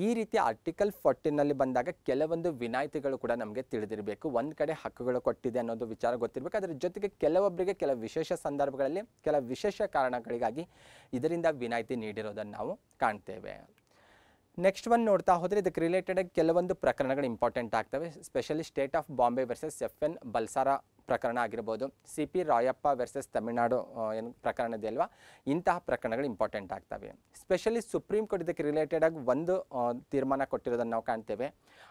ಈ ರೀತಿ ಆರ್ಟಿಕಲ್ ಫೋರ್ಟೀನಲ್ಲಿ ಬಂದಾಗ ಕೆಲವೊಂದು ವಿನಾಯಿತಿಗಳು ಕೂಡ ನಮಗೆ ತಿಳಿದಿರಬೇಕು ಒಂದು ಕಡೆ ಹಕ್ಕುಗಳು ಕೊಟ್ಟಿದೆ ಅನ್ನೋದು ವಿಚಾರ ಗೊತ್ತಿರಬೇಕು ಅದರ ಜೊತೆಗೆ ಕೆಲವೊಬ್ಬರಿಗೆ ಕೆಲ ವಿಶೇಷ ಸಂದರ್ಭಗಳಲ್ಲಿ ಕೆಲ ವಿಶೇಷ ಕಾರಣಗಳಿಗಾಗಿ ಇದರಿಂದ ವಿನಾಯಿತಿ ನೀಡಿರೋದನ್ನು ನಾವು ಕಾಣ್ತೇವೆ ನೆಕ್ಸ್ಟ್ ಒಂದು ನೋಡ್ತಾ ಹೋದರೆ ಇದಕ್ಕೆ ರಿಲೇಟೆಡ್ ಕೆಲವೊಂದು ಪ್ರಕರಣಗಳು ಇಂಪಾರ್ಟೆಂಟ್ ಆಗ್ತವೆ specially state of Bombay versus F N Balsara ಪ್ರಕರಣ ಆಗಿರ್ಬೋದು C P Royappa versus Tamil Nadu ಏನು ಪ್ರಕರಣ ಅಲ್ವಾ ಇಂತಹ ಪ್ರಕರಣಗಳು ಇಂಪಾರ್ಟೆಂಟ್ ಆಗ್ತವೆ ಸ್ಪೆಷಲಿ ಸುಪ್ರೀಂ ಕೋರ್ಟ್ ಇದಕ್ಕೆ ರಿಲೇಟೆಡ್ ಆಗಿ ಒಂದು ತೀರ್ಮಾನ ಕೊಟ್ಟಿರೋದನ್ನು ನಾವು ಕಾಣ್ತೇವೆ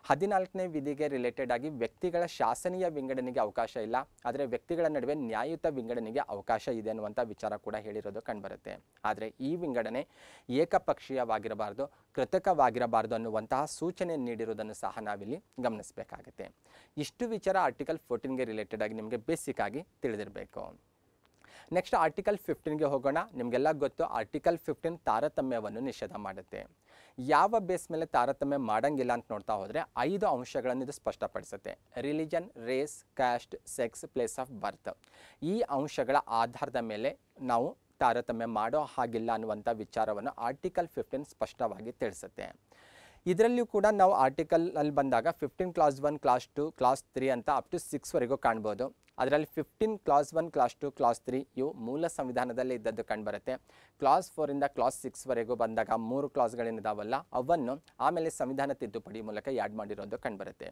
ಹದಿನಾಲ್ಕನೇ ವಿಧಿಗೆ ರಿಲೇಟೆಡ್ ಆಗಿ ವ್ಯಕ್ತಿಗಳ ಶಾಸನೀಯ ವಿಂಗಡಣೆಗೆ ಅವಕಾಶ ಇಲ್ಲ ಆದರೆ ವ್ಯಕ್ತಿಗಳ ನಡುವೆ ನ್ಯಾಯಯುತ ವಿಂಗಡಣೆಗೆ ಅವಕಾಶ ಇದೆ ಅನ್ನುವಂಥ ವಿಚಾರ ಕೂಡ ಹೇಳಿರೋದು ಕಂಡುಬರುತ್ತೆ ಆದರೆ ಈ ವಿಂಗಡಣೆ ಏಕಪಕ್ಷೀಯವಾಗಿರಬಾರ್ದು ಕೃತಕವಾಗಿರಬಾರ್ದು ಅನ್ನುವಂತಹ ಸೂಚನೆ ನೀಡಿರುವುದನ್ನು ಸಹ ನಾವಿಲ್ಲಿ ಗಮನಿಸಬೇಕಾಗುತ್ತೆ ಇಷ್ಟು ವಿಚಾರ ಆರ್ಟಿಕಲ್ ಫೋರ್ಟೀನ್ಗೆ ರಿಲೇಟೆಡ್ ಆಗಿ ನಿಮ್ಗೆ ನಿಮಗೆ ಬೇಸಿಕ್ ಆಗಿ ತಿಳಿದಿರಬೇಕು ನೆಕ್ಸ್ಟ್ ಆರ್ಟಿಕಲ್ ಫಿಫ್ಟೀನ್ಗೆ ಹೋಗೋಣ ನಿಮಗೆಲ್ಲ ಗೊತ್ತು ಆರ್ಟಿಕಲ್ ಫಿಫ್ಟೀನ್ ತಾರತಮ್ಯವನ್ನು ನಿಷೇಧ ಮಾಡುತ್ತೆ ಯಾವ ಬೇಸ್ ಮೇಲೆ ತಾರತಮ್ಯ ಮಾಡೋಂಗಿಲ್ಲ ಅಂತ ನೋಡ್ತಾ ಹೋದರೆ ಐದು ಅಂಶಗಳನ್ನು ಇದು ಸ್ಪಷ್ಟಪಡಿಸುತ್ತೆ religion race caste sex place of birth ಈ ಅಂಶಗಳ ಆಧಾರದ ಮೇಲೆ ನಾವು ತಾರತಮ್ಯ ಮಾಡೋ ಹಾಗಿಲ್ಲ ಅನ್ನುವಂಥ ವಿಚಾರವನ್ನು ಆರ್ಟಿಕಲ್ ಫಿಫ್ಟೀನ್ ಸ್ಪಷ್ಟವಾಗಿ ತಿಳಿಸುತ್ತೆ ಇದರಲ್ಲಿಯೂ ಕೂಡ ನಾವು ಆರ್ಟಿಕಲ್ ಅಲ್ಲಿ ಬಂದಾಗ fifteen clause one clause two clause three ಅಂತ ಅಪ್ ಟು ಸಿಕ್ಸ್ವರೆಗೂ ಕಾಣ್ಬೋದು ಅದರಲ್ಲಿ fifteen clause one clause two clause three ಇವು ಮೂಲ ಸಂವಿಧಾನದಲ್ಲಿ ಇದ್ದದ್ದು ಕಂಡುಬರುತ್ತೆ ಕ್ಲಾಸ್ ಫೋರಿಂದ ಕ್ಲಾಸ್ ಸಿಕ್ಸ್ವರೆಗೂ ಬಂದಾಗ ಮೂರು ಕ್ಲಾಸ್ಗಳೇನಿದಾವಲ್ಲ ಅವನ್ನು ಆಮೇಲೆ ಸಂವಿಧಾನ ತಿದ್ದುಪಡಿ ಮೂಲಕ ಯಾಡ್ ಮಾಡಿರೋದು ಕಂಡುಬರುತ್ತೆ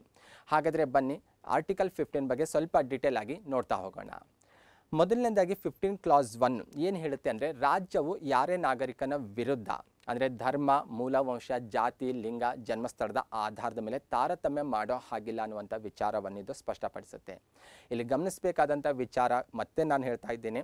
ಹಾಗಾದರೆ ಬನ್ನಿ ಆರ್ಟಿಕಲ್ ಫಿಫ್ಟೀನ್ ಬಗ್ಗೆ ಸ್ವಲ್ಪ ಡೀಟೇಲ್ ಆಗಿ ನೋಡ್ತಾ ಹೋಗೋಣ ಮೊದಲನೇದಾಗಿ ಫಿಫ್ಟೀನ್ ಕ್ಲಾಸ್ ಒನ್ ಏನು ಹೇಳುತ್ತೆ ಅಂದರೆ ರಾಜ್ಯವು ಯಾರೇ ನಾಗರಿಕನ ವಿರುದ್ಧ ಅಂದರೆ ಧರ್ಮ ಮೂಲವಂಶ ಜಾತಿ ಲಿಂಗ ಜನ್ಮಸ್ಥಳದ ಆಧಾರದ ಮೇಲೆ ತಾರತಮ್ಯ ಮಾಡೋ ಹಾಗಿಲ್ಲ ಅನ್ನುವಂಥ ವಿಚಾರವನ್ನಿದು ಸ್ಪಷ್ಟಪಡಿಸುತ್ತೆ ಇಲ್ಲಿ ಗಮನಿಸಬೇಕಾದಂಥ ವಿಚಾರ ಮತ್ತೆ ನಾನು ಹೇಳ್ತಾ ಇದ್ದೀನಿ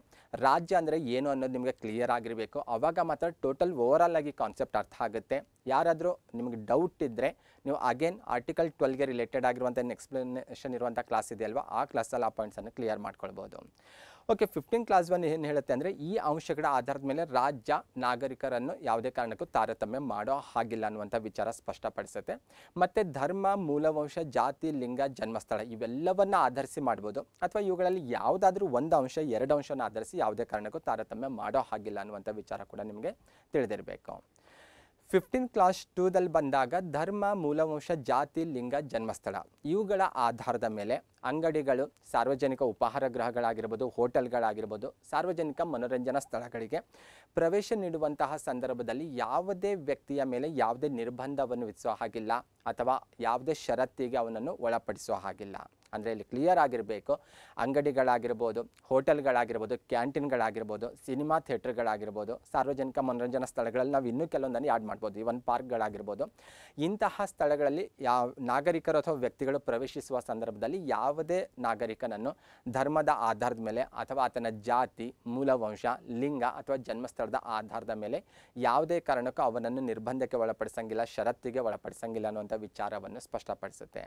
ರಾಜ್ಯ ಅಂದರೆ ಏನು ಅನ್ನೋದು ನಿಮಗೆ ಕ್ಲಿಯರ್ ಆಗಿರಬೇಕು ಆವಾಗ ಮಾತ್ರ ಟೋಟಲ್ ಓವರಾಲ್ ಆಗಿ ಕಾನ್ಸೆಪ್ಟ್ ಅರ್ಥ ಆಗುತ್ತೆ ಯಾರಾದರೂ ನಿಮಗೆ ಡೌಟ್ ಇದ್ದರೆ ನೀವು ಅಗೇನ್ ಆರ್ಟಿಕಲ್ ಟ್ವೆಲ್ಗೆ ರಿಲೇಟೆಡ್ ಆಗಿರುವಂಥ ಎಕ್ಸ್ಪ್ಲನೇಷನ್ ಇರುವಂಥ ಕ್ಲಾಸ್ ಇದೆಯಲ್ವ ಆ ಕ್ಲಾಸಲ್ಲಿ ಆ ಪಾಯಿಂಟ್ಸನ್ನು ಕ್ಲಿಯರ್ ಮಾಡ್ಕೊಳ್ಬೋದು ಓಕೆ ಫಿಫ್ಟೀನ್ ಕ್ಲಾಸ್ ಒನ್ ಏನು ಹೇಳುತ್ತೆ ಅಂದರೆ ಈ ಅಂಶಗಳ ಆಧಾರದ ಮೇಲೆ ರಾಜ್ಯ ನಾಗರಿಕರನ್ನು ಯಾವುದೇ ಕಾರಣಕ್ಕೂ ತಾರತಮ್ಯ ಮಾಡೋ ಹಾಗಿಲ್ಲ ಅನ್ನುವಂಥ ವಿಚಾರ ಸ್ಪಷ್ಟಪಡಿಸುತ್ತೆ ಮತ್ತು ಧರ್ಮ ಮೂಲವಂಶ ಜಾತಿ ಲಿಂಗ ಜನ್ಮಸ್ಥಳ ಇವೆಲ್ಲವನ್ನು ಆಧರಿಸಿ ಮಾಡ್ಬೋದು ಅಥವಾ ಇವುಗಳಲ್ಲಿ ಯಾವುದಾದ್ರೂ ಒಂದು ಅಂಶ ಎರಡು ಅಂಶವನ್ನು ಆಧರಿಸಿ ಯಾವುದೇ ಕಾರಣಕ್ಕೂ ತಾರತಮ್ಯ ಮಾಡೋ ಹಾಗಿಲ್ಲ ಅನ್ನುವಂಥ ವಿಚಾರ ಕೂಡ ನಿಮಗೆ ತಿಳಿದಿರಬೇಕು ಫಿಫ್ಟೀನ್ ಕ್ಲಾಸ್ ಟೂದಲ್ಲಿ ಬಂದಾಗ ಧರ್ಮ ಮೂಲವಂಶ ಜಾತಿ ಲಿಂಗ ಜನ್ಮಸ್ಥಳ ಇವುಗಳ ಆಧಾರದ ಮೇಲೆ ಅಂಗಡಿಗಳು ಸಾರ್ವಜನಿಕ ಉಪಹಾರ ಗೃಹಗಳಾಗಿರ್ಬೋದು ಹೋಟೆಲ್ಗಳಾಗಿರ್ಬೋದು ಸಾರ್ವಜನಿಕ ಮನೋರಂಜನಾ ಸ್ಥಳಗಳಿಗೆ ಪ್ರವೇಶ ನೀಡುವಂತಹ ಸಂದರ್ಭದಲ್ಲಿ ಯಾವುದೇ ವ್ಯಕ್ತಿಯ ಮೇಲೆ ಯಾವುದೇ ನಿರ್ಬಂಧವನ್ನು ವಿಧಿಸುವ ಹಾಗಿಲ್ಲ ಅಥವಾ ಯಾವುದೇ ಷರತ್ತಿಗೆ ಅವನನ್ನು ಒಳಪಡಿಸುವ ಹಾಗಿಲ್ಲ ಅಂದರೆ ಇಲ್ಲಿ ಕ್ಲಿಯರ್ ಆಗಿರಬೇಕು ಅಂಗಡಿಗಳಾಗಿರ್ಬೋದು ಹೋಟೆಲ್ಗಳಾಗಿರ್ಬೋದು ಕ್ಯಾಂಟೀನ್ಗಳಾಗಿರ್ಬೋದು ಸಿನಿಮಾ ಥಿಯೇಟರ್ಗಳಾಗಿರ್ಬೋದು ಸಾರ್ವಜನಿಕ ಮನೋರಂಜನಾ ಸ್ಥಳಗಳಲ್ಲಿ ನಾವು ಇನ್ನೂ ಕೆಲವೊಂದನ್ನು ಆ್ಯಡ್ ಮಾಡ್ಬೋದು ಇವನ್ ಪಾರ್ಕ್ಗಳಾಗಿರ್ಬೋದು ಇಂತಹ ಸ್ಥಳಗಳಲ್ಲಿ ಯಾವ ನಾಗರಿಕರು ಅಥವಾ ವ್ಯಕ್ತಿಗಳು ಪ್ರವೇಶಿಸುವ ಸಂದರ್ಭದಲ್ಲಿ ಯಾವ ಯಾವುದೇ ನಾಗರಿಕನನ್ನು ಧರ್ಮದ ಆಧಾರದ ಮೇಲೆ ಅಥವಾ ಆತನ ಜಾತಿ ಮೂಲವಂಶ ಲಿಂಗ ಅಥವಾ ಜನ್ಮಸ್ಥಳದ ಆಧಾರದ ಮೇಲೆ ಯಾವುದೇ ಕಾರಣಕ್ಕೂ ಅವನನ್ನು ನಿರ್ಬಂಧಕ್ಕೆ ಒಳಪಡಿಸಂಗಿಲ್ಲ ಷರತ್ತಿಗೆ ಒಳಪಡಿಸಂಗಿಲ್ಲ ಅನ್ನುವಂಥ ವಿಚಾರವನ್ನು ಸ್ಪಷ್ಟಪಡಿಸುತ್ತೆ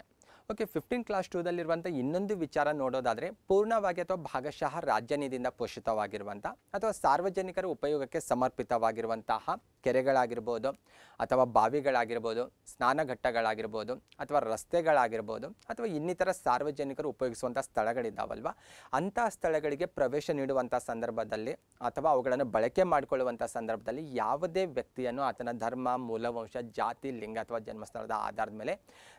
ಓಕೆ ಫಿಫ್ಟೀನ್ ಕ್ಲಾಸ್ ಟೂದಲ್ಲಿರುವಂಥ ಇನ್ನೊಂದು ವಿಚಾರ ನೋಡೋದಾದರೆ ಪೂರ್ಣವಾಗಿ ಅಥವಾ ಭಾಗಶಃ ರಾಜ್ಯ ನಿಧಿಯಿಂದ ಪೋಷಿತವಾಗಿರುವಂಥ ಅಥವಾ ಸಾರ್ವಜನಿಕರ ಉಪಯೋಗಕ್ಕೆ ಸಮರ್ಪಿತವಾಗಿರುವಂತಹ ಕೆರೆಗಳಾಗಿರ್ಬೋದು ಅಥವಾ ಬಾವಿಗಳಾಗಿರ್ಬೋದು ಸ್ನಾನಘಟ್ಟಗಳಾಗಿರ್ಬೋದು ಅಥವಾ ರಸ್ತೆಗಳಾಗಿರ್ಬೋದು ಅಥವಾ ಇನ್ನಿತರ ಸಾರ್ವಜನಿಕ ಸಾರ್ವಜನಿಕರು ಉಪಯೋಗಿಸುವಂಥ ಸ್ಥಳಗಳಿದ್ದಾವಲ್ವ ಅಂಥ ಸ್ಥಳಗಳಿಗೆ ಪ್ರವೇಶ ನೀಡುವಂಥ ಸಂದರ್ಭದಲ್ಲಿ ಅಥವಾ ಅವುಗಳನ್ನು ಬಳಕೆ ಮಾಡಿಕೊಳ್ಳುವಂಥ ಸಂದರ್ಭದಲ್ಲಿ ಯಾವುದೇ ವ್ಯಕ್ತಿಯನ್ನು ಆತನ ಧರ್ಮ ಮೂಲವಂಶ ಜಾತಿ ಲಿಂಗ ಅಥವಾ ಜನ್ಮಸ್ಥಳದ ಆಧಾರದ ಮೇಲೆ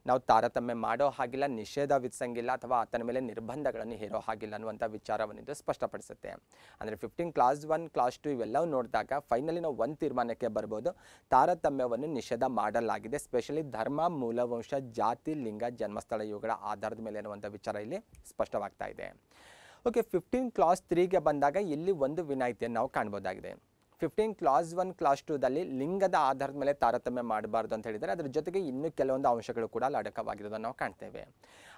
ನಾವು ತಾರತಮ್ಯ ಮಾಡೋ ಹಾಗಿಲ್ಲ ನಿಷೇಧ ವಿಧಿಸಂಗಿಲ್ಲ ಅಥವಾ ಆತನ ಮೇಲೆ ನಿರ್ಬಂಧಗಳನ್ನು ಹೇರೋ ಹಾಗಿಲ್ಲ ಅನ್ನುವಂಥ ವಿಚಾರವನ್ನು ಸ್ಪಷ್ಟಪಡಿಸುತ್ತೆ ಅಂದರೆ fifteen clause one clause two ಇವೆಲ್ಲವೂ ನೋಡಿದಾಗ ಫೈನಲಿ ನಾವು ಒಂದು ತೀರ್ಮಾನಕ್ಕೆ ಬರ್ಬೋದು ತಾರತಮ್ಯವನ್ನು ನಿಷೇಧ ಮಾಡಲಾಗಿದೆ ಸ್ಪೆಷಲಿ ಧರ್ಮ ಮೂಲವಂಶ ಜಾತಿ ಲಿಂಗ ಜನ್ಮಸ್ಥಳ ಇವುಗಳ ಆಧಾರದ ಮೇಲೆ ಅನ್ನುವಂಥ ವಿಚಾರ ವಿಚಾರ ಇಲ್ಲಿ ಸ್ಪಷ್ಟವಾಗ್ತಾ ಇದೆ ಓಕೆ ಫಿಫ್ಟೀನ್ ಕ್ಲಾಸ್ ತ್ರೀಗೆ ಬಂದಾಗ ಇಲ್ಲಿ ಒಂದು ವಿನಾಯಿತಿಯನ್ನು ನಾವು ಕಾಣ್ಬೋದಾಗಿದೆ ಫಿಫ್ಟೀನ್ ಕ್ಲಾಸ್ ಒನ್ ಕ್ಲಾಸ್ ಟೂದಲ್ಲಿ ಲಿಂಗದ ಆಧಾರದ ಮೇಲೆ ತಾರತಮ್ಯ ಮಾಡಬಾರ್ದು ಅಂತ ಹೇಳಿದರೆ ಅದರ ಜೊತೆಗೆ ಇನ್ನೂ ಕೆಲವೊಂದು ಅಂಶಗಳು ಕೂಡ ಅಡಕವಾಗಿರೋದನ್ನು ನಾವು ಕಾಣ್ತೇವೆ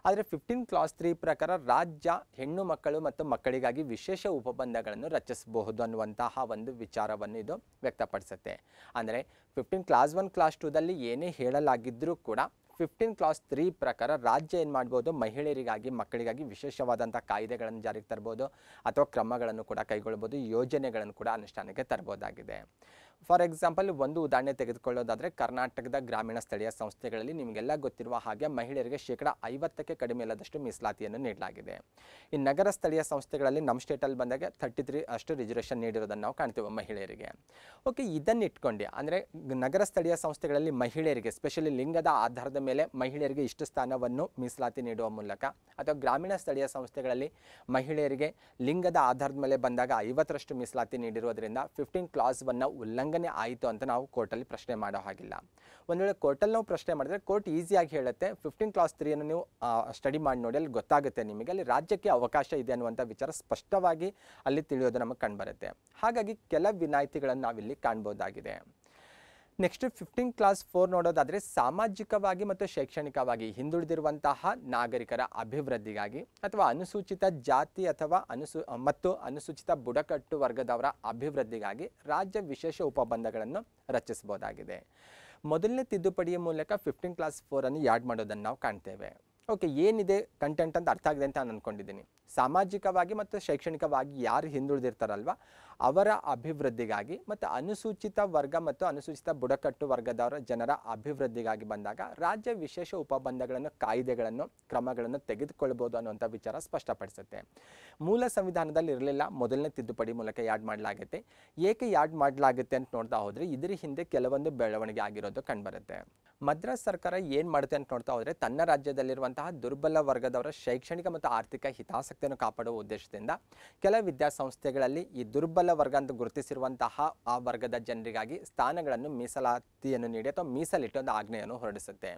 ಆದರೆ ಫಿಫ್ಟೀನ್ ಕ್ಲಾಸ್ ತ್ರೀ ಪ್ರಕಾರ ರಾಜ್ಯ ಹೆಣ್ಣು ಮಕ್ಕಳು ಮತ್ತು ಮಕ್ಕಳಿಗಾಗಿ ವಿಶೇಷ ಉಪಬಂಧಗಳನ್ನು ರಚಿಸಬಹುದು ಅನ್ನುವಂತಹ ಒಂದು ವಿಚಾರವನ್ನು ಇದು ವ್ಯಕ್ತಪಡಿಸುತ್ತೆ ಅಂದರೆ ಫಿಫ್ಟೀನ್ ಕ್ಲಾಸ್ ಒನ್ ಕ್ಲಾಸ್ ಟೂದಲ್ಲಿ ಏನೇ ಹೇಳಲಾಗಿದ್ದರೂ ಕೂಡ ಫಿಫ್ಟೀನ್ ಕ್ಲಾಸ್ ತ್ರೀ ಪ್ರಕಾರ ರಾಜ್ಯ ಏನು ಮಾಡ್ಬೋದು ಮಹಿಳೆಯರಿಗಾಗಿ ಮಕ್ಕಳಿಗಾಗಿ ವಿಶೇಷವಾದಂಥ ಕಾಯ್ದೆಗಳನ್ನು ಜಾರಿಗೆ ತರ್ಬೋದು ಅಥವಾ ಕ್ರಮಗಳನ್ನು ಕೂಡ ಕೈಗೊಳ್ಬೋದು ಯೋಜನೆಗಳನ್ನು ಕೂಡ ಅನುಷ್ಠಾನಕ್ಕೆ ತರ್ಬೋದಾಗಿದೆ ಫಾರ್ ಎಕ್ಸಾಂಪಲ್ ಒಂದು ಉದಾಹರಣೆ ತೆಗೆದುಕೊಳ್ಳೋದಾದರೆ ಕರ್ನಾಟಕದ ಗ್ರಾಮೀಣ ಸ್ಥಳೀಯ ಸಂಸ್ಥೆಗಳಲ್ಲಿ ನಿಮಗೆಲ್ಲ ಗೊತ್ತಿರುವ ಹಾಗೆ ಮಹಿಳೆಯರಿಗೆ ಶೇಕಡ ಐವತ್ತಕ್ಕೆ ಕಡಿಮೆ ಇಲ್ಲದಷ್ಟು ಮೀಸಲಾತಿಯನ್ನು ನೀಡಲಾಗಿದೆ ಈ ನಗರ ಸ್ಥಳೀಯ ಸಂಸ್ಥೆಗಳಲ್ಲಿ ನಮ್ಮ ಸ್ಟೇಟಲ್ಲಿ ಬಂದಾಗ ಥರ್ಟಿ ತ್ರೀ ಅಷ್ಟು ರಿಸರ್ವೇಷನ್ ನೀಡಿರೋದನ್ನು ನಾವು ಕಾಣ್ತೀವಿ ಮಹಿಳೆಯರಿಗೆ ಓಕೆ ಇದನ್ನು ಇಟ್ಕೊಂಡು ಅಂದರೆ ನಗರ ಸ್ಥಳೀಯ ಸಂಸ್ಥೆಗಳಲ್ಲಿ ಮಹಿಳೆಯರಿಗೆ ಸ್ಪೆಷಲಿ ಲಿಂಗದ ಆಧಾರದ ಮೇಲೆ ಮಹಿಳೆಯರಿಗೆ ಇಷ್ಟು ಸ್ಥಾನವನ್ನು ಮೀಸಲಾತಿ ನೀಡುವ ಮೂಲಕ ಅಥವಾ ಗ್ರಾಮೀಣ ಸ್ಥಳೀಯ ಸಂಸ್ಥೆಗಳಲ್ಲಿ ಮಹಿಳೆಯರಿಗೆ ಲಿಂಗದ ಆಧಾರದ ಮೇಲೆ ಬಂದಾಗ ಐವತ್ತರಷ್ಟು ಮೀಸಲಾತಿ ನೀಡಿರೋದರಿಂದ ಫಿಫ್ಟೀನ್ ಕ್ಲಾಸ್ವನ್ನು ಉಲ್ಲಂಘನೆ ಉಲ್ಲಂಘನೆ ಆಯಿತು ಅಂತ ನಾವು ಕೋರ್ಟಲ್ಲಿ ಪ್ರಶ್ನೆ ಮಾಡೋ ಹಾಗಿಲ್ಲ ಒಂದು ವೇಳೆ ಕೋರ್ಟಲ್ಲಿ ನಾವು ಪ್ರಶ್ನೆ ಮಾಡಿದರೆ ಕೋರ್ಟ್ ಈಸಿಯಾಗಿ ಹೇಳುತ್ತೆ ಫಿಫ್ಟೀನ್ ಕ್ಲಾಸ್ ತ್ರೀಯನ್ನು ನೀವು ಸ್ಟಡಿ ಮಾಡಿ ನೋಡಿ ಅಲ್ಲಿ ಗೊತ್ತಾಗುತ್ತೆ ನಿಮಗೆ ಅಲ್ಲಿ ರಾಜ್ಯಕ್ಕೆ ಅವಕಾಶ ಇದೆ ಅನ್ನುವಂಥ ವಿಚಾರ ಸ್ಪಷ್ಟವಾಗಿ ಅಲ್ಲಿ ತಿಳಿಯೋದು ನಮಗೆ ಕಂಡುಬರುತ್ತೆ ಹಾಗಾಗಿ ಕೆಲ ವಿನಾಯಿತಿಗಳನ್ನು ನಾವಿಲ್ಲಿ ಕಾಣ್ಬೋದಾಗಿದೆ ನೆಕ್ಸ್ಟ್ ಫಿಫ್ಟೀನ್ ಕ್ಲಾಸ್ ಫೋರ್ ನೋಡೋದಾದರೆ ಸಾಮಾಜಿಕವಾಗಿ ಮತ್ತು ಶೈಕ್ಷಣಿಕವಾಗಿ ಹಿಂದುಳಿದಿರುವಂತಹ ನಾಗರಿಕರ ಅಭಿವೃದ್ಧಿಗಾಗಿ ಅಥವಾ ಅನುಸೂಚಿತ ಜಾತಿ ಅಥವಾ ಅನುಸೂ ಮತ್ತು ಅನುಸೂಚಿತ ಬುಡಕಟ್ಟು ವರ್ಗದವರ ಅಭಿವೃದ್ಧಿಗಾಗಿ ರಾಜ್ಯ ವಿಶೇಷ ಉಪಬಂಧಗಳನ್ನು ರಚಿಸಬಹುದಾಗಿದೆ ಮೊದಲನೇ ತಿದ್ದುಪಡಿಯ ಮೂಲಕ ಫಿಫ್ಟೀನ್ ಕ್ಲಾಸ್ ಫೋರನ್ನು ಯಾಡ್ ಮಾಡೋದನ್ನು ನಾವು ಕಾಣ್ತೇವೆ ಓಕೆ ಏನಿದೆ ಕಂಟೆಂಟ್ ಅಂತ ಅರ್ಥ ಆಗಿದೆ ಅಂತ ನಾನು ಅಂದ್ಕೊಂಡಿದ್ದೀನಿ ಸಾಮಾಜಿಕವಾಗಿ ಮತ್ತು ಶೈಕ್ಷಣಿಕವಾಗಿ ಯಾರು ಹಿಂದುಳಿದಿರ್ತಾರಲ್ವ ಅವರ ಅಭಿವೃದ್ಧಿಗಾಗಿ ಮತ್ತು ಅನುಸೂಚಿತ ವರ್ಗ ಮತ್ತು ಅನುಸೂಚಿತ ಬುಡಕಟ್ಟು ವರ್ಗದವರ ಜನರ ಅಭಿವೃದ್ಧಿಗಾಗಿ ಬಂದಾಗ ರಾಜ್ಯ ವಿಶೇಷ ಉಪಬಂಧಗಳನ್ನು ಕಾಯ್ದೆಗಳನ್ನು ಕ್ರಮಗಳನ್ನು ತೆಗೆದುಕೊಳ್ಬೋದು ಅನ್ನುವಂಥ ವಿಚಾರ ಸ್ಪಷ್ಟಪಡಿಸುತ್ತೆ ಮೂಲ ಸಂವಿಧಾನದಲ್ಲಿ ಇರಲಿಲ್ಲ ಮೊದಲನೇ ತಿದ್ದುಪಡಿ ಮೂಲಕ ಯಾಡ್ ಮಾಡಲಾಗುತ್ತೆ ಏಕೆ ಯಾಡ್ ಮಾಡಲಾಗುತ್ತೆ ಅಂತ ನೋಡ್ತಾ ಹೋದರೆ ಇದರ ಹಿಂದೆ ಕೆಲವೊಂದು ಬೆಳವಣಿಗೆ ಆಗಿರೋದು ಕಂಡುಬರುತ್ತೆ ಮದ್ರಾಸ್ ಸರ್ಕಾರ ಏನು ಮಾಡುತ್ತೆ ಅಂತ ನೋಡ್ತಾ ಹೋದರೆ ತನ್ನ ರಾಜ್ಯದಲ್ಲಿರುವಂತಹ ದುರ್ಬಲ ವರ್ಗದವರ ಶೈಕ್ಷಣಿಕ ಮತ್ತು ಆರ್ಥಿಕ ಹಿತಾಸಕ್ತಿಯನ್ನು ಕಾಪಾಡುವ ಉದ್ದೇಶದಿಂದ ಕೆಲ ವಿದ್ಯಾಸಂಸ್ಥೆಗಳಲ್ಲಿ ಈ ದುರ್ಬಲ ವರ್ಗ ಅಂತ ಗುರುತಿಸಿರುವಂತಹ ಆ ವರ್ಗದ ಜನರಿಗಾಗಿ ಸ್ಥಾನಗಳನ್ನು ಮೀಸಲಾತಿಯನ್ನು ನೀಡಿ ಅಥವಾ ಮೀಸಲಿಟ್ಟು ಒಂದು ಆಜ್ಞೆಯನ್ನು ಹೊರಡಿಸುತ್ತೆ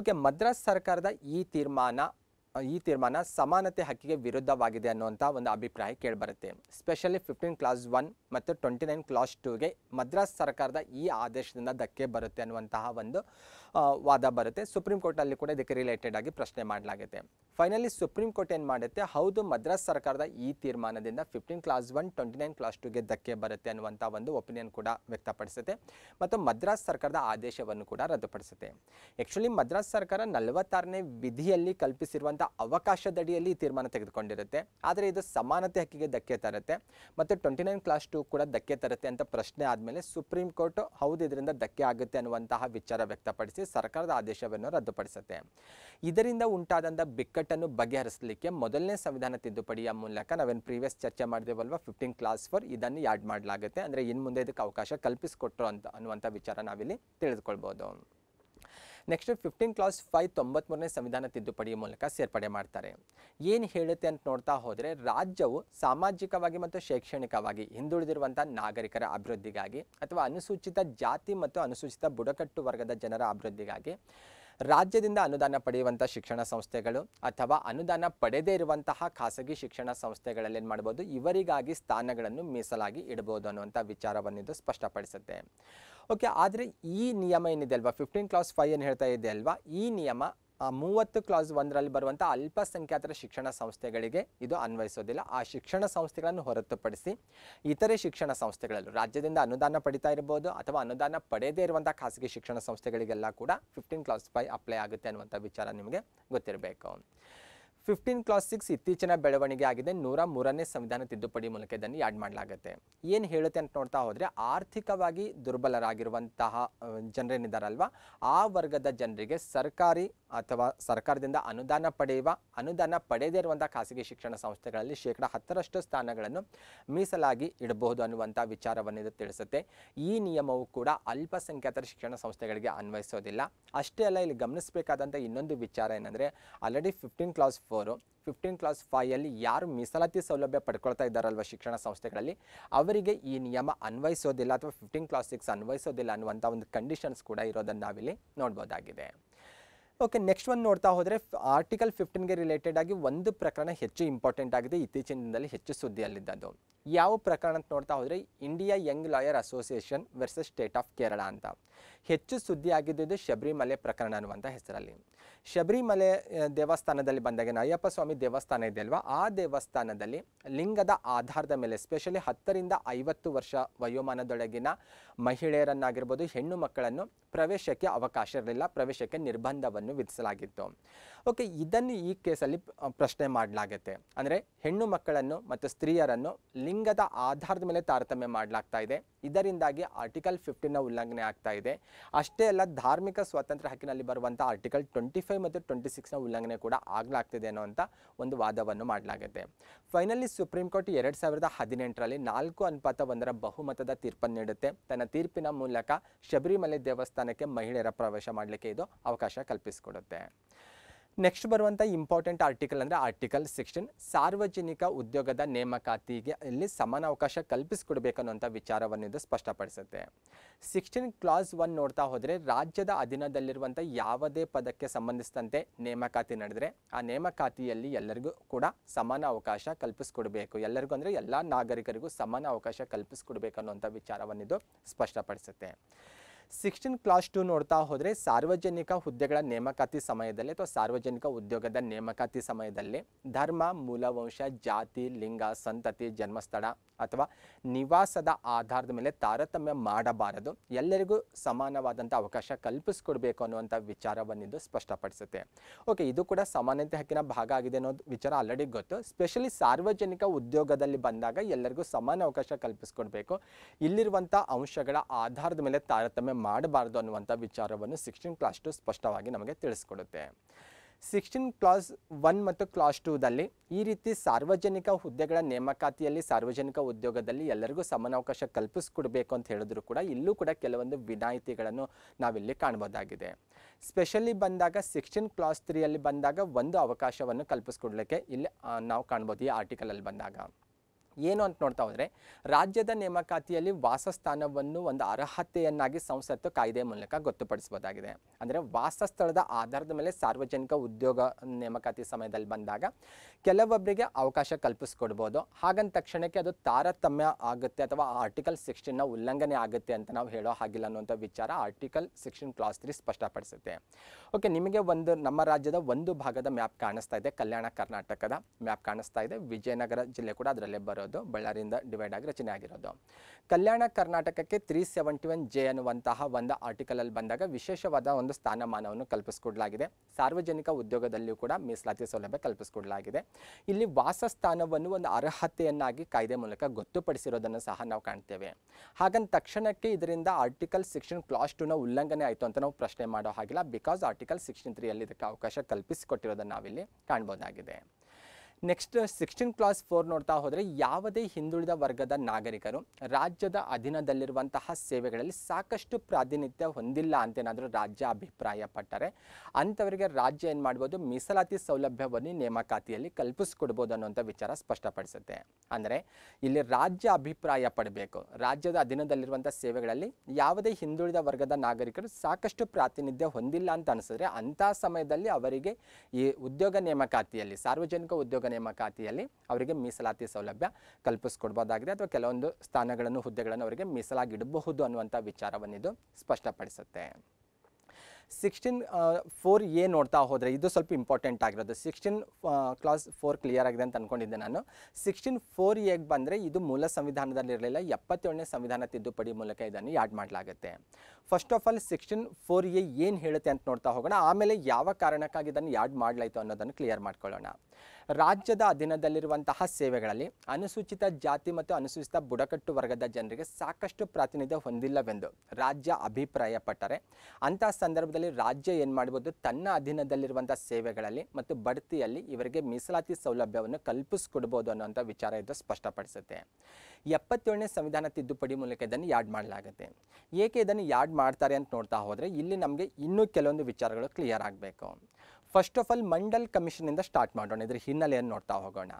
ಓಕೆ ಮದ್ರಾಸ್ ಸರ್ಕಾರದ ಈ ತೀರ್ಮಾನ ಈ ತೀರ್ಮಾನ ಸಮಾನತೆ ಹಕ್ಕಿಗೆ ವಿರುದ್ಧವಾಗಿದೆ ಅನ್ನುವಂಥ ಒಂದು ಅಭಿಪ್ರಾಯ ಕೇಳಿಬರುತ್ತೆ ಸ್ಪೆಷಲಿ ಫಿಫ್ಟೀನ್ ಕ್ಲಾಸ್ ಒನ್ ಮತ್ತು ಟ್ವೆಂಟಿ ನೈನ್ ಕ್ಲಾಸ್ ಟೂಗೆ ಮದ್ರಾಸ್ ಸರ್ಕಾರದ ಈ ಆದೇಶದಿಂದ ಧಕ್ಕೆ ಬರುತ್ತೆ ಅನ್ನುವಂತಹ ಒಂದು ವಾದ ಬರುತ್ತೆ ಸುಪ್ರೀಂ ಕೋರ್ಟಲ್ಲಿ ಕೂಡ ಇದಕ್ಕೆ ರಿಲೇಟೆಡ್ ಆಗಿ ಪ್ರಶ್ನೆ ಮಾಡಲಾಗಿದೆ ಫೈನಲಿ ಸುಪ್ರೀಂ ಕೋರ್ಟ್ ಏನು ಮಾಡುತ್ತೆ ಹೌದು ಮದ್ರಾಸ್ ಸರ್ಕಾರದ ಈ ತೀರ್ಮಾನದಿಂದ fifteen clause one twenty nine clause ಟುಗೆ ಧಕ್ಕೆ ಬರುತ್ತೆ ಅನ್ನುವಂಥ ಒಂದು ಒಪಿನಿಯನ್ ಕೂಡ ವ್ಯಕ್ತಪಡಿಸುತ್ತೆ ಮತ್ತು ಮದ್ರಾಸ್ ಸರ್ಕಾರದ ಆದೇಶವನ್ನು ಕೂಡ ರದ್ದುಪಡಿಸುತ್ತೆ ಆ್ಯಕ್ಚುಲಿ ಮದ್ರಾಸ್ ಸರ್ಕಾರ ನಲವತ್ತಾರನೇ ವಿಧಿಯಲ್ಲಿ ಕಲ್ಪಿಸಿರುವಂಥ ಅವಕಾಶದಡಿಯಲ್ಲಿ ಈ ತೀರ್ಮಾನ ತೆಗೆದುಕೊಂಡಿರುತ್ತೆ ಆದರೆ ಇದು ಸಮಾನತೆ ಹಕ್ಕಿಗೆ ಧಕ್ಕೆ ತರುತ್ತೆ ಮತ್ತು ಟ್ವೆಂಟಿ ನೈನ್ ಕ್ಲಾಸ್ ಟು ಕೂಡ ಧಕ್ಕೆ ತರುತ್ತೆ ಅಂತ ಪ್ರಶ್ನೆ ಆದಮೇಲೆ ಸುಪ್ರೀಂ ಕೋರ್ಟ್ ಹೌದು ಇದರಿಂದ ಧಕ್ಕೆ ಆಗುತ್ತೆ ಅನ್ನುವಂತಹ ವಿಚಾರ ವ್ಯಕ್ತಪಡಿಸಿ ಸರ್ಕಾರದ ಆದೇಶವನ್ನು ರದ್ದುಪಡಿಸುತ್ತೆ ಇದರಿಂದ ಉಂಟಾದಂಥ ಬಿಕ್ಕಟ್ಟು ಬಿಕ್ಕಟ್ಟನ್ನು ಬಗೆಹರಿಸಲಿಕ್ಕೆ ಮೊದಲನೇ ಸಂವಿಧಾನ ತಿದ್ದುಪಡಿಯ ಮೂಲಕ ನಾವೇನು ಪ್ರೀವಿಯಸ್ ಚರ್ಚೆ ಮಾಡಿದೇವಲ್ವ ಫಿಫ್ಟೀನ್ ಕ್ಲಾಸ್ ಫೋರ್ ಇದನ್ನು ಆ್ಯಡ್ ಮಾಡಲಾಗುತ್ತೆ ಅಂದರೆ ಇನ್ನು ಮುಂದೆ ಇದಕ್ಕೆ ಅವಕಾಶ ಕಲ್ಪಿಸಿಕೊಟ್ರು ಅಂತ ಅನ್ನುವಂಥ ವಿಚಾರ ನಾವಿಲ್ಲಿ ತಿಳಿದುಕೊಳ್ಬೋದು ನೆಕ್ಸ್ಟ್ ಫಿಫ್ಟೀನ್ ಕ್ಲಾಸ್ ಫೈವ್ ತೊಂಬತ್ಮೂರನೇ ಸಂವಿಧಾನ ತಿದ್ದುಪಡಿ ಮೂಲಕ ಸೇರ್ಪಡೆ ಮಾಡ್ತಾರೆ ಏನು ಹೇಳುತ್ತೆ ಅಂತ ನೋಡ್ತಾ ಹೋದರೆ ರಾಜ್ಯವು ಸಾಮಾಜಿಕವಾಗಿ ಮತ್ತು ಶೈಕ್ಷಣಿಕವಾಗಿ ಹಿಂದುಳಿದಿರುವಂಥ ನಾಗರಿಕರ ಅಭಿವೃದ್ಧಿಗಾಗಿ ಅಥವಾ ಅನುಸೂಚಿತ ಜಾತಿ ಮತ್ತು ಅನುಸೂಚಿತ ಬುಡಕಟ್ಟು ವರ್ಗದ ಜನರ ಅಭಿವೃದ್ಧಿಗಾಗಿ ರಾಜ್ಯದಿಂದ ಅನುದಾನ ಪಡೆಯುವಂಥ ಶಿಕ್ಷಣ ಸಂಸ್ಥೆಗಳು ಅಥವಾ ಅನುದಾನ ಪಡೆದೇ ಇರುವಂತಹ ಖಾಸಗಿ ಶಿಕ್ಷಣ ಸಂಸ್ಥೆಗಳಲ್ಲಿ ಏನು ಮಾಡ್ಬೋದು ಇವರಿಗಾಗಿ ಸ್ಥಾನಗಳನ್ನು ಮೀಸಲಾಗಿ ಇಡಬಹುದು ಅನ್ನುವಂಥ ಇದು ಸ್ಪಷ್ಟಪಡಿಸುತ್ತೆ ಓಕೆ ಆದರೆ ಈ ನಿಯಮ ಏನಿದೆ ಅಲ್ವಾ ಫಿಫ್ಟೀನ್ ಕ್ಲಾಸ್ ಫೈವ್ ಏನು ಹೇಳ್ತಾ ಇದೆ ಅಲ್ವಾ ಈ ನಿಯಮ ಮೂವತ್ತು ಕ್ಲಾಸ್ ಒಂದರಲ್ಲಿ ಬರುವಂಥ ಅಲ್ಪಸಂಖ್ಯಾತರ ಶಿಕ್ಷಣ ಸಂಸ್ಥೆಗಳಿಗೆ ಇದು ಅನ್ವಯಿಸೋದಿಲ್ಲ ಆ ಶಿಕ್ಷಣ ಸಂಸ್ಥೆಗಳನ್ನು ಹೊರತುಪಡಿಸಿ ಇತರೆ ಶಿಕ್ಷಣ ಸಂಸ್ಥೆಗಳಲ್ಲೂ ರಾಜ್ಯದಿಂದ ಅನುದಾನ ಪಡಿತಾ ಇರ್ಬೋದು ಅಥವಾ ಅನುದಾನ ಪಡೆಯದೇ ಇರುವಂಥ ಖಾಸಗಿ ಶಿಕ್ಷಣ ಸಂಸ್ಥೆಗಳಿಗೆಲ್ಲ ಕೂಡ ಫಿಫ್ಟೀನ್ ಕ್ಲಾಸ್ ಫೈ ಅಪ್ಲೈ ಆಗುತ್ತೆ ಅನ್ನುವಂಥ ವಿಚಾರ ನಿಮಗೆ ಗೊತ್ತಿರಬೇಕು ಫಿಫ್ಟೀನ್ ಕ್ಲಾಸ್ ಸಿಕ್ಸ್ ಇತ್ತೀಚಿನ ಬೆಳವಣಿಗೆ ಆಗಿದೆ ನೂರ ಮೂರನೇ ಸಂವಿಧಾನ ತಿದ್ದುಪಡಿ ಮೂಲಕ ಇದನ್ನು ಆ್ಯಡ್ ಮಾಡಲಾಗುತ್ತೆ ಏನು ಹೇಳುತ್ತೆ ಅಂತ ನೋಡ್ತಾ ಹೋದರೆ ಆರ್ಥಿಕವಾಗಿ ದುರ್ಬಲರಾಗಿರುವಂತಹ ಜನರೇನಿದ್ದಾರಲ್ವ ಆ ವರ್ಗದ ಜನರಿಗೆ ಸರ್ಕಾರಿ ಅಥವಾ ಸರ್ಕಾರದಿಂದ ಅನುದಾನ ಪಡೆಯುವ ಅನುದಾನ ಪಡೆಯದೇ ಇರುವಂಥ ಖಾಸಗಿ ಶಿಕ್ಷಣ ಸಂಸ್ಥೆಗಳಲ್ಲಿ ಶೇಕಡ ಹತ್ತರಷ್ಟು ಸ್ಥಾನಗಳನ್ನು ಮೀಸಲಾಗಿ ಇಡಬಹುದು ಅನ್ನುವಂಥ ವಿಚಾರವನ್ನು ಇದು ತಿಳಿಸುತ್ತೆ ಈ ನಿಯಮವು ಕೂಡ ಅಲ್ಪಸಂಖ್ಯಾತರ ಶಿಕ್ಷಣ ಸಂಸ್ಥೆಗಳಿಗೆ ಅನ್ವಯಿಸೋದಿಲ್ಲ ಅಷ್ಟೇ ಅಲ್ಲ ಇಲ್ಲಿ ಗಮನಿಸಬೇಕಾದಂಥ ಇನ್ನೊಂದು ವಿಚಾರ ಏನಂದರೆ already fifteen clause four fifteen clause ಅಲ್ಲಿ ಯಾರು ಮೀಸಲಾತಿ ಸೌಲಭ್ಯ ಪಡ್ಕೊಳ್ತಾ ಇದ್ದಾರಲ್ವ ಶಿಕ್ಷಣ ಸಂಸ್ಥೆಗಳಲ್ಲಿ ಅವರಿಗೆ ಈ ನಿಯಮ ಅನ್ವಯಿಸೋದಿಲ್ಲ ಅಥವಾ ಫಿಫ್ಟೀನ್ ಕ್ಲಾಸ್ ಸಿಕ್ಸ್ ಅನ್ವಯಿಸೋದಿಲ್ಲ ಅನ್ನುವಂಥ ಒಂದು ಕಂಡೀಷನ್ಸ್ ಕೂಡ ಇರೋದನ್ನು ನಾವಿಲ್ಲಿ ನೋಡ್ಬೋದಾಗಿದೆ ಓಕೆ ನೆಕ್ಸ್ಟ್ ಒಂದು ನೋಡ್ತಾ ಹೋದರೆ ಆರ್ಟಿಕಲ್ ಫಿಫ್ಟೀನ್ಗೆ ರಿಲೇಟೆಡ್ ಆಗಿ ಒಂದು ಪ್ರಕರಣ ಹೆಚ್ಚು ಇಂಪಾರ್ಟೆಂಟ್ ಆಗಿದೆ ಇತ್ತೀಚಿನ ದಿನದಲ್ಲಿ ಹೆಚ್ಚು ಸುದ್ದಿಯಲ್ಲಿದ್ದದ್ದು ಯಾವ ಪ್ರಕರಣ ಅಂತ ನೋಡ್ತಾ ಹೋದರೆ India young lawyer association versus state of Kerala ಅಂತ ಹೆಚ್ಚು ಸುದ್ದಿ ಆಗಿದ್ದು ಶಬರಿಮಲೆ ಪ್ರಕರಣ ಅನ್ನುವಂಥ ಹೆಸರಲ್ಲಿ ಶಬರಿಮಲೆ ದೇವಸ್ಥಾನದಲ್ಲಿ ಬಂದಾಗ ಅಯ್ಯಪ್ಪ ಸ್ವಾಮಿ ದೇವಸ್ಥಾನ ಇದೆ ಅಲ್ವಾ ಆ ದೇವಸ್ಥಾನದಲ್ಲಿ ಲಿಂಗದ ಆಧಾರದ ಮೇಲೆ ಸ್ಪೆಷಲಿ ಹತ್ತರಿಂದ ಐವತ್ತು ವರ್ಷ ವಯೋಮಾನದೊಳಗಿನ ಮಹಿಳೆಯರನ್ನಾಗಿರ್ಬೋದು ಹೆಣ್ಣು ಮಕ್ಕಳನ್ನು ಪ್ರವೇಶಕ್ಕೆ ಅವಕಾಶ ಇರಲಿಲ್ಲ ಪ್ರವೇಶಕ್ಕೆ ನಿರ್ಬಂಧವನ್ನು ವಿಧಿಸಲಾಗಿತ್ತು ಓಕೆ ಇದನ್ನು ಈ ಕೇಸಲ್ಲಿ ಪ್ರಶ್ನೆ ಮಾಡಲಾಗುತ್ತೆ ಅಂದರೆ ಹೆಣ್ಣು ಮಕ್ಕಳನ್ನು ಮತ್ತು ಸ್ತ್ರೀಯರನ್ನು ಲಿಂಗದ ಆಧಾರದ ಮೇಲೆ ತಾರತಮ್ಯ ಮಾಡಲಾಗ್ತಾ ಇದೆ ಇದರಿಂದಾಗಿ ಆರ್ಟಿಕಲ್ ಫಿಫ್ಟಿನ ಉಲ್ಲಂಘನೆ ಆಗ್ತಾ ಇದೆ ಅಷ್ಟೇ ಅಲ್ಲ ಧಾರ್ಮಿಕ ಸ್ವಾತಂತ್ರ್ಯ ಹಕ್ಕಿನಲ್ಲಿ ಬರುವಂಥ ಆರ್ಟಿಕಲ್ ಟ್ವೆಂಟಿ ಫೈವ್ ಮತ್ತು ಟ್ವೆಂಟಿ ಸಿಕ್ಸ್ನ ಉಲ್ಲಂಘನೆ ಕೂಡ ಆಗಲಾಗ್ತಿದೆ ಅನ್ನುವಂಥ ಒಂದು ವಾದವನ್ನು ಮಾಡಲಾಗುತ್ತೆ ಫೈನಲಿ ಸುಪ್ರೀಂ ಕೋರ್ಟ್ ಎರಡು ಸಾವಿರದ ಹದಿನೆಂಟರಲ್ಲಿ ನಾಲ್ಕು ಅನುಪಾತ ಒಂದರ ಬಹುಮತದ ತೀರ್ಪನ್ನು ನೀಡುತ್ತೆ ತನ್ನ ತೀರ್ಪಿನ ಮೂಲಕ ಶಬರಿಮಲೆ ದೇವಸ್ಥಾನಕ್ಕೆ ಮಹಿಳೆಯರ ಪ್ರವೇಶ ಮಾಡಲಿಕ್ಕೆ ಇದು ಅವಕಾಶ ಕಲ್ಪಿಸಿಕೊಡುತ್ತೆ ನೆಕ್ಸ್ಟ್ ಬರುವಂಥ ಇಂಪಾರ್ಟೆಂಟ್ ಆರ್ಟಿಕಲ್ ಅಂದರೆ ಆರ್ಟಿಕಲ್ ಸಿಕ್ಸ್ಟೀನ್ ಸಾರ್ವಜನಿಕ ಉದ್ಯೋಗದ ನೇಮಕಾತಿಗೆ ಇಲ್ಲಿ ಸಮಾನ ಅವಕಾಶ ಕಲ್ಪಿಸಿಕೊಡ್ಬೇಕನ್ನುವಂಥ ವಿಚಾರವನ್ನು ಇದು ಸ್ಪಷ್ಟಪಡಿಸುತ್ತೆ ಸಿಕ್ಸ್ಟೀನ್ ಕ್ಲಾಸ್ ಒನ್ ನೋಡ್ತಾ ಹೋದರೆ ರಾಜ್ಯದ ಅಧೀನದಲ್ಲಿರುವಂಥ ಯಾವುದೇ ಪದಕ್ಕೆ ಸಂಬಂಧಿಸಿದಂತೆ ನೇಮಕಾತಿ ನಡೆದರೆ ಆ ನೇಮಕಾತಿಯಲ್ಲಿ ಎಲ್ಲರಿಗೂ ಕೂಡ ಸಮಾನ ಅವಕಾಶ ಕಲ್ಪಿಸಿಕೊಡಬೇಕು ಎಲ್ಲರಿಗೂ ಅಂದರೆ ಎಲ್ಲ ನಾಗರಿಕರಿಗೂ ಸಮಾನ ಅವಕಾಶ ಕಲ್ಪಿಸಿಕೊಡ್ಬೇಕನ್ನುವಂಥ ವಿಚಾರವನ್ನು ಇದು ಸ್ಪಷ್ಟಪಡಿಸುತ್ತೆ ಸಿಕ್ಸ್ಟೀನ್ ಕ್ಲಾಸ್ ಟು ನೋಡ್ತಾ ಹೋದರೆ ಸಾರ್ವಜನಿಕ ಹುದ್ದೆಗಳ ನೇಮಕಾತಿ ಸಮಯದಲ್ಲಿ ಅಥವಾ ಸಾರ್ವಜನಿಕ ಉದ್ಯೋಗದ ನೇಮಕಾತಿ ಸಮಯದಲ್ಲಿ ಧರ್ಮ ಮೂಲವಂಶ ಜಾತಿ ಲಿಂಗ ಸಂತತಿ ಜನ್ಮಸ್ಥಳ ಅಥವಾ ನಿವಾಸದ ಆಧಾರದ ಮೇಲೆ ತಾರತಮ್ಯ ಮಾಡಬಾರದು ಎಲ್ಲರಿಗೂ ಸಮಾನವಾದಂಥ ಅವಕಾಶ ಕಲ್ಪಿಸ್ಕೊಡ್ಬೇಕು ಅನ್ನುವಂಥ ಇದು ಸ್ಪಷ್ಟಪಡಿಸುತ್ತೆ ಓಕೆ ಇದು ಕೂಡ ಸಮಾನತೆ ಹಕ್ಕಿನ ಭಾಗ ಆಗಿದೆ ಅನ್ನೋದು ವಿಚಾರ ಆಲ್ರೆಡಿ ಗೊತ್ತು ಸ್ಪೆಷಲಿ ಸಾರ್ವಜನಿಕ ಉದ್ಯೋಗದಲ್ಲಿ ಬಂದಾಗ ಎಲ್ಲರಿಗೂ ಸಮಾನ ಅವಕಾಶ ಕಲ್ಪಿಸ್ಕೊಡ್ಬೇಕು ಇಲ್ಲಿರುವಂಥ ಅಂಶಗಳ ಆಧಾರದ ಮೇಲೆ ತಾರತಮ್ಯ ಮಾಡಬಾರದು ಮಾಡಬಾರ್ದು ಅನ್ನುವಂಥ ವಿಚಾರವನ್ನು ಸಿಕ್ಸ್ಟೀನ್ ಕ್ಲಾಸ್ ಟು ಸ್ಪಷ್ಟವಾಗಿ ನಮಗೆ ತಿಳಿಸ್ಕೊಡುತ್ತೆ ಸಿಕ್ಸ್ಟೀನ್ ಕ್ಲಾಸ್ ಒನ್ ಮತ್ತು ಕ್ಲಾಸ್ ಟೂದಲ್ಲಿ ಈ ರೀತಿ ಸಾರ್ವಜನಿಕ ಹುದ್ದೆಗಳ ನೇಮಕಾತಿಯಲ್ಲಿ ಸಾರ್ವಜನಿಕ ಉದ್ಯೋಗದಲ್ಲಿ ಎಲ್ಲರಿಗೂ ಸಮಾನಾವಕಾಶ ಕಲ್ಪಿಸ್ಕೊಡ್ಬೇಕು ಅಂತ ಹೇಳಿದ್ರು ಕೂಡ ಇಲ್ಲೂ ಕೂಡ ಕೆಲವೊಂದು ವಿನಾಯಿತಿಗಳನ್ನು ನಾವಿಲ್ಲಿ ಕಾಣ್ಬೋದಾಗಿದೆ ಸ್ಪೆಷಲಿ ಬಂದಾಗ ಸಿಕ್ಸ್ಟೀನ್ ಕ್ಲಾಸ್ ತ್ರೀಯಲ್ಲಿ ಬಂದಾಗ ಒಂದು ಅವಕಾಶವನ್ನು ಕಲ್ಪಿಸ್ಕೊಡ್ಲಿಕ್ಕೆ ಇಲ್ಲಿ ನಾವು ಕಾಣ್ಬೋದು ಈ ಆರ್ಟಿಕಲಲ್ಲಿ ಬಂದಾಗ ಏನು ಅಂತ ನೋಡ್ತಾ ಹೋದರೆ ರಾಜ್ಯದ ನೇಮಕಾತಿಯಲ್ಲಿ ವಾಸಸ್ಥಾನವನ್ನು ಒಂದು ಅರ್ಹತೆಯನ್ನಾಗಿ ಸಂಸತ್ತು ಕಾಯ್ದೆ ಮೂಲಕ ಗೊತ್ತುಪಡಿಸಬಹುದಾಗಿದೆ ಅಂದರೆ ವಾಸಸ್ಥಳದ ಆಧಾರದ ಮೇಲೆ ಸಾರ್ವಜನಿಕ ಉದ್ಯೋಗ ನೇಮಕಾತಿ ಸಮಯದಲ್ಲಿ ಬಂದಾಗ ಕೆಲವೊಬ್ಬರಿಗೆ ಅವಕಾಶ ಕಲ್ಪಿಸ್ಕೊಡ್ಬೋದು ಹಾಗಂದ ತಕ್ಷಣಕ್ಕೆ ಅದು ತಾರತಮ್ಯ ಆಗುತ್ತೆ ಅಥವಾ ಆರ್ಟಿಕಲ್ ಸಿಕ್ಸ್ಟೀನ್ನ ಉಲ್ಲಂಘನೆ ಆಗುತ್ತೆ ಅಂತ ನಾವು ಹೇಳೋ ಹಾಗಿಲ್ಲ ಅನ್ನುವಂಥ ವಿಚಾರ ಆರ್ಟಿಕಲ್ ಸಿಕ್ಸ್ಟೀನ್ ಕ್ಲಾಸ್ ತ್ರೀ ಸ್ಪಷ್ಟಪಡಿಸುತ್ತೆ ಓಕೆ ನಿಮಗೆ ಒಂದು ನಮ್ಮ ರಾಜ್ಯದ ಒಂದು ಭಾಗದ ಮ್ಯಾಪ್ ಕಾಣಿಸ್ತಾ ಇದೆ ಕಲ್ಯಾಣ ಕರ್ನಾಟಕದ ಮ್ಯಾಪ್ ಕಾಣಿಸ್ತಾ ಇದೆ ವಿಜಯನಗರ ಜಿಲ್ಲೆ ಕೂಡ ಅದರಲ್ಲೇ ಬರೋದು ಆಗಿರೋದು ಬಳ್ಳಾರಿಯಿಂದ ಡಿವೈಡ್ ಆಗಿ ರಚನೆ ಆಗಿರೋದು ಕಲ್ಯಾಣ ಕರ್ನಾಟಕಕ್ಕೆ ತ್ರೀ ಸೆವೆಂಟಿ ಒನ್ ಜೆ ಅನ್ನುವಂತಹ ಒಂದು ಆರ್ಟಿಕಲಲ್ಲಿ ಬಂದಾಗ ವಿಶೇಷವಾದ ಒಂದು ಸ್ಥಾನಮಾನವನ್ನು ಕಲ್ಪಿಸಿಕೊಡಲಾಗಿದೆ ಸಾರ್ವಜನಿಕ ಉದ್ಯೋಗದಲ್ಲಿಯೂ ಕೂಡ ಮೀಸಲಾತಿ ಸೌಲಭ್ಯ ಕಲ್ಪಿಸಿಕೊಡಲಾಗಿದೆ ಇಲ್ಲಿ ವಾಸಸ್ಥಾನವನ್ನು ಒಂದು ಅರ್ಹತೆಯನ್ನಾಗಿ ಕಾಯ್ದೆ ಮೂಲಕ ಗೊತ್ತುಪಡಿಸಿರೋದನ್ನು ಸಹ ನಾವು ಕಾಣ್ತೇವೆ ಹಾಗಂತ ತಕ್ಷಣಕ್ಕೆ ಇದರಿಂದ ಆರ್ಟಿಕಲ್ ಸಿಕ್ಸ್ಟೀನ್ ಕ್ಲಾಸ್ ಟೂನ ಉಲ್ಲಂಘನೆ ಆಯಿತು ಅಂತ ನಾವು ಪ್ರಶ್ನೆ ಮಾಡೋ ಹಾಗಿಲ್ಲ ಬಿಕಾಸ್ ಆರ್ಟಿಕಲ್ ಸಿಕ್ಸ್ಟೀನ್ ತ್ರೀಯಲ್ಲಿ ಇದಕ್ಕೆ ಅವಕಾಶ ಕಲ್ಪಿಸಿಕೊಟ್ಟಿರೋದನ್ನು ನಾವಿಲ್ಲಿ ಕಾಣ್ಬೋದಾಗಿದೆ ನೆಕ್ಸ್ಟ್ ಸಿಕ್ಸ್ಟೀನ್ ಕ್ಲಾಸ್ ಫೋರ್ ನೋಡ್ತಾ ಹೋದರೆ ಯಾವುದೇ ಹಿಂದುಳಿದ ವರ್ಗದ ನಾಗರಿಕರು ರಾಜ್ಯದ ಅಧೀನದಲ್ಲಿರುವಂತಹ ಸೇವೆಗಳಲ್ಲಿ ಸಾಕಷ್ಟು ಪ್ರಾತಿನಿಧ್ಯ ಹೊಂದಿಲ್ಲ ಅಂತೇನಾದರೂ ರಾಜ್ಯ ಅಭಿಪ್ರಾಯ ಪಟ್ಟರೆ ಅಂಥವರಿಗೆ ರಾಜ್ಯ ಏನು ಮಾಡ್ಬೋದು ಮೀಸಲಾತಿ ಸೌಲಭ್ಯವನ್ನು ನೇಮಕಾತಿಯಲ್ಲಿ ಕಲ್ಪಿಸ್ಕೊಡ್ಬೋದು ಅನ್ನುವಂಥ ವಿಚಾರ ಸ್ಪಷ್ಟಪಡಿಸುತ್ತೆ ಅಂದರೆ ಇಲ್ಲಿ ರಾಜ್ಯ ಅಭಿಪ್ರಾಯ ಪಡಬೇಕು ರಾಜ್ಯದ ಅಧೀನದಲ್ಲಿರುವಂಥ ಸೇವೆಗಳಲ್ಲಿ ಯಾವುದೇ ಹಿಂದುಳಿದ ವರ್ಗದ ನಾಗರಿಕರು ಸಾಕಷ್ಟು ಪ್ರಾತಿನಿಧ್ಯ ಹೊಂದಿಲ್ಲ ಅಂತ ಅನಿಸಿದ್ರೆ ಅಂಥ ಸಮಯದಲ್ಲಿ ಅವರಿಗೆ ಈ ಉದ್ಯೋಗ ನೇಮಕಾತಿಯಲ್ಲಿ ಸಾರ್ವಜನಿಕ ಉದ್ಯೋಗ ನೇಮಕಾತಿಯಲ್ಲಿ ಅವರಿಗೆ ಮೀಸಲಾತಿ ಸೌಲಭ್ಯ ಕಲ್ಪಿಸ್ಕೊಡ್ಬೋದಾಗಿದೆ ಅಥವಾ ಕೆಲವೊಂದು ಸ್ಥಾನಗಳನ್ನು ಹುದ್ದೆಗಳನ್ನು ಅವರಿಗೆ ಮೀಸಲಾಗಿಡಬಹುದು ಅನ್ನುವಂಥ ವಿಚಾರವನ್ನು ಇದು ಸ್ಪಷ್ಟಪಡಿಸುತ್ತೆ ಸಿಕ್ಸ್ಟೀನ್ ಫೋರ್ ಎ ನೋಡ್ತಾ ಹೋದರೆ ಇದು ಸ್ವಲ್ಪ ಇಂಪಾರ್ಟೆಂಟ್ ಆಗಿರೋದು ಸಿಕ್ಸ್ಟೀನ್ ಕ್ಲಾಸ್ ಫೋರ್ ಕ್ಲಿಯರ್ ಆಗಿದೆ ಅಂತ ಅಂದ್ಕೊಂಡಿದ್ದೆ ನಾನು ಸಿಕ್ಸ್ಟೀನ್ ಫೋರ್ ಎಗೆ ಬಂದರೆ ಇದು ಮೂಲ ಸಂವಿಧಾನದಲ್ಲಿರಲಿಲ್ಲ ಎಪ್ಪತ್ತೇಳನೇ ಸಂವಿಧಾನ ತಿದ್ದುಪಡಿ ಮೂಲಕ ಇದನ್ನು ಆ್ಯಡ್ ಮಾಡಲಾಗುತ್ತೆ first of all sixteen four A ಏನು ಹೇಳುತ್ತೆ ಅಂತ ನೋಡ್ತಾ ಹೋಗೋಣ ಆಮೇಲೆ ಯಾವ ಕಾರಣಕ್ಕಾಗಿ ಇದನ್ನು ಆ್ಯಡ್ ಮಾಡಲಾಯಿತು ಅನ್ನೋದನ್ನು ಕ್ಲಿಯರ್ ಮಾಡ್ಕೊಳ್ಳೋಣ ರಾಜ್ಯದ ಅಧೀನದಲ್ಲಿರುವಂತಹ ಸೇವೆಗಳಲ್ಲಿ ಅನುಸೂಚಿತ ಜಾತಿ ಮತ್ತು ಅನುಸೂಚಿತ ಬುಡಕಟ್ಟು ವರ್ಗದ ಜನರಿಗೆ ಸಾಕಷ್ಟು ಪ್ರಾತಿನಿಧ್ಯ ಹೊಂದಿಲ್ಲವೆಂದು ರಾಜ್ಯ ಅಭಿಪ್ರಾಯಪಟ್ಟರೆ ಅಂತಹ ಸಂದರ್ಭದಲ್ಲಿ ರಾಜ್ಯ ಏನು ಮಾಡ್ಬೋದು ತನ್ನ ಅಧೀನದಲ್ಲಿರುವಂಥ ಸೇವೆಗಳಲ್ಲಿ ಮತ್ತು ಬಡ್ತಿಯಲ್ಲಿ ಇವರಿಗೆ ಮೀಸಲಾತಿ ಸೌಲಭ್ಯವನ್ನು ಕಲ್ಪಿಸ್ಕೊಡ್ಬೋದು ಅನ್ನುವಂಥ ವಿಚಾರ ಇದು ಸ್ಪಷ್ಟಪಡಿಸುತ್ತೆ ಎಪ್ಪತ್ತೇಳನೇ ಸಂವಿಧಾನ ತಿದ್ದುಪಡಿ ಮೂಲಕ ಇದನ್ನು ಯಾಡ್ ಮಾಡಲಾಗುತ್ತೆ ಏಕೆ ಇದನ್ನು ಯಾಡ್ ಮಾಡ್ತಾರೆ ಅಂತ ನೋಡ್ತಾ ಹೋದರೆ ಇಲ್ಲಿ ನಮಗೆ ಇನ್ನೂ ಕೆಲವೊಂದು ವಿಚಾರಗಳು ಕ್ಲಿಯರ್ ಆಗಬೇಕು ಫಸ್ಟ್ ಆಫ್ ಆಲ್ ಮಂಡಲ್ ಕಮಿಷನಿಂದ ಸ್ಟಾರ್ಟ್ ಮಾಡೋಣ ಇದರ ಹಿನ್ನೆಲೆಯನ್ನು ನೋಡ್ತಾ ಹೋಗೋಣ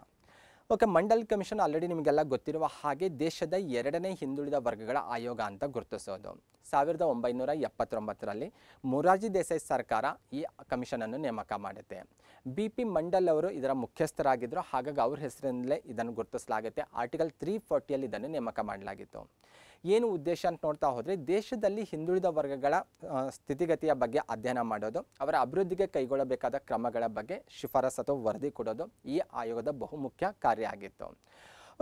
ಓಕೆ ಮಂಡಲ್ ಕಮಿಷನ್ ಆಲ್ರೆಡಿ ನಿಮಗೆಲ್ಲ ಗೊತ್ತಿರುವ ಹಾಗೆ ದೇಶದ ಎರಡನೇ ಹಿಂದುಳಿದ ವರ್ಗಗಳ ಆಯೋಗ ಅಂತ ಗುರುತಿಸೋದು ಸಾವಿರದ ಒಂಬೈನೂರ ಎಪ್ಪತ್ತೊಂಬತ್ತರಲ್ಲಿ ಮೊರಾರ್ಜಿ ದೇಸಾಯಿ ಸರ್ಕಾರ ಈ ಕಮಿಷನನ್ನು ನೇಮಕ ಮಾಡುತ್ತೆ ಬಿ ಪಿ ಮಂಡಲ್ ಅವರು ಇದರ ಮುಖ್ಯಸ್ಥರಾಗಿದ್ದರು ಹಾಗಾಗಿ ಅವ್ರ ಹೆಸರಿಂದಲೇ ಇದನ್ನು ಗುರುತಿಸಲಾಗುತ್ತೆ ಆರ್ಟಿಕಲ್ ತ್ರೀ ಫೋರ್ಟಿಯಲ್ಲಿ ಇದನ್ನು ನೇಮಕ ಮಾಡಲಾಗಿತ್ತು ಏನು ಉದ್ದೇಶ ಅಂತ ನೋಡ್ತಾ ಹೋದರೆ ದೇಶದಲ್ಲಿ ಹಿಂದುಳಿದ ವರ್ಗಗಳ ಸ್ಥಿತಿಗತಿಯ ಬಗ್ಗೆ ಅಧ್ಯಯನ ಮಾಡೋದು ಅವರ ಅಭಿವೃದ್ಧಿಗೆ ಕೈಗೊಳ್ಳಬೇಕಾದ ಕ್ರಮಗಳ ಬಗ್ಗೆ ಶಿಫಾರಸ್ ಅಥವಾ ವರದಿ ಕೊಡೋದು ಈ ಆಯೋಗದ ಬಹುಮುಖ್ಯ ಕಾರ್ಯ ಆಗಿತ್ತು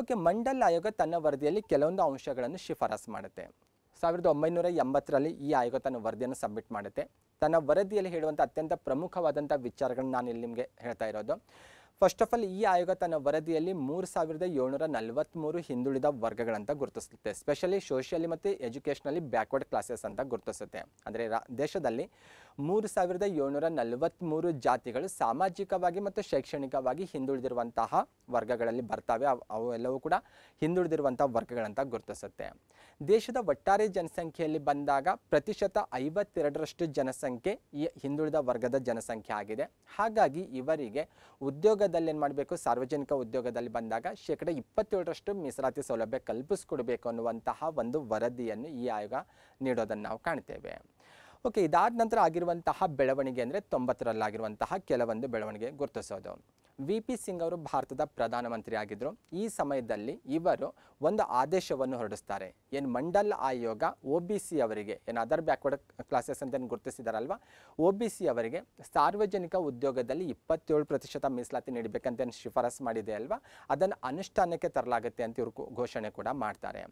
ಓಕೆ ಮಂಡಲ್ ಆಯೋಗ ತನ್ನ ವರದಿಯಲ್ಲಿ ಕೆಲವೊಂದು ಅಂಶಗಳನ್ನು ಶಿಫಾರಸ್ ಮಾಡುತ್ತೆ ಸಾವಿರದ ಒಂಬೈನೂರ ಎಂಬತ್ತರಲ್ಲಿ ಈ ಆಯೋಗ ತನ್ನ ವರದಿಯನ್ನು ಸಬ್ಮಿಟ್ ಮಾಡುತ್ತೆ ತನ್ನ ವರದಿಯಲ್ಲಿ ಹೇಳುವಂಥ ಅತ್ಯಂತ ಪ್ರಮುಖವಾದಂಥ ವಿಚಾರಗಳನ್ನ ನಾನು ಇಲ್ಲಿ ನಿಮಗೆ ಹೇಳ್ತಾ ಇರೋದು ಫಸ್ಟ್ ಆಫ್ ಆಲ್ ಈ ಆಯೋಗ ತನ್ನ ವರದಿಯಲ್ಲಿ ಮೂರು ಸಾವಿರದ ಏಳ್ನೂರ ನಲವತ್ತ್ಮೂರು ಹಿಂದುಳಿದ ವರ್ಗಗಳಂತ ಗುರುತಿಸುತ್ತೆ ಸ್ಪೆಷಲಿ ಸೋಷಿಯಲಿ ಮತ್ತು ಎಜುಕೇಷನಲ್ಲಿ ಬ್ಯಾಕ್ವರ್ಡ್ ಕ್ಲಾಸಸ್ ಅಂತ ಗುರುತಿಸುತ್ತೆ ಅಂದರೆ ರಾ ದೇಶದಲ್ಲಿ ಮೂರು ಸಾವಿರದ ಏಳ್ನೂರ ನಲವತ್ತ್ಮೂರು ಜಾತಿಗಳು ಸಾಮಾಜಿಕವಾಗಿ ಮತ್ತು ಶೈಕ್ಷಣಿಕವಾಗಿ ಹಿಂದುಳಿದಿರುವಂತಹ ವರ್ಗಗಳಲ್ಲಿ ಬರ್ತವೆ ಅವೆಲ್ಲವೂ ಕೂಡ ಹಿಂದುಳಿದಿರುವಂಥ ವರ್ಗಗಳಂತ ಗುರುತಿಸುತ್ತೆ ದೇಶದ ಒಟ್ಟಾರೆ ಜನಸಂಖ್ಯೆಯಲ್ಲಿ ಬಂದಾಗ ಪ್ರತಿಶತ ಐವತ್ತೆರಡರಷ್ಟು ಜನಸಂಖ್ಯೆ ಈ ಹಿಂದುಳಿದ ವರ್ಗದ ಜನಸಂಖ್ಯೆ ಆಗಿದೆ ಹಾಗಾಗಿ ಇವರಿಗೆ ಉದ್ಯೋಗದಲ್ಲಿ ಏನು ಮಾಡಬೇಕು ಸಾರ್ವಜನಿಕ ಉದ್ಯೋಗದಲ್ಲಿ ಬಂದಾಗ ಶೇಕಡ ಇಪ್ಪತ್ತೇಳರಷ್ಟು ಮೀಸಲಾತಿ ಸೌಲಭ್ಯ ಕಲ್ಪಿಸ್ಕೊಡ್ಬೇಕು ಅನ್ನುವಂತಹ ಒಂದು ವರದಿಯನ್ನು ಈ ಆಯೋಗ ನೀಡೋದನ್ನು ನಾವು ಕಾಣ್ತೇವೆ ಓಕೆ ಇದಾದ ನಂತರ ಆಗಿರುವಂತಹ ಬೆಳವಣಿಗೆ ಅಂದರೆ ತೊಂಬತ್ತರಲ್ಲಾಗಿರುವಂತಹ ಕೆಲವೊಂದು ಬೆಳವಣಿಗೆ ಗುರುತಿಸೋದು ವಿ ಪಿ ಸಿಂಗ್ ಅವರು ಭಾರತದ ಪ್ರಧಾನಮಂತ್ರಿಯಾಗಿದ್ದರು ಈ ಸಮಯದಲ್ಲಿ ಇವರು ಒಂದು ಆದೇಶವನ್ನು ಹೊರಡಿಸ್ತಾರೆ ಏನು ಮಂಡಲ್ ಆಯೋಗ ಒ ಬಿ ಸಿ ಅವರಿಗೆ ಏನು ಅದರ್ ಬ್ಯಾಕ್ವರ್ಡ್ ಕ್ಲಾಸಸ್ ಅಂತ ಏನು ಗುರುತಿಸಿದಾರಲ್ವ ಒ ಬಿ ಸಿ ಅವರಿಗೆ ಸಾರ್ವಜನಿಕ ಉದ್ಯೋಗದಲ್ಲಿ ಇಪ್ಪತ್ತೇಳು ಪ್ರತಿಶತ ಮೀಸಲಾತಿ ನೀಡಬೇಕಂತ ಏನು ಶಿಫಾರಸು ಮಾಡಿದೆ ಅಲ್ವಾ ಅದನ್ನು ಅನುಷ್ಠಾನಕ್ಕೆ ತರಲಾಗುತ್ತೆ ಅಂತ ಇವರು ಘೋಷಣೆ ಕೂಡ ಮಾಡ್ತಾರೆ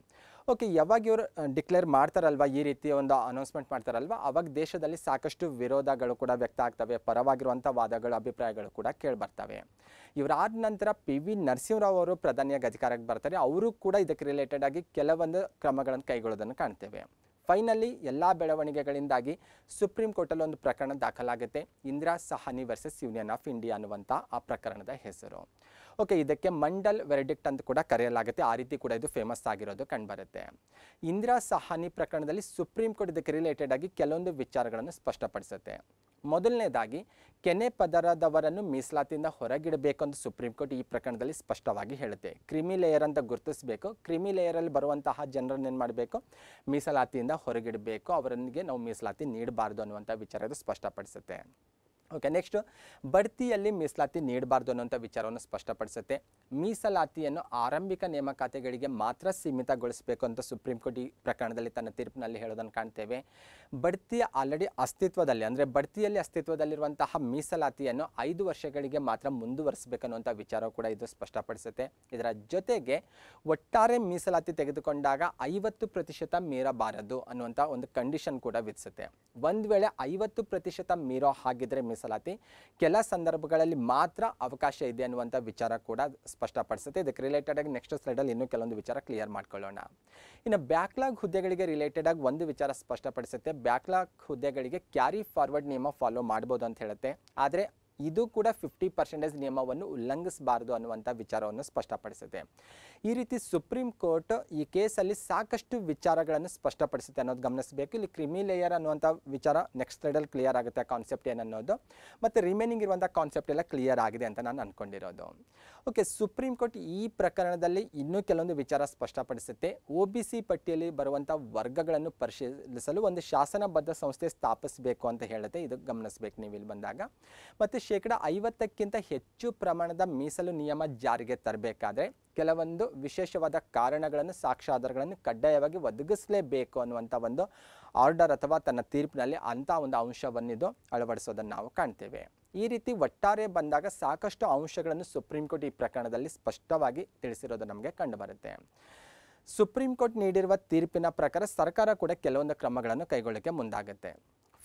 ಓಕೆ ಯಾವಾಗ ಇವರು ಡಿಕ್ಲೇರ್ ಮಾಡ್ತಾರಲ್ವ ಈ ರೀತಿ ಒಂದು ಅನೌನ್ಸ್ಮೆಂಟ್ ಮಾಡ್ತಾರಲ್ವ ಅವಾಗ ದೇಶದಲ್ಲಿ ಸಾಕಷ್ಟು ವಿರೋಧಗಳು ಕೂಡ ವ್ಯಕ್ತ ಆಗ್ತವೆ ಪರವಾಗಿರುವಂಥ ವಾದಗಳು ಅಭಿಪ್ರಾಯಗಳು ಕೂಡ ಕೇಳಿಬರ್ತವೆ ಇವರಾದ ನಂತರ ಪಿ ವಿ ನರಸಿಂಹರಾವ್ ಅವರು ಪ್ರಧಾನಿಯಾಗಿ ಅಧಿಕಾರಕ್ಕೆ ಬರ್ತಾರೆ ಅವರು ಕೂಡ ಇದಕ್ಕೆ ರಿಲೇಟೆಡ್ ಆಗಿ ಕೆಲವೊಂದು ಕ್ರಮಗಳನ್ನು ಕೈಗೊಳ್ಳೋದನ್ನು ಕಾಣ್ತೇವೆ ಫೈನಲಿ ಎಲ್ಲ ಬೆಳವಣಿಗೆಗಳಿಂದಾಗಿ ಸುಪ್ರೀಂ ಕೋರ್ಟಲ್ಲಿ ಒಂದು ಪ್ರಕರಣ ದಾಖಲಾಗುತ್ತೆ Indira Sawhney versus union of India ಅನ್ನುವಂಥ ಆ ಪ್ರಕರಣದ ಹೆಸರು ಓಕೆ ಇದಕ್ಕೆ ಮಂಡಲ್ ವೆರ್ಡಿಕ್ಟ್ ಅಂತ ಕೂಡ ಕರೆಯಲಾಗುತ್ತೆ ಆ ರೀತಿ ಕೂಡ ಇದು ಫೇಮಸ್ ಆಗಿರೋದು ಕಂಡುಬರುತ್ತೆ ಇಂದಿರಾ ಸಹಾನಿ ಪ್ರಕರಣದಲ್ಲಿ ಸುಪ್ರೀಂ ಕೋರ್ಟ್ ಇದಕ್ಕೆ ರಿಲೇಟೆಡ್ ಆಗಿ ಕೆಲವೊಂದು ವಿಚಾರಗಳನ್ನು ಸ್ಪಷ್ಟಪಡಿಸುತ್ತೆ ಮೊದಲನೇದಾಗಿ ಕೆನೆ ಪದರದವರನ್ನು ಮೀಸಲಾತಿಯಿಂದ ಹೊರಗಿಡಬೇಕು ಅಂತ ಸುಪ್ರೀಂ ಕೋರ್ಟ್ ಈ ಪ್ರಕರಣದಲ್ಲಿ ಸ್ಪಷ್ಟವಾಗಿ ಹೇಳುತ್ತೆ ಕ್ರಿಮಿ ಲೇಯರ್ ಅಂತ ಗುರುತಿಸಬೇಕು ಕ್ರಿಮಿ ಲೇಯರಲ್ಲಿ ಬರುವಂತಹ ಜನರನ್ನು ಏನು ಮಾಡಬೇಕು ಮೀಸಲಾತಿಯಿಂದ ಹೊರಗಿಡಬೇಕು ಅವರೊಂದಿಗೆ ನಾವು ಮೀಸಲಾತಿ ನೀಡಬಾರ್ದು ಅನ್ನುವಂಥ ವಿಚಾರ ಸ್ಪಷ್ಟಪಡಿಸುತ್ತೆ ಓಕೆ ನೆಕ್ಸ್ಟ್ ಬಡ್ತಿಯಲ್ಲಿ ಮೀಸಲಾತಿ ನೀಡಬಾರ್ದು ಅನ್ನೋಂಥ ವಿಚಾರವನ್ನು ಸ್ಪಷ್ಟಪಡಿಸುತ್ತೆ ಮೀಸಲಾತಿಯನ್ನು ಆರಂಭಿಕ ನೇಮಕಾತಿಗಳಿಗೆ ಮಾತ್ರ ಸೀಮಿತಗೊಳಿಸಬೇಕು ಅಂತ ಸುಪ್ರೀಂ ಕೋರ್ಟ್ ಈ ಪ್ರಕರಣದಲ್ಲಿ ತನ್ನ ತೀರ್ಪಿನಲ್ಲಿ ಹೇಳೋದನ್ನು ಕಾಣ್ತೇವೆ ಬಡ್ತಿಯ ಆಲ್ರೆಡಿ ಅಸ್ತಿತ್ವದಲ್ಲಿ ಅಂದರೆ ಬಡ್ತಿಯಲ್ಲಿ ಅಸ್ತಿತ್ವದಲ್ಲಿರುವಂತಹ ಮೀಸಲಾತಿಯನ್ನು ಐದು ವರ್ಷಗಳಿಗೆ ಮಾತ್ರ ಮುಂದುವರಿಸಬೇಕನ್ನುವಂಥ ವಿಚಾರ ಕೂಡ ಇದು ಸ್ಪಷ್ಟಪಡಿಸುತ್ತೆ ಇದರ ಜೊತೆಗೆ ಒಟ್ಟಾರೆ ಮೀಸಲಾತಿ ತೆಗೆದುಕೊಂಡಾಗ ಐವತ್ತು ಪ್ರತಿಶತ ಮೀರಬಾರದು ಅನ್ನುವಂಥ ಒಂದು ಕಂಡೀಷನ್ ಕೂಡ ವಿಧಿಸುತ್ತೆ ಒಂದು ವೇಳೆ ಐವತ್ತು ಪ್ರತಿಶತ ಮೀರೋ ಹಾಗಿದ್ರೆ ಮೀಸಲಾತಿ ಕೆಲ ಸಂದರ್ಭಗಳಲ್ಲಿ ಮಾತ್ರ ಅವಕಾಶ ಇದೆ ಅನ್ನುವಂಥ ವಿಚಾರ ಕೂಡ ಸ್ಪಷ್ಟಪಡಿಸುತ್ತೆ ಇದಕ್ಕೆ ರಿಲೇಟೆಡ್ ಆಗಿ ನೆಕ್ಸ್ಟ್ ಸ್ಲೈಡಲ್ಲಿ ಇನ್ನೂ ಕೆಲವೊಂದು ವಿಚಾರ ಕ್ಲಿಯರ್ ಮಾಡ್ಕೊಳ್ಳೋಣ ಇನ್ನು ಬ್ಯಾಕ್ಲಾಗ್ ಹುದ್ದೆಗಳಿಗೆ ರಿಲೇಟೆಡ್ ಆಗಿ ಒಂದು ವಿಚಾರ ಸ್ಪಷ್ಟಪಡಿಸುತ್ತೆ ಬ್ಯಾಕ್ಲಾಗ್ ಹುದ್ದೆಗಳಿಗೆ ಕ್ಯಾರಿ ಫಾರ್ವರ್ಡ್ ನಿಯಮ ಫಾಲೋ ಮಾಡ್ಬೋದು ಅಂತ ಹೇಳುತ್ತೆ ಆದರೆ ಇದು ಕೂಡ ಫಿಫ್ಟಿ ಪರ್ಸೆಂಟೇಜ್ ನಿಯಮವನ್ನು ಉಲ್ಲಂಘಿಸಬಾರದು ಅನ್ನುವಂಥ ವಿಚಾರವನ್ನು ಸ್ಪಷ್ಟಪಡಿಸುತ್ತೆ ಈ ರೀತಿ ಸುಪ್ರೀಂ ಕೋರ್ಟ್ ಈ ಕೇಸಲ್ಲಿ ಸಾಕಷ್ಟು ವಿಚಾರಗಳನ್ನು ಸ್ಪಷ್ಟಪಡಿಸುತ್ತೆ ಅನ್ನೋದು ಗಮನಿಸಬೇಕು ಇಲ್ಲಿ ಕ್ರಿಮಿ ಲೇಯರ್ ಅನ್ನುವಂಥ ವಿಚಾರ ನೆಕ್ಸ್ಟ್ ಸ್ಲೈಡಲ್ಲಿ ಕ್ಲಿಯರ್ ಆಗುತ್ತೆ ಕಾನ್ಸೆಪ್ಟ್ ಏನನ್ನೋದು ಮತ್ತು ರಿಮೈನಿಂಗ್ ಇರುವಂಥ ಕಾನ್ಸೆಪ್ಟ್ ಎಲ್ಲ ಕ್ಲಿಯರ್ ಆಗಿದೆ ಅಂತ ನಾನು ಅಂದ್ಕೊಂಡಿರೋದು ಓಕೆ ಸುಪ್ರೀಂ ಕೋರ್ಟ್ ಈ ಪ್ರಕರಣದಲ್ಲಿ ಇನ್ನೂ ಕೆಲವೊಂದು ವಿಚಾರ ಸ್ಪಷ್ಟಪಡಿಸುತ್ತೆ ಒ ಬಿ ಸಿ ಪಟ್ಟಿಯಲ್ಲಿ ಬರುವಂಥ ವರ್ಗಗಳನ್ನು ಪರಿಶೀಲಿಸಲು ಒಂದು ಶಾಸನಬದ್ಧ ಸಂಸ್ಥೆ ಸ್ಥಾಪಿಸಬೇಕು ಅಂತ ಹೇಳುತ್ತೆ ಇದು ಗಮನಿಸಬೇಕು ನೀವು ಇಲ್ಲಿ ಬಂದಾಗ ಮತ್ತು ಶೇಕಡ ಐವತ್ತಕ್ಕಿಂತ ಹೆಚ್ಚು ಪ್ರಮಾಣದ ಮೀಸಲು ನಿಯಮ ಜಾರಿಗೆ ತರಬೇಕಾದ್ರೆ ಕೆಲವೊಂದು ವಿಶೇಷವಾದ ಕಾರಣಗಳನ್ನು ಸಾಕ್ಷ್ಯಾಧಾರಗಳನ್ನು ಕಡ್ಡಾಯವಾಗಿ ಒದಗಿಸಲೇಬೇಕು ಅನ್ನುವಂಥ ಒಂದು ಆರ್ಡರ್ ಅಥವಾ ತನ್ನ ತೀರ್ಪಿನಲ್ಲಿ ಅಂಥ ಒಂದು ಅಂಶವನ್ನಿದು ಅಳವಡಿಸೋದನ್ನು ನಾವು ಕಾಣ್ತೇವೆ ಈ ರೀತಿ ಒಟ್ಟಾರೆ ಬಂದಾಗ ಸಾಕಷ್ಟು ಅಂಶಗಳನ್ನು ಸುಪ್ರೀಂ ಕೋರ್ಟ್ ಈ ಪ್ರಕರಣದಲ್ಲಿ ಸ್ಪಷ್ಟವಾಗಿ ತಿಳಿಸಿರೋದು ನಮಗೆ ಕಂಡುಬರುತ್ತೆ ಸುಪ್ರೀಂ ಕೋರ್ಟ್ ನೀಡಿರುವ ತೀರ್ಪಿನ ಪ್ರಕಾರ ಸರ್ಕಾರ ಕೂಡ ಕೆಲವೊಂದು ಕ್ರಮಗಳನ್ನು ಕೈಗೊಳ್ಳಕ್ಕೆ ಮುಂದಾಗುತ್ತೆ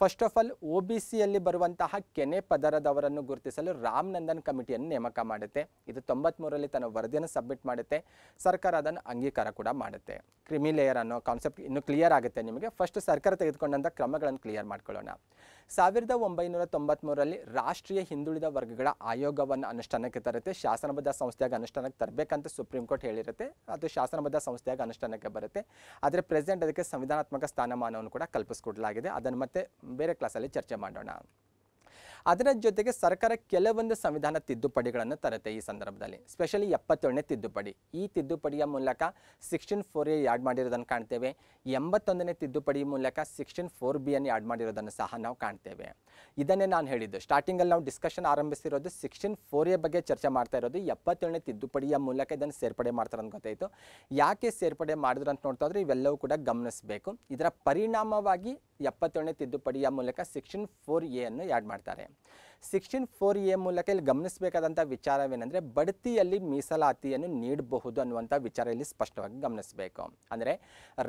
first of all O B ಸಿಯಲ್ಲಿ ಬರುವಂತಹ ಕೆನೆ ಪದರದವರನ್ನು ಗುರುತಿಸಲು ರಾಮನಂದನ್ ಕಮಿಟಿಯನ್ನು ನೇಮಕ ಮಾಡುತ್ತೆ ಇದು ತೊಂಬತ್ಮೂರಲ್ಲಿ ತನ್ನ ವರದಿಯನ್ನು ಸಬ್ಮಿಟ್ ಮಾಡುತ್ತೆ ಸರ್ಕಾರ ಅದನ್ನು ಅಂಗೀಕಾರ ಕೂಡ ಮಾಡುತ್ತೆ ಕ್ರಿಮಿ ಲೇಯರ್ ಅನ್ನೋ ಕಾನ್ಸೆಪ್ಟ್ ಇನ್ನು ಕ್ಲಿಯರ್ ಆಗುತ್ತೆ ನಿಮಗೆ ಫಸ್ಟ್ ಸರ್ಕಾರ ತೆಗೆದುಕೊಂಡಂಥ ಕ್ರಮಗಳನ್ನು ಕ್ಲಿಯರ್ ಮಾಡ್ಕೊಳ್ಳೋಣ ಸಾವಿರದ ಒಂಬೈನೂರ ತೊಂಬತ್ಮೂರಲ್ಲಿ ರಾಷ್ಟ್ರೀಯ ಹಿಂದುಳಿದ ವರ್ಗಗಳ ಆಯೋಗವನ್ನು ಅನುಷ್ಠಾನಕ್ಕೆ ತರುತ್ತೆ ಶಾಸನಬದ್ಧ ಸಂಸ್ಥೆಯಾಗಿ ಅನುಷ್ಠಾನಕ್ಕೆ ತರಬೇಕಂತ ಸುಪ್ರೀಂ ಕೋರ್ಟ್ ಹೇಳಿರುತ್ತೆ ಅದು ಶಾಸನಬದ್ಧ ಸಂಸ್ಥೆಯಾಗಿ ಅನುಷ್ಠಾನಕ್ಕೆ ಬರುತ್ತೆ ಆದರೆ ಪ್ರೆಸೆಂಟ್ ಅದಕ್ಕೆ ಸಂವಿಧಾನಾತ್ಮಕ ಸ್ಥಾನಮಾನವನ್ನು ಕೂಡ ಕಲ್ಪಿಸ್ಕೊಡ್ಲಾಗಿದೆ ಅದನ್ನು ಮತ್ತೆ ಬೇರೆ ಕ್ಲಾಸಲ್ಲಿ ಚರ್ಚೆ ಮಾಡೋಣ ಅದರ ಜೊತೆಗೆ ಸರ್ಕಾರ ಕೆಲವೊಂದು ಸಂವಿಧಾನ ತಿದ್ದುಪಡಿಗಳನ್ನು ತರುತ್ತೆ ಈ ಸಂದರ್ಭದಲ್ಲಿ ಸ್ಪೆಷಲಿ ಎಪ್ಪತ್ತೇಳನೇ ತಿದ್ದುಪಡಿ ಈ ತಿದ್ದುಪಡಿಯ ಮೂಲಕ ಸಿಕ್ಸ್ಟೀನ್ ಫೋರ್ ಎ ಆ್ಯಡ್ ಮಾಡಿರೋದನ್ನು ಕಾಣ್ತೇವೆ ಎಂಬತ್ತೊಂದನೇ ತಿದ್ದುಪಡಿ ಮೂಲಕ ಸಿಕ್ಸ್ಟೀನ್ ಫೋರ್ ಬಿಯನ್ನು ಆ್ಯಡ್ ಮಾಡಿರೋದನ್ನು ಸಹ ನಾವು ಕಾಣ್ತೇವೆ ಇದನ್ನೇ ನಾನು ಹೇಳಿದ್ದು ಸ್ಟಾರ್ಟಿಂಗಲ್ಲಿ ನಾವು ಡಿಸ್ಕಷನ್ ಆರಂಭಿಸಿರೋದು ಸಿಕ್ಸ್ಟೀನ್ ಫೋರ್ ಎ ಬಗ್ಗೆ ಚರ್ಚೆ ಮಾಡ್ತಾ ಇರೋದು ಎಪ್ಪತ್ತೇಳನೇ ತಿದ್ದುಪಡಿಯ ಮೂಲಕ ಇದನ್ನು ಸೇರ್ಪಡೆ ಮಾಡ್ತಾರೆ ಅಂತ ಗೊತ್ತಾಯಿತು ಯಾಕೆ ಸೇರ್ಪಡೆ ಮಾಡಿದ್ರು ಅಂತ ನೋಡ್ತಾ ಇದ್ರೆ ಇವೆಲ್ಲವೂ ಕೂಡ ಗಮನಿಸಬೇಕು ಇದರ ಪರಿಣಾಮವಾಗಿ ಎಪ್ಪತ್ತೇಳನೇ ತಿದ್ದುಪಡಿಯ ಮೂಲಕ ಸೆಕ್ಷನ್ ಫೋರ್ ಎ ಅನ್ನು ಆ್ಯಡ್ ಮಾಡ್ತಾರೆ ಸಿಕ್ಸ್ಟೀನ್ ಫೋರ್ ಎ ಮೂಲಕ ಇಲ್ಲಿ ಗಮನಿಸಬೇಕಾದಂಥ ವಿಚಾರವೇನೆಂದರೆ ಬಡ್ತಿಯಲ್ಲಿ ಮೀಸಲಾತಿಯನ್ನು ನೀಡಬಹುದು ಅನ್ನುವಂಥ ವಿಚಾರ ಇಲ್ಲಿ ಸ್ಪಷ್ಟವಾಗಿ ಗಮನಿಸಬೇಕು ಅಂದರೆ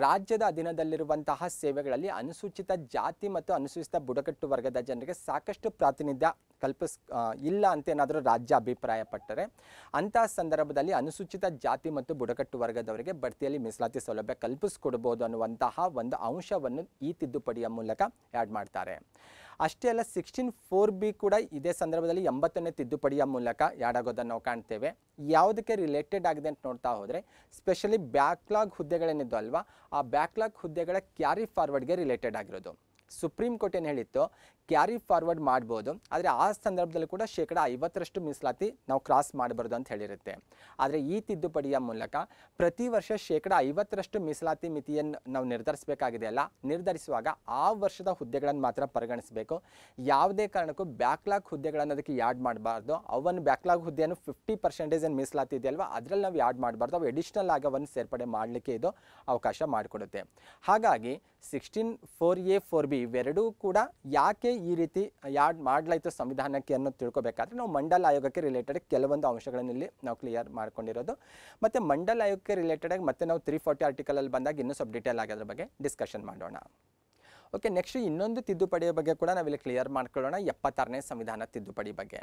ರಾಜ್ಯದ ಅಧೀನದಲ್ಲಿರುವಂತಹ ಸೇವೆಗಳಲ್ಲಿ ಅನುಸೂಚಿತ ಜಾತಿ ಮತ್ತು ಅನುಸೂಚಿತ ಬುಡಕಟ್ಟು ವರ್ಗದ ಜನರಿಗೆ ಸಾಕಷ್ಟು ಪ್ರಾತಿನಿಧ್ಯ ಕಲ್ಪಿಸ್ ಇಲ್ಲ ಅಂತ ಏನಾದರೂ ರಾಜ್ಯ ಅಭಿಪ್ರಾಯಪಟ್ಟರೆ ಅಂತಹ ಸಂದರ್ಭದಲ್ಲಿ ಅನುಸೂಚಿತ ಜಾತಿ ಮತ್ತು ಬುಡಕಟ್ಟು ವರ್ಗದವರಿಗೆ ಬಡ್ತಿಯಲ್ಲಿ ಮೀಸಲಾತಿ ಸೌಲಭ್ಯ ಕಲ್ಪಿಸಿಕೊಡ್ಬೋದು ಅನ್ನುವಂತಹ ಒಂದು ಅಂಶವನ್ನು ಈ ತಿದ್ದುಪಡಿಯ ಮೂಲಕ ಆ್ಯಡ್ ಮಾಡ್ತಾರೆ ಅಷ್ಟೇ ಅಲ್ಲ ಸಿಕ್ಸ್ಟೀನ್ ಫೋರ್ ಬಿ ಕೂಡ ಇದೇ ಸಂದರ್ಭದಲ್ಲಿ ಎಂಬತ್ತನೇ ತಿದ್ದುಪಡಿಯ ಮೂಲಕ ಯಾಡಾಗೋದನ್ನು ನಾವು ಕಾಣ್ತೇವೆ ಯಾವುದಕ್ಕೆ ರಿಲೇಟೆಡ್ ಆಗಿದೆ ಅಂತ ನೋಡ್ತಾ ಹೋದರೆ ಸ್ಪೆಷಲಿ ಬ್ಯಾಕ್ಲಾಗ್ ಹುದ್ದೆಗಳೇನಿದ್ದು ಅಲ್ವಾ ಆ ಬ್ಯಾಕ್ಲಾಗ್ ಹುದ್ದೆಗಳ ಕ್ಯಾರಿ ಫಾರ್ವರ್ಡ್ಗೆ ರಿಲೇಟೆಡ್ ಆಗಿರೋದು ಸುಪ್ರೀಂ ಕೋರ್ಟ್ ಏನು ಹೇಳಿತ್ತು ಕ್ಯಾರಿ ಫಾರ್ವರ್ಡ್ ಮಾಡ್ಬೋದು ಆದರೆ ಆ ಸಂದರ್ಭದಲ್ಲಿ ಕೂಡ ಶೇಕಡ ಐವತ್ತರಷ್ಟು ಮೀಸಲಾತಿ ನಾವು ಕ್ರಾಸ್ ಮಾಡಬಾರ್ದು ಅಂತ ಹೇಳಿರುತ್ತೆ ಆದರೆ ಈ ತಿದ್ದುಪಡಿಯ ಮೂಲಕ ಪ್ರತಿ ವರ್ಷ ಶೇಕಡ ಐವತ್ತರಷ್ಟು ಮೀಸಲಾತಿ ಮಿತಿಯನ್ನು ನಾವು ನಿರ್ಧರಿಸಬೇಕಾಗಿದೆ ಅಲ್ಲ ನಿರ್ಧರಿಸುವಾಗ ಆ ವರ್ಷದ ಹುದ್ದೆಗಳನ್ನು ಮಾತ್ರ ಪರಿಗಣಿಸಬೇಕು ಯಾವುದೇ ಕಾರಣಕ್ಕೂ ಬ್ಯಾಕ್ಲಾಗ್ ಹುದ್ದೆಗಳನ್ನು ಅದಕ್ಕೆ ಯಾಡ್ ಮಾಡಬಾರ್ದು ಅವನ್ನು ಬ್ಯಾಕ್ಲಾಗ್ ಹುದ್ದೆಯನ್ನು ಫಿಫ್ಟಿ ಪರ್ಸೆಂಟೇಜನ್ನು ಮೀಸಲಾತಿ ಇದೆಯಲ್ವ ಅದರಲ್ಲಿ ನಾವು ಯಾಡ್ ಮಾಡಬಾರ್ದು ಅವು ಎಡಿಷ್ನಲ್ ಆಗವನ್ನು ಸೇರ್ಪಡೆ ಮಾಡಲಿಕ್ಕೆ ಇದು ಅವಕಾಶ ಮಾಡಿಕೊಡುತ್ತೆ ಹಾಗಾಗಿ sixteen four A four B ಇವೆರಡೂ ಕೂಡ ಯಾಕೆ ಈ ರೀತಿ ಯಾಡ್ ಮಾಡಲಾಯಿತು ಸಂವಿಧಾನಕ್ಕೆ ಅನ್ನೋದು ತಿಳ್ಕೊಬೇಕಾದ್ರೆ ನಾವು ಮಂಡಲ ಆಯೋಗಕ್ಕೆ ರಿಲೇಟೆಡ್ ಕೆಲವೊಂದು ಅಂಶಗಳನ್ನು ಇಲ್ಲಿ ನಾವು ಕ್ಲಿಯರ್ ಮಾಡ್ಕೊಂಡಿರೋದು ಮತ್ತೆ ಮಂಡಲ ಆಯೋಗಕ್ಕೆ ರಿಲೇಟೆಡ್ ಆಗಿ ಮತ್ತೆ ನಾವು ತ್ರೀ ಆರ್ಟಿಕಲ್ ಆರ್ಟಿಕಲಲ್ಲಿ ಬಂದಾಗ ಇನ್ನೂ ಸ್ವಲ್ಪ ಡೀಟೇಲ್ ಆಗಿ ಅದ್ರ ಬಗ್ಗೆ ಡಿಸ್ಕಷನ್ ಮಾಡೋಣ ಓಕೆ ನೆಕ್ಸ್ಟ್ ಇನ್ನೊಂದು ತಿದ್ದುಪಡಿಯ ಬಗ್ಗೆ ಕೂಡ ನಾವಿಲ್ಲಿ ಕ್ಲಿಯರ್ ಮಾಡ್ಕೊಳ್ಳೋಣ ಎಪ್ಪತ್ತಾರನೇ ಸಂವಿಧಾನ ತಿದ್ದುಪಡಿ ಬಗ್ಗೆ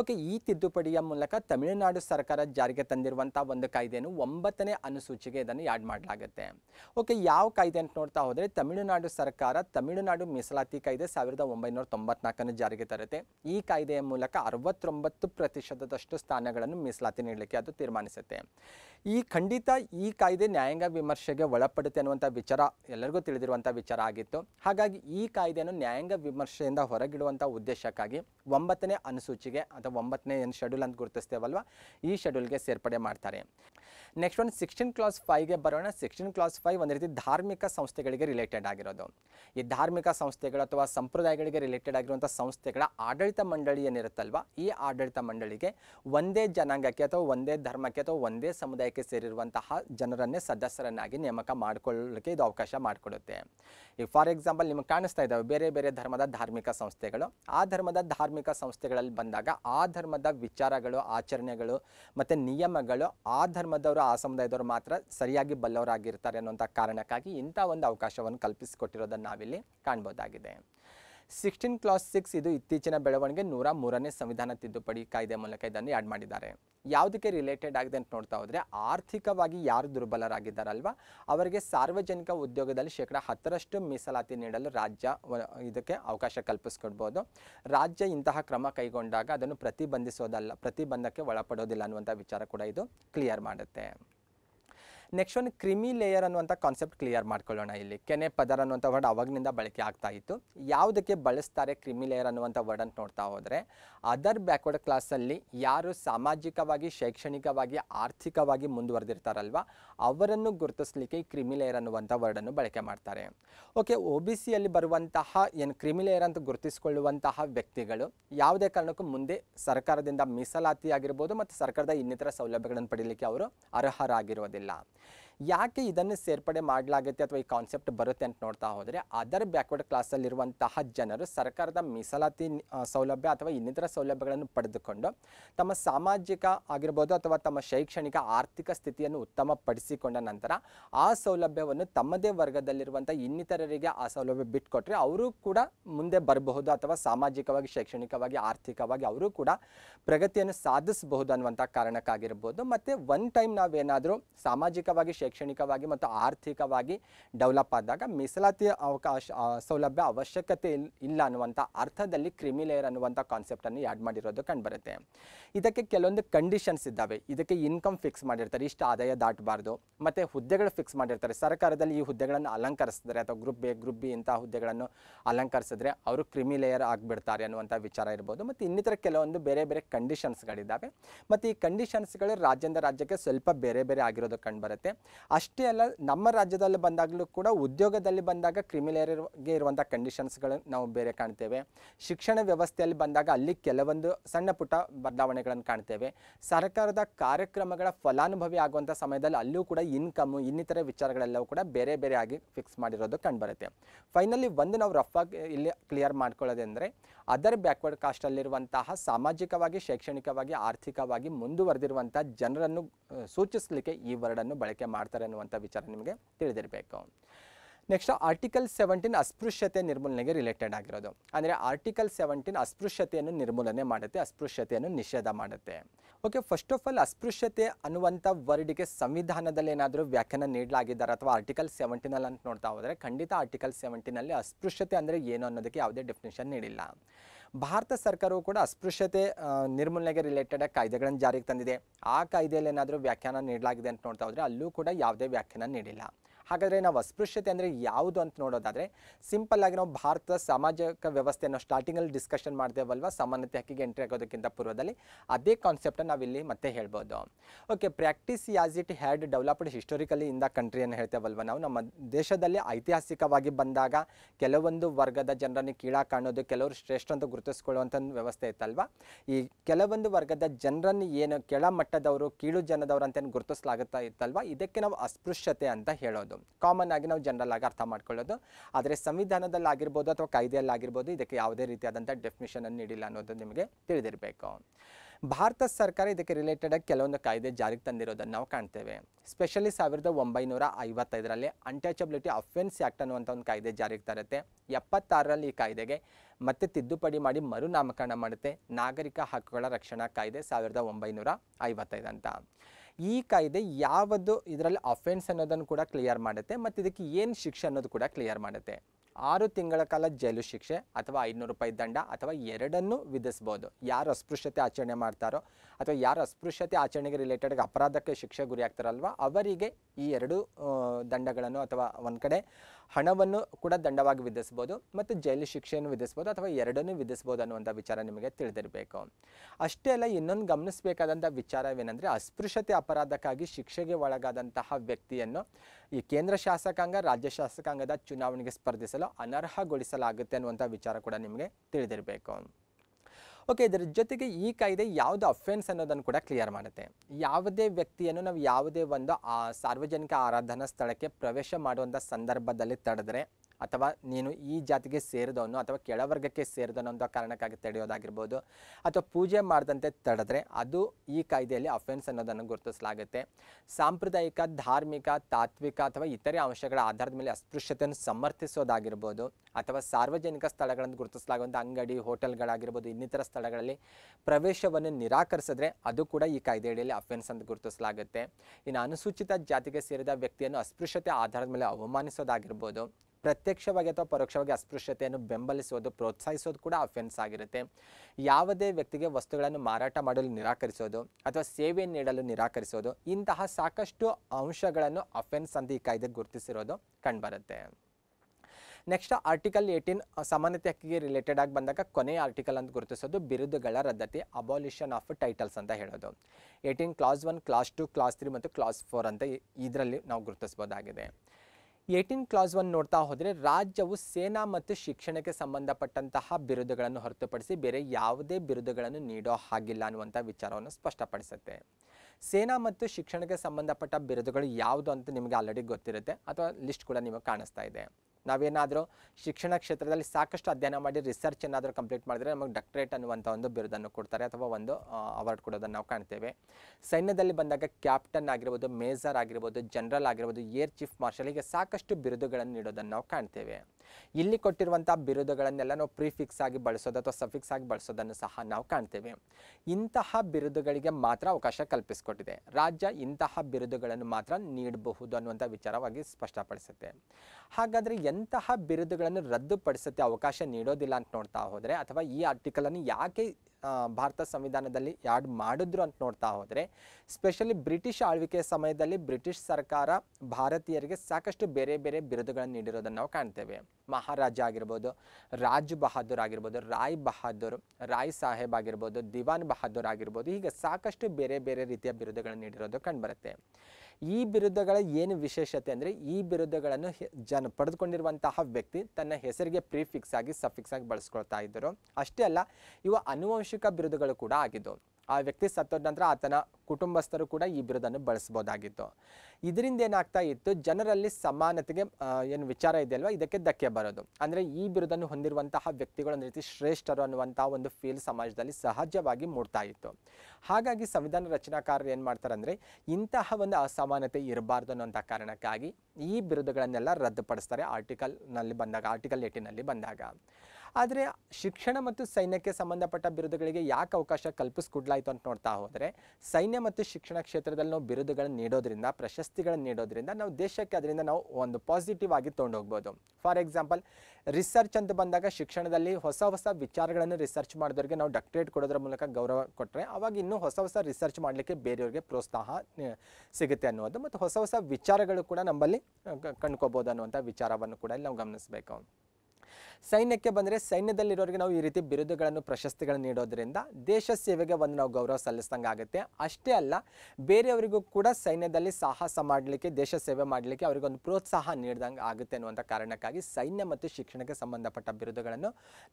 ಓಕೆ ಈ ತಿದ್ದುಪಡಿಯ ಮೂಲಕ ತಮಿಳುನಾಡು ಸರ್ಕಾರ ಜಾರಿಗೆ ತಂದಿರುವಂಥ ಒಂದು ಕಾಯ್ದೆಯನ್ನು ಒಂಬತ್ತನೇ ಅನುಸೂಚಿಗೆ ಇದನ್ನು ಆ್ಯಡ್ ಮಾಡಲಾಗುತ್ತೆ ಓಕೆ ಯಾವ ಕಾಯ್ದೆ ಅಂತ ನೋಡ್ತಾ ಹೋದರೆ ತಮಿಳುನಾಡು ಸರ್ಕಾರ ತಮಿಳುನಾಡು ಮೀಸಲಾತಿ ಕಾಯ್ದೆ ಸಾವಿರದ ಒಂಬೈನೂರ ತೊಂಬತ್ನಾಲ್ಕನ್ನು ಜಾರಿಗೆ ತರುತ್ತೆ ಈ ಕಾಯ್ದೆಯ ಮೂಲಕ ಅರವತ್ತೊಂಬತ್ತು ಪ್ರತಿಶತದಷ್ಟು ಸ್ಥಾನಗಳನ್ನು ಮೀಸಲಾತಿ ನೀಡಲಿಕ್ಕೆ ಅದು ತೀರ್ಮಾನಿಸುತ್ತೆ ಈ ಖಂಡಿತ ಈ ಕಾಯ್ದೆ ನ್ಯಾಯಾಂಗ ವಿಮರ್ಶೆಗೆ ಒಳಪಡುತ್ತೆ ಅನ್ನುವಂಥ ವಿಚಾರ ಎಲ್ಲರಿಗೂ ತಿಳಿದಿರುವಂಥ ವಿಚಾರ ಆಗಿತ್ತು ಹಾಗಾಗಿ ಈ ಕಾಯ್ದೆಯನ್ನು ನ್ಯಾಯಾಂಗ ವಿಮರ್ಶೆಯಿಂದ ಹೊರಗಿಡುವಂಥ ಉದ್ದೇಶಕ್ಕಾಗಿ ಒಂಬತ್ತನೇ ಅನುಸೂಚಿಗೆ ಅಥವಾ ಒಂಬತ್ತನೇ ಏನು ಶೆಡ್ಯೂಲ್ ಅಂತ ಗುರುತಿಸ್ತೇವಲ್ವ ಈ ಶೆಡ್ಯೂಲ್ಗೆ ಸೇರ್ಪಡೆ ಮಾಡ್ತಾರೆ ನೆಕ್ಸ್ಟ್ ಒಂದು ಸಿಕ್ಸ್ಟೀನ್ ಕ್ಲಾಸ್ ಫೈವ್ಗೆ ಬರೋಣ ಸಿಕ್ಸ್ಟೀನ್ ಕ್ಲಾಸ್ ಫೈವ್ ಒಂದು ರೀತಿ ಧಾರ್ಮಿಕ ಸಂಸ್ಥೆಗಳಿಗೆ ರಿಲೇಟೆಡ್ ಆಗಿರೋದು ಈ ಧಾರ್ಮಿಕ ಸಂಸ್ಥೆಗಳು ಅಥವಾ ಸಂಪ್ರದಾಯಗಳಿಗೆ ರಿಲೇಟೆಡ್ ಆಗಿರುವಂಥ ಸಂಸ್ಥೆಗಳ ಆಡಳಿತ ಮಂಡಳಿ ಏನಿರುತ್ತಲ್ವ ಈ ಆಡಳಿತ ಮಂಡಳಿಗೆ ಒಂದೇ ಜನಾಂಗಕ್ಕೆ ಅಥವಾ ಒಂದೇ ಧರ್ಮಕ್ಕೆ ಅಥವಾ ಒಂದೇ ಸಮುದಾಯಕ್ಕೆ ಸೇರಿರುವಂತಹ ಜನರನ್ನೇ ಸದಸ್ಯರನ್ನಾಗಿ ನೇಮಕ ಮಾಡಿಕೊಳ್ಳಲಿಕ್ಕೆ ಇದು ಅವಕಾಶ ಮಾಡಿಕೊಡುತ್ತೆ ಈಗ ಫಾರ್ ಎಕ್ಸಾಂಪಲ್ ನಿಮಗೆ ಕಾಣಿಸ್ತಾ ಇದ್ದಾವೆ ಬೇರೆ ಬೇರೆ ಧರ್ಮದ ಧಾರ್ಮಿಕ ಸಂಸ್ಥೆಗಳು ಆ ಧರ್ಮದ ಧಾರ್ಮಿಕ ಸಂಸ್ಥೆಗಳಲ್ಲಿ ಬಂದಾಗ ಆ ಧರ್ಮದ ವಿಚಾರಗಳು ಆಚರಣೆಗಳು ಮತ್ತು ನಿಯಮಗಳು ಆ ಧರ್ಮದವರು ಆ ಸಮುದಾಯದವರು ಮಾತ್ರ ಸರಿಯಾಗಿ ಬಲ್ಲವರಾಗಿರ್ತಾರೆ ಅನ್ನೋಂಥ ಕಾರಣಕ್ಕಾಗಿ ಇಂಥ ಒಂದು ಅವಕಾಶವನ್ನು ಕಲ್ಪಿಸಿಕೊಟ್ಟಿರೋದನ್ನು ನಾವಿಲ್ಲಿ ಕಾಣ್ಬೋದಾಗಿದೆ ಸಿಕ್ಸ್ಟೀನ್ ಕ್ಲಾಸ್ ಸಿಕ್ಸ್ ಇದು ಇತ್ತೀಚಿನ ಬೆಳವಣಿಗೆ ನೂರ ಮೂರನೇ ಸಂವಿಧಾನ ತಿದ್ದುಪಡಿ ಕಾಯ್ದೆ ಮೂಲಕ ಇದನ್ನು ಆ್ಯಡ್ ಮಾಡಿದ್ದಾರೆ ಯಾವುದಕ್ಕೆ ರಿಲೇಟೆಡ್ ಆಗಿದೆ ಅಂತ ನೋಡ್ತಾ ಹೋದರೆ ಆರ್ಥಿಕವಾಗಿ ಯಾರು ದುರ್ಬಲರಾಗಿದ್ದಾರಲ್ವ ಅವರಿಗೆ ಸಾರ್ವಜನಿಕ ಉದ್ಯೋಗದಲ್ಲಿ ಶೇಕಡ ಹತ್ತರಷ್ಟು ಮೀಸಲಾತಿ ನೀಡಲು ರಾಜ್ಯ ಇದಕ್ಕೆ ಅವಕಾಶ ಕಲ್ಪಿಸ್ಕೊಡ್ಬೋದು ರಾಜ್ಯ ಇಂತಹ ಕ್ರಮ ಕೈಗೊಂಡಾಗ ಅದನ್ನು ಪ್ರತಿಬಂಧಿಸೋದಲ್ಲ ಪ್ರತಿಬಂಧಕ್ಕೆ ಒಳಪಡೋದಿಲ್ಲ ಅನ್ನುವಂಥ ವಿಚಾರ ಕೂಡ ಇದು ಕ್ಲಿಯರ್ ಮಾಡುತ್ತೆ ನೆಕ್ಸ್ಟ್ ಒಂದು ಕ್ರಿಮಿ ಲೇಯರ್ ಅನ್ನುವಂಥ ಕಾನ್ಸೆಪ್ಟ್ ಕ್ಲಿಯರ್ ಮಾಡ್ಕೊಳ್ಳೋಣ ಇಲ್ಲಿ ಕೆನೆ ಪದರ್ ಅನ್ನುವಂಥ ವರ್ಡ್ ಅವಾಗಿನಿಂದ ಬಳಕೆ ಆಗ್ತಾ ಇತ್ತು ಯಾವುದಕ್ಕೆ ಬಳಸ್ತಾರೆ ಕ್ರಿಮಿ ಲೇಯರ್ ಅನ್ನುವಂಥ ವರ್ಡ್ ಅಂತ ನೋಡ್ತಾ ಹೋದರೆ ಅದರ್ ಬ್ಯಾಕ್ವರ್ಡ್ ಕ್ಲಾಸಲ್ಲಿ ಯಾರು ಸಾಮಾಜಿಕವಾಗಿ ಶೈಕ್ಷಣಿಕವಾಗಿ ಆರ್ಥಿಕವಾಗಿ ಮುಂದುವರೆದಿರ್ತಾರಲ್ವ ಅವರನ್ನು ಗುರುತಿಸಲಿಕ್ಕೆ ಕ್ರಿಮಿಲೇಯರ್ ಅನ್ನುವಂಥ ವರ್ಡನ್ನು ಬಳಕೆ ಮಾಡ್ತಾರೆ ಓಕೆ ಒ ಬಿ ಸಿಯಲ್ಲಿ ಬರುವಂತಹ ಏನು ಕ್ರಿಮಿಲೇಯರ್ ಅಂತ ಗುರುತಿಸಿಕೊಳ್ಳುವಂತಹ ವ್ಯಕ್ತಿಗಳು ಯಾವುದೇ ಕಾರಣಕ್ಕೂ ಮುಂದೆ ಸರ್ಕಾರದಿಂದ ಮೀಸಲಾತಿ ಆಗಿರ್ಬೋದು ಮತ್ತು ಸರ್ಕಾರದ ಇನ್ನಿತರ ಸೌಲಭ್ಯಗಳನ್ನು ಪಡೆಯಲಿಕ್ಕೆ ಅವರು ಅರ್ಹರಾಗಿರೋದಿಲ್ಲ ಯಾಕೆ ಇದನ್ನು ಸೇರ್ಪಡೆ ಮಾಡಲಾಗುತ್ತೆ ಅಥವಾ ಈ ಕಾನ್ಸೆಪ್ಟ್ ಬರುತ್ತೆ ಅಂತ ನೋಡ್ತಾ ಹೋದರೆ ಅದರ್ ಬ್ಯಾಕ್ವರ್ಡ್ ಕ್ಲಾಸಲ್ಲಿರುವಂತಹ ಜನರು ಸರ್ಕಾರದ ಮೀಸಲಾತಿ ಸೌಲಭ್ಯ ಅಥವಾ ಇನ್ನಿತರ ಸೌಲಭ್ಯಗಳನ್ನು ಪಡೆದುಕೊಂಡು ತಮ್ಮ ಸಾಮಾಜಿಕ ಆಗಿರ್ಬೋದು ಅಥವಾ ತಮ್ಮ ಶೈಕ್ಷಣಿಕ ಆರ್ಥಿಕ ಸ್ಥಿತಿಯನ್ನು ಉತ್ತಮಪಡಿಸಿಕೊಂಡ ನಂತರ ಆ ಸೌಲಭ್ಯವನ್ನು ತಮ್ಮದೇ ವರ್ಗದಲ್ಲಿರುವಂಥ ಇನ್ನಿತರರಿಗೆ ಆ ಸೌಲಭ್ಯ ಬಿಟ್ಟುಕೊಟ್ರೆ ಅವರು ಕೂಡ ಮುಂದೆ ಬರಬಹುದು ಅಥವಾ ಸಾಮಾಜಿಕವಾಗಿ ಶೈಕ್ಷಣಿಕವಾಗಿ ಆರ್ಥಿಕವಾಗಿ ಅವರು ಕೂಡ ಪ್ರಗತಿಯನ್ನು ಸಾಧಿಸಬಹುದು ಅನ್ನುವಂಥ ಕಾರಣಕ್ಕಾಗಿರ್ಬೋದು ಮತ್ತು ಒನ್ ಟೈಮ್ ನಾವೇನಾದರೂ ಸಾಮಾಜಿಕವಾಗಿ ಶೈಕ್ಷಣಿಕವಾಗಿ ಮತ್ತು ಆರ್ಥಿಕವಾಗಿ ಡೆವಲಪ್ ಆದಾಗ ಮೀಸಲಾತಿ ಅವಕಾಶ ಸೌಲಭ್ಯ ಅವಶ್ಯಕತೆ ಇಲ್ಲ ಅನ್ನುವಂಥ ಅರ್ಥದಲ್ಲಿ ಕ್ರಿಮಿಲೇಯರ್ ಅನ್ನುವಂಥ ಕಾನ್ಸೆಪ್ಟನ್ನು ಆ್ಯಡ್ ಮಾಡಿರೋದು ಕಂಡುಬರುತ್ತೆ ಇದಕ್ಕೆ ಕೆಲವೊಂದು ಕಂಡೀಷನ್ಸ್ ಇದ್ದಾವೆ ಇದಕ್ಕೆ ಇನ್ಕಮ್ ಫಿಕ್ಸ್ ಮಾಡಿರ್ತಾರೆ ಇಷ್ಟು ಆದಾಯ ದಾಟಬಾರ್ದು ಮತ್ತು ಹುದ್ದೆಗಳು ಫಿಕ್ಸ್ ಮಾಡಿರ್ತಾರೆ ಸರ್ಕಾರದಲ್ಲಿ ಈ ಹುದ್ದೆಗಳನ್ನು ಅಲಂಕರಿಸಿದ್ರೆ ಅಥವಾ ಗ್ರೂಪ್ ಎ ಗ್ರೂಪ್ ಬಿ ಇಂಥ ಹುದ್ದೆಗಳನ್ನು ಅಲಂಕರಿಸಿದ್ರೆ ಅವರು ಕ್ರಿಮಿಲೇಯರ್ ಆಗಿಬಿಡ್ತಾರೆ ಅನ್ನುವಂಥ ವಿಚಾರ ಇರ್ಬೋದು ಮತ್ತು ಇನ್ನಿತರ ಕೆಲವೊಂದು ಬೇರೆ ಬೇರೆ ಕಂಡೀಷನ್ಸ್ಗಳಿದ್ದಾವೆ ಮತ್ತು ಈ ಕಂಡೀಷನ್ಸ್ಗಳು ರಾಜ್ಯದಿಂದ ರಾಜ್ಯಕ್ಕೆ ಸ್ವಲ್ಪ ಬೇರೆ ಬೇರೆ ಆಗಿರೋದು ಕಂಡುಬರುತ್ತೆ ಅಷ್ಟೇ ಅಲ್ಲ ನಮ್ಮ ರಾಜ್ಯದಲ್ಲಿ ಬಂದಾಗಲೂ ಕೂಡ ಉದ್ಯೋಗದಲ್ಲಿ ಬಂದಾಗ ಕ್ರಿಮಿಲೇರಿಗೆ ಇರುವಂಥ ಕಂಡೀಷನ್ಸ್ಗಳು ನಾವು ಬೇರೆ ಕಾಣ್ತೇವೆ ಶಿಕ್ಷಣ ವ್ಯವಸ್ಥೆಯಲ್ಲಿ ಬಂದಾಗ ಅಲ್ಲಿ ಕೆಲವೊಂದು ಸಣ್ಣ ಪುಟ್ಟ ಬದಲಾವಣೆಗಳನ್ನು ಕಾಣ್ತೇವೆ ಸರ್ಕಾರದ ಕಾರ್ಯಕ್ರಮಗಳ ಫಲಾನುಭವಿ ಆಗುವಂಥ ಸಮಯದಲ್ಲಿ ಅಲ್ಲೂ ಕೂಡ ಇನ್ಕಮ್ ಇನ್ನಿತರ ವಿಚಾರಗಳೆಲ್ಲವೂ ಕೂಡ ಬೇರೆ ಬೇರೆ ಆಗಿ ಫಿಕ್ಸ್ ಮಾಡಿರೋದು ಕಂಡುಬರುತ್ತೆ ಫೈನಲಿ ಒಂದು ನಾವು ಆಗಿ ಇಲ್ಲಿ ಕ್ಲಿಯರ್ ಮಾಡ್ಕೊಳ್ಳೋದೆಂದರೆ ಅದರ್ ಬ್ಯಾಕ್ವರ್ಡ್ ಕಾಸ್ಟಲ್ಲಿರುವಂತಹ ಸಾಮಾಜಿಕವಾಗಿ ಶೈಕ್ಷಣಿಕವಾಗಿ ಆರ್ಥಿಕವಾಗಿ ಮುಂದುವರೆದಿರುವಂಥ ಜನರನ್ನು ಸೂಚಿಸಲಿಕ್ಕೆ ಈ ವರ್ಡನ್ನು ಬಳಕೆ ಮಾಡ್ತಾರೆ ಮಾಡ್ತಾರೆ ಅನ್ನುವಂಥ ವಿಚಾರ ನಿಮಗೆ ತಿಳಿದಿರಬೇಕು ನೆಕ್ಸ್ಟ್ ಆರ್ಟಿಕಲ್ ಸೆವೆಂಟೀನ್ ಅಸ್ಪೃಶ್ಯತೆ ನಿರ್ಮೂಲನೆಗೆ ರಿಲೇಟೆಡ್ ಆಗಿರೋದು ಅಂದರೆ ಆರ್ಟಿಕಲ್ ಸೆವೆಂಟೀನ್ ಅಸ್ಪೃಶ್ಯತೆಯನ್ನು ನಿರ್ಮೂಲನೆ ಮಾಡುತ್ತೆ ಅಸ್ಪೃಶ್ಯತೆಯನ್ನು ನಿಷೇಧ ಮಾಡುತ್ತೆ ಓಕೆ ಫಸ್ಟ್ ಆಫ್ ಆಲ್ ಅಸ್ಪೃಶ್ಯತೆ ಅನ್ನುವಂಥ ವರ್ಡಿಗೆ ಸಂವಿಧಾನದಲ್ಲಿ ಏನಾದರೂ ವ್ಯಾಖ್ಯಾನ ನೀಡಲಾಗಿದ್ದಾರೆ ಅಥವಾ ಆರ್ಟಿಕಲ್ ಸೆವೆಂಟೀನಲ್ಲಿ ಅಂತ ನೋಡ್ತಾ ಹೋದರೆ ಖಂಡಿತ ಆರ್ಟಿಕಲ್ ಸೆವೆಂಟೀನಲ್ಲಿ ಅಸ್ಪೃಶ್ಯತೆ ಅಂದರೆ ಏನು ಅನ್ನೋದಕ್ಕೆ ಯಾವುದೇ ಡೆಫಿನೇಷನ್ ನೀಡಿಲ್ಲ ಭಾರತ ಸರ್ಕಾರವು ಕೂಡ ಅಸ್ಪೃಶ್ಯತೆ ನಿರ್ಮೂಲನೆಗೆ ರಿಲೇಟೆಡ್ ಕಾಯ್ದೆಗಳನ್ನು ಜಾರಿಗೆ ತಂದಿದೆ ಆ ಕಾಯ್ದೆಯಲ್ಲಿ ಏನಾದರೂ ವ್ಯಾಖ್ಯಾನ ನೀಡಲಾಗಿದೆ ಅಂತ ನೋಡ್ತಾ ಹೋದರೆ ಅಲ್ಲೂ ಕೂಡ ಯಾವುದೇ ವ್ಯಾಖ್ಯಾನ ನೀಡಿಲ್ಲ ಹಾಗಾದರೆ ನಾವು ಅಸ್ಪೃಶ್ಯತೆ ಅಂದರೆ ಯಾವುದು ಅಂತ ನೋಡೋದಾದರೆ ಸಿಂಪಲ್ ಆಗಿ ನಾವು ಭಾರತದ ಸಾಮಾಜಿಕ ವ್ಯವಸ್ಥೆಯನ್ನು ಸ್ಟಾರ್ಟಿಂಗಲ್ಲಿ ಡಿಸ್ಕಷನ್ ಮಾಡ್ತೇವಲ್ವ ಸಮಾನತೆ ಹಕ್ಕಿಗೆ ಎಂಟ್ರಿ ಆಗೋದಕ್ಕಿಂತ ಪೂರ್ವದಲ್ಲಿ ಅದೇ ನಾವು ನಾವಿಲ್ಲಿ ಮತ್ತೆ ಹೇಳ್ಬೋದು okay practice as it had developed historically in the ಕಂಟ್ರಿಯನ್ನು ಹೇಳ್ತೇವಲ್ವ ನಾವು ನಮ್ಮ ದೇಶದಲ್ಲಿ ಐತಿಹಾಸಿಕವಾಗಿ ಬಂದಾಗ ಕೆಲವೊಂದು ವರ್ಗದ ಜನರನ್ನು ಕೀಳಾ ಕಾಣೋದು ಕೆಲವರು ಶ್ರೇಷ್ಠ ಅಂತ ಗುರುತಿಸ್ಕೊಳ್ಳುವಂಥ ವ್ಯವಸ್ಥೆ ಇತ್ತಲ್ವ ಈ ಕೆಲವೊಂದು ವರ್ಗದ ಜನರನ್ನು ಏನು ಕೆಳಮಟ್ಟದವರು ಕೀಳು ಜನದವರು ಅಂತೇನು ಗುರುತಿಸಲಾಗುತ್ತಾ ಇತ್ತಲ್ವ ಇದಕ್ಕೆ ನಾವು ಅಸ್ಪೃಶ್ಯತೆ ಅಂತ ಹೇಳೋದು ಕಾಮನ್ ಆಗಿ ನಾವು ಜನರಲ್ ಆಗಿ ಅರ್ಥ ಮಾಡ್ಕೊಳ್ಳೋದು ಆದರೆ ಸಂವಿಧಾನದಲ್ಲಿ ಆಗಿರ್ಬೋದು ಅಥವಾ ಕಾಯ್ದೆಯಲ್ಲಿ ಇದಕ್ಕೆ ಯಾವುದೇ ರೀತಿಯಾದಂಥ ಅನ್ನು ನೀಡಿಲ್ಲ ಅನ್ನೋದು ನಿಮಗೆ ತಿಳಿದಿರಬೇಕು ಭಾರತ ಸರ್ಕಾರ ಇದಕ್ಕೆ ರಿಲೇಟೆಡ್ ರಿಲೇಟೆಡಾಗಿ ಕೆಲವೊಂದು ಕಾಯ್ದೆ ಜಾರಿಗೆ ತಂದಿರೋದನ್ನು ನಾವು ಕಾಣ್ತೇವೆ ಸ್ಪೆಷಲಿ ಸಾವಿರದ ಒಂಬೈನೂರ ಐವತ್ತೈದರಲ್ಲಿ ಅನ್ಟಚಬಿಲಿಟಿ ಅಫೆನ್ಸ್ ಆ್ಯಕ್ಟ್ ಅನ್ನುವಂಥ ಒಂದು ಕಾಯ್ದೆ ಜಾರಿಗೆ ತರುತ್ತೆ ಎಪ್ಪತ್ತಾರರಲ್ಲಿ ಈ ಕಾಯ್ದೆಗೆ ಮತ್ತೆ ತಿದ್ದುಪಡಿ ಮಾಡಿ ಮರುನಾಮಕರಣ ಮಾಡುತ್ತೆ ನಾಗರಿಕ ಹಕ್ಕುಗಳ ರಕ್ಷಣಾ ಕಾಯ್ದೆ ಸಾವಿರದ ಒಂಬೈನೂರ ಐವತ್ತೈದು ಅಂತ ಈ ಕಾಯ್ದೆ ಯಾವುದು ಇದರಲ್ಲಿ ಅಫೆನ್ಸ್ ಅನ್ನೋದನ್ನು ಕೂಡ ಕ್ಲಿಯರ್ ಮಾಡುತ್ತೆ ಮತ್ತು ಇದಕ್ಕೆ ಏನು ಶಿಕ್ಷೆ ಅನ್ನೋದು ಕೂಡ ಕ್ಲಿಯರ್ ಮಾಡುತ್ತೆ ಆರು ತಿಂಗಳ ಕಾಲ ಜೈಲು ಶಿಕ್ಷೆ ಅಥವಾ ಐನೂರು ರೂಪಾಯಿ ದಂಡ ಅಥವಾ ಎರಡನ್ನೂ ವಿಧಿಸ್ಬೋದು ಯಾರು ಅಸ್ಪೃಶ್ಯತೆ ಆಚರಣೆ ಮಾಡ್ತಾರೋ ಅಥವಾ ಯಾರು ಅಸ್ಪೃಶ್ಯತೆ ಆಚರಣೆಗೆ ರಿಲೇಟೆಡ್ ಅಪರಾಧಕ್ಕೆ ಶಿಕ್ಷೆ ಗುರಿ ಆಗ್ತಾರಲ್ವ ಅವರಿಗೆ ಈ ಎರಡು ದಂಡಗಳನ್ನು ಅಥವಾ ಒಂದು ಕಡೆ ಹಣವನ್ನು ಕೂಡ ದಂಡವಾಗಿ ವಿಧಿಸ್ಬೋದು ಮತ್ತು ಜೈಲು ಶಿಕ್ಷೆಯನ್ನು ವಿಧಿಸ್ಬೋದು ಅಥವಾ ಎರಡನ್ನೂ ವಿಧಿಸ್ಬೋದು ಅನ್ನುವಂಥ ವಿಚಾರ ನಿಮಗೆ ತಿಳಿದಿರಬೇಕು ಅಷ್ಟೇ ಅಲ್ಲ ಇನ್ನೊಂದು ಗಮನಿಸಬೇಕಾದಂಥ ವಿಚಾರವೇನೆಂದರೆ ಅಸ್ಪೃಶ್ಯತೆ ಅಪರಾಧಕ್ಕಾಗಿ ಶಿಕ್ಷೆಗೆ ಒಳಗಾದಂತಹ ವ್ಯಕ್ತಿಯನ್ನು ಈ ಕೇಂದ್ರ ಶಾಸಕಾಂಗ ರಾಜ್ಯ ಶಾಸಕಾಂಗದ ಚುನಾವಣೆಗೆ ಸ್ಪರ್ಧಿಸಲು ಅನರ್ಹಗೊಳಿಸಲಾಗುತ್ತೆ ಅನ್ನುವಂಥ ವಿಚಾರ ಕೂಡ ನಿಮಗೆ ತಿಳಿದಿರಬೇಕು ಓಕೆ ಇದರ ಜೊತೆಗೆ ಈ ಕಾಯ್ದೆ ಯಾವುದು ಅಫೆನ್ಸ್ ಅನ್ನೋದನ್ನು ಕೂಡ ಕ್ಲಿಯರ್ ಮಾಡುತ್ತೆ ಯಾವುದೇ ವ್ಯಕ್ತಿಯನ್ನು ನಾವು ಯಾವುದೇ ಒಂದು ಸಾರ್ವಜನಿಕ ಆರಾಧನಾ ಸ್ಥಳಕ್ಕೆ ಪ್ರವೇಶ ಮಾಡುವಂಥ ಸಂದರ್ಭದಲ್ಲಿ ತಡೆದ್ರೆ ಅಥವಾ ನೀನು ಈ ಜಾತಿಗೆ ಸೇರಿದವನು ಅಥವಾ ಕೆಳವರ್ಗಕ್ಕೆ ಸೇರಿದವನು ಅಂತ ಕಾರಣಕ್ಕಾಗಿ ತಡೆಯೋದಾಗಿರ್ಬೋದು ಅಥವಾ ಪೂಜೆ ಮಾಡದಂತೆ ತಡೆದ್ರೆ ಅದು ಈ ಕಾಯ್ದೆಯಲ್ಲಿ ಅಫೆನ್ಸ್ ಅನ್ನೋದನ್ನು ಗುರುತಿಸಲಾಗುತ್ತೆ ಸಾಂಪ್ರದಾಯಿಕ ಧಾರ್ಮಿಕ ತಾತ್ವಿಕ ಅಥವಾ ಇತರೆ ಅಂಶಗಳ ಆಧಾರದ ಮೇಲೆ ಅಸ್ಪೃಶ್ಯತೆಯನ್ನು ಸಮರ್ಥಿಸೋದಾಗಿರ್ಬೋದು ಅಥವಾ ಸಾರ್ವಜನಿಕ ಸ್ಥಳಗಳನ್ನು ಗುರುತಿಸಲಾಗುವಂಥ ಅಂಗಡಿ ಹೋಟೆಲ್ಗಳಾಗಿರ್ಬೋದು ಇನ್ನಿತರ ಸ್ಥಳಗಳಲ್ಲಿ ಪ್ರವೇಶವನ್ನು ನಿರಾಕರಿಸಿದ್ರೆ ಅದು ಕೂಡ ಈ ಕಾಯ್ದೆಯಡಿಯಲ್ಲಿ ಅಫೆನ್ಸ್ ಅಂತ ಗುರುತಿಸಲಾಗುತ್ತೆ ಇನ್ನು ಅನುಸೂಚಿತ ಜಾತಿಗೆ ಸೇರಿದ ವ್ಯಕ್ತಿಯನ್ನು ಅಸ್ಪೃಶ್ಯತೆ ಆಧಾರದ ಮೇಲೆ ಅವಮಾನಿಸೋದಾಗಿರ್ಬೋದು ಪ್ರತ್ಯಕ್ಷವಾಗಿ ಅಥವಾ ಪರೋಕ್ಷವಾಗಿ ಅಸ್ಪೃಶ್ಯತೆಯನ್ನು ಬೆಂಬಲಿಸೋದು ಪ್ರೋತ್ಸಾಹಿಸೋದು ಕೂಡ ಅಫೆನ್ಸ್ ಆಗಿರುತ್ತೆ ಯಾವುದೇ ವ್ಯಕ್ತಿಗೆ ವಸ್ತುಗಳನ್ನು ಮಾರಾಟ ಮಾಡಲು ನಿರಾಕರಿಸೋದು ಅಥವಾ ಸೇವೆಯನ್ನು ನೀಡಲು ನಿರಾಕರಿಸೋದು ಇಂತಹ ಸಾಕಷ್ಟು ಅಂಶಗಳನ್ನು ಅಫೆನ್ಸ್ ಅಂತ ಈ ಕಾಯ್ದೆ ಗುರುತಿಸಿರೋದು ಕಂಡುಬರುತ್ತೆ ನೆಕ್ಸ್ಟ್ ಆರ್ಟಿಕಲ್ ಏಯ್ಟೀನ್ ಸಮಾನತೆ ಹಕ್ಕಿಗೆ ರಿಲೇಟೆಡ್ ಆಗಿ ಬಂದಾಗ ಕೊನೆಯ ಆರ್ಟಿಕಲ್ ಅಂತ ಗುರುತಿಸೋದು ಬಿರುದುಗಳ ರದ್ದತಿ ಅಬಾಲಿಷನ್ ಆಫ್ ಟೈಟಲ್ಸ್ ಅಂತ ಹೇಳೋದು eighteen clause one clause two clause three ಮತ್ತು ಕ್ಲಾಸ್ ಫೋರ್ ಅಂತ ಇದರಲ್ಲಿ ನಾವು ಗುರುತಿಸ್ಬೋದಾಗಿದೆ ಏಯ್ಟೀನ್ ಕ್ಲಾಸ್ ಒನ್ ನೋಡ್ತಾ ಹೋದರೆ ರಾಜ್ಯವು ಸೇನಾ ಮತ್ತು ಶಿಕ್ಷಣಕ್ಕೆ ಸಂಬಂಧಪಟ್ಟಂತಹ ಬಿರುದುಗಳನ್ನು ಹೊರತುಪಡಿಸಿ ಬೇರೆ ಯಾವುದೇ ಬಿರುದುಗಳನ್ನು ನೀಡೋ ಹಾಗಿಲ್ಲ ಅನ್ನುವಂಥ ವಿಚಾರವನ್ನು ಸ್ಪಷ್ಟಪಡಿಸುತ್ತೆ ಸೇನಾ ಮತ್ತು ಶಿಕ್ಷಣಕ್ಕೆ ಸಂಬಂಧಪಟ್ಟ ಬಿರುದುಗಳು ಯಾವುದು ಅಂತ ನಿಮಗೆ ಆಲ್ರೆಡಿ ಗೊತ್ತಿರುತ್ತೆ ಅಥವಾ ಲಿಸ್ಟ್ ಕೂಡ ನಿಮಗೆ ಕಾಣಿಸ್ತಾ ಇದೆ ನಾವೇನಾದರೂ ಶಿಕ್ಷಣ ಕ್ಷೇತ್ರದಲ್ಲಿ ಸಾಕಷ್ಟು ಅಧ್ಯಯನ ಮಾಡಿ ರಿಸರ್ಚ್ ಏನಾದರೂ ಕಂಪ್ಲೀಟ್ ಮಾಡಿದರೆ ನಮಗೆ ಡಾಕ್ಟರೇಟ್ ಅನ್ನುವಂಥ ಒಂದು ಬಿರುದನ್ನು ಕೊಡ್ತಾರೆ ಅಥವಾ ಒಂದು ಅವಾರ್ಡ್ ಕೊಡೋದನ್ನು ನಾವು ಕಾಣ್ತೇವೆ ಸೈನ್ಯದಲ್ಲಿ ಬಂದಾಗ ಕ್ಯಾಪ್ಟನ್ ಆಗಿರ್ಬೋದು ಮೇಜರ್ ಆಗಿರ್ಬೋದು ಜನರಲ್ ಆಗಿರ್ಬೋದು ಏರ್ ಚೀಫ್ ಮಾರ್ಷಲ್ ಹೀಗೆ ಸಾಕಷ್ಟು ಬಿರುದುಗಳನ್ನು ನೀಡೋದನ್ನು ನಾವು ಕಾಣ್ತೇವೆ ಇಲ್ಲಿ ಕೊಟ್ಟಿರುವಂಥ ಬಿರುದುಗಳನ್ನೆಲ್ಲ ನಾವು ಪ್ರಿಫಿಕ್ಸ್ ಆಗಿ ಬಳಸೋದು ಅಥವಾ ಸಫಿಕ್ಸ್ ಆಗಿ ಬಳಸೋದನ್ನು ಸಹ ನಾವು ಕಾಣ್ತೇವೆ ಇಂತಹ ಬಿರುದುಗಳಿಗೆ ಮಾತ್ರ ಅವಕಾಶ ಕಲ್ಪಿಸಿಕೊಟ್ಟಿದೆ ರಾಜ್ಯ ಇಂತಹ ಬಿರುದುಗಳನ್ನು ಮಾತ್ರ ನೀಡಬಹುದು ಅನ್ನುವಂಥ ವಿಚಾರವಾಗಿ ಸ್ಪಷ್ಟಪಡಿಸುತ್ತೆ ಹಾಗಾದರೆ ಎಂತಹ ಬಿರುದುಗಳನ್ನು ರದ್ದುಪಡಿಸುತ್ತೆ ಅವಕಾಶ ನೀಡೋದಿಲ್ಲ ಅಂತ ನೋಡ್ತಾ ಹೋದರೆ ಅಥವಾ ಈ ಆರ್ಟಿಕಲನ್ನು ಯಾಕೆ ಭಾರತ ಸಂವಿಧಾನದಲ್ಲಿ ಯಾಡ್ ಮಾಡಿದ್ರು ಅಂತ ನೋಡ್ತಾ ಹೋದರೆ ಸ್ಪೆಷಲಿ ಬ್ರಿಟಿಷ್ ಆಳ್ವಿಕೆಯ ಸಮಯದಲ್ಲಿ ಬ್ರಿಟಿಷ್ ಸರ್ಕಾರ ಭಾರತೀಯರಿಗೆ ಸಾಕಷ್ಟು ಬೇರೆ ಬೇರೆ ಬಿರುದುಗಳನ್ನು ನೀಡಿರೋದನ್ನು ನಾವು ಕಾಣ್ತೇವೆ ಮಹಾರಾಜ ಆಗಿರ್ಬೋದು ರಾಜ್ ಬಹದ್ದೂರ್ ಆಗಿರ್ಬೋದು ರಾಯ್ ಬಹದ್ದೂರ್ ರಾಯ್ ಸಾಹೇಬ್ ಆಗಿರ್ಬೋದು ದಿವಾನ್ ಬಹದ್ದೂರ್ ಆಗಿರ್ಬೋದು ಹೀಗೆ ಸಾಕಷ್ಟು ಬೇರೆ ಬೇರೆ ರೀತಿಯ ಬಿರುದುಗಳನ್ನು ನೀಡಿರೋದು ಕಂಡುಬರುತ್ತೆ ಈ ಬಿರುದ್ಧಗಳ ಏನು ವಿಶೇಷತೆ ಅಂದರೆ ಈ ಬಿರುದ್ಧಗಳನ್ನು ಜನ ಪಡೆದುಕೊಂಡಿರುವಂತಹ ವ್ಯಕ್ತಿ ತನ್ನ ಹೆಸರಿಗೆ ಪ್ರೀಫಿಕ್ಸ್ ಆಗಿ ಸಫಿಕ್ಸ್ ಆಗಿ ಬಳಸ್ಕೊಳ್ತಾ ಇದ್ದರು ಅಷ್ಟೇ ಅಲ್ಲ ಇವು ಅನುವಂಶಿಕ ಬಿರುದುಗಳು ಕೂಡ ಆಗಿದ್ದವು ಆ ವ್ಯಕ್ತಿ ಸತ್ತೋದ ನಂತರ ಆತನ ಕುಟುಂಬಸ್ಥರು ಕೂಡ ಈ ಬಿರುದನ್ನು ಬಳಸ್ಬೋದಾಗಿತ್ತು ಇದರಿಂದ ಏನಾಗ್ತಾ ಇತ್ತು ಜನರಲ್ಲಿ ಸಮಾನತೆಗೆ ಏನು ವಿಚಾರ ಇದೆ ಅಲ್ವಾ ಇದಕ್ಕೆ ಧಕ್ಕೆ ಬರೋದು ಅಂದರೆ ಈ ಬಿರುದನ್ನು ಹೊಂದಿರುವಂತಹ ವ್ಯಕ್ತಿಗಳು ಒಂದು ರೀತಿ ಶ್ರೇಷ್ಠರು ಅನ್ನುವಂತಹ ಒಂದು ಫೀಲ್ ಸಮಾಜದಲ್ಲಿ ಸಹಜವಾಗಿ ಮೂಡ್ತಾ ಇತ್ತು ಹಾಗಾಗಿ ಸಂವಿಧಾನ ರಚನಾಕಾರರು ಏನು ಮಾಡ್ತಾರೆ ಅಂದರೆ ಇಂತಹ ಒಂದು ಅಸಮಾನತೆ ಇರಬಾರ್ದು ಅನ್ನೋಂಥ ಕಾರಣಕ್ಕಾಗಿ ಈ ಬಿರುದುಗಳನ್ನೆಲ್ಲ ರದ್ದುಪಡಿಸ್ತಾರೆ ಆರ್ಟಿಕಲ್ನಲ್ಲಿ ಬಂದಾಗ ಆರ್ಟಿಕಲ್ ಏಟಿನಲ್ಲಿ ಬಂದಾಗ ಆದರೆ ಶಿಕ್ಷಣ ಮತ್ತು ಸೈನ್ಯಕ್ಕೆ ಸಂಬಂಧಪಟ್ಟ ಬಿರುದುಗಳಿಗೆ ಯಾಕೆ ಅವಕಾಶ ಕಲ್ಪಿಸ್ಕೊಡ್ಲಾಯಿತು ಅಂತ ನೋಡ್ತಾ ಹೋದರೆ ಸೈನ್ಯ ಮತ್ತು ಶಿಕ್ಷಣ ಕ್ಷೇತ್ರದಲ್ಲಿ ನಾವು ಬಿರುದುಗಳನ್ನ ನೀಡೋದ್ರಿಂದ ಪ್ರಶಸ್ತಿಗಳನ್ನು ನೀಡೋದ್ರಿಂದ ನಾವು ದೇಶಕ್ಕೆ ಅದರಿಂದ ನಾವು ಒಂದು ಪಾಸಿಟಿವ್ ಆಗಿ ತೊಗೊಂಡು ಹೋಗ್ಬೋದು ಫಾರ್ ಎಕ್ಸಾಂಪಲ್ ರಿಸರ್ಚ್ ಅಂತ ಬಂದಾಗ ಶಿಕ್ಷಣದಲ್ಲಿ ಹೊಸ ಹೊಸ ವಿಚಾರಗಳನ್ನು ರಿಸರ್ಚ್ ಮಾಡಿದವರಿಗೆ ನಾವು ಡಾಕ್ಟರೇಟ್ ಕೊಡೋದ್ರ ಮೂಲಕ ಗೌರವ ಕೊಟ್ಟರೆ ಅವಾಗ ಇನ್ನೂ ಹೊಸ ಹೊಸ ರಿಸರ್ಚ್ ಮಾಡಲಿಕ್ಕೆ ಬೇರೆಯವ್ರಿಗೆ ಪ್ರೋತ್ಸಾಹ ಸಿಗುತ್ತೆ ಅನ್ನೋದು ಮತ್ತು ಹೊಸ ಹೊಸ ವಿಚಾರಗಳು ಕೂಡ ನಮ್ಮಲ್ಲಿ ಕಂಡ್ಕೋಬೋದು ಅನ್ನುವಂಥ ವಿಚಾರವನ್ನು ಕೂಡ ಇಲ್ಲಿ ನಾವು ಗಮನಿಸಬೇಕು ಸೈನ್ಯಕ್ಕೆ ಬಂದರೆ ಸೈನ್ಯದಲ್ಲಿರೋರಿಗೆ ನಾವು ಈ ರೀತಿ ಬಿರುದುಗಳನ್ನು ಪ್ರಶಸ್ತಿಗಳನ್ನು ನೀಡೋದ್ರಿಂದ ದೇಶ ಸೇವೆಗೆ ಒಂದು ನಾವು ಗೌರವ ಸಲ್ಲಿಸ್ದಂಗೆ ಆಗುತ್ತೆ ಅಷ್ಟೇ ಅಲ್ಲ ಬೇರೆಯವರಿಗೂ ಕೂಡ ಸೈನ್ಯದಲ್ಲಿ ಸಾಹಸ ಮಾಡಲಿಕ್ಕೆ ದೇಶ ಸೇವೆ ಮಾಡಲಿಕ್ಕೆ ಅವರಿಗೊಂದು ಪ್ರೋತ್ಸಾಹ ನೀಡಿದಂಗೆ ಆಗುತ್ತೆ ಅನ್ನುವಂಥ ಕಾರಣಕ್ಕಾಗಿ ಸೈನ್ಯ ಮತ್ತು ಶಿಕ್ಷಣಕ್ಕೆ ಸಂಬಂಧಪಟ್ಟ ಬಿರುದುಗಳನ್ನು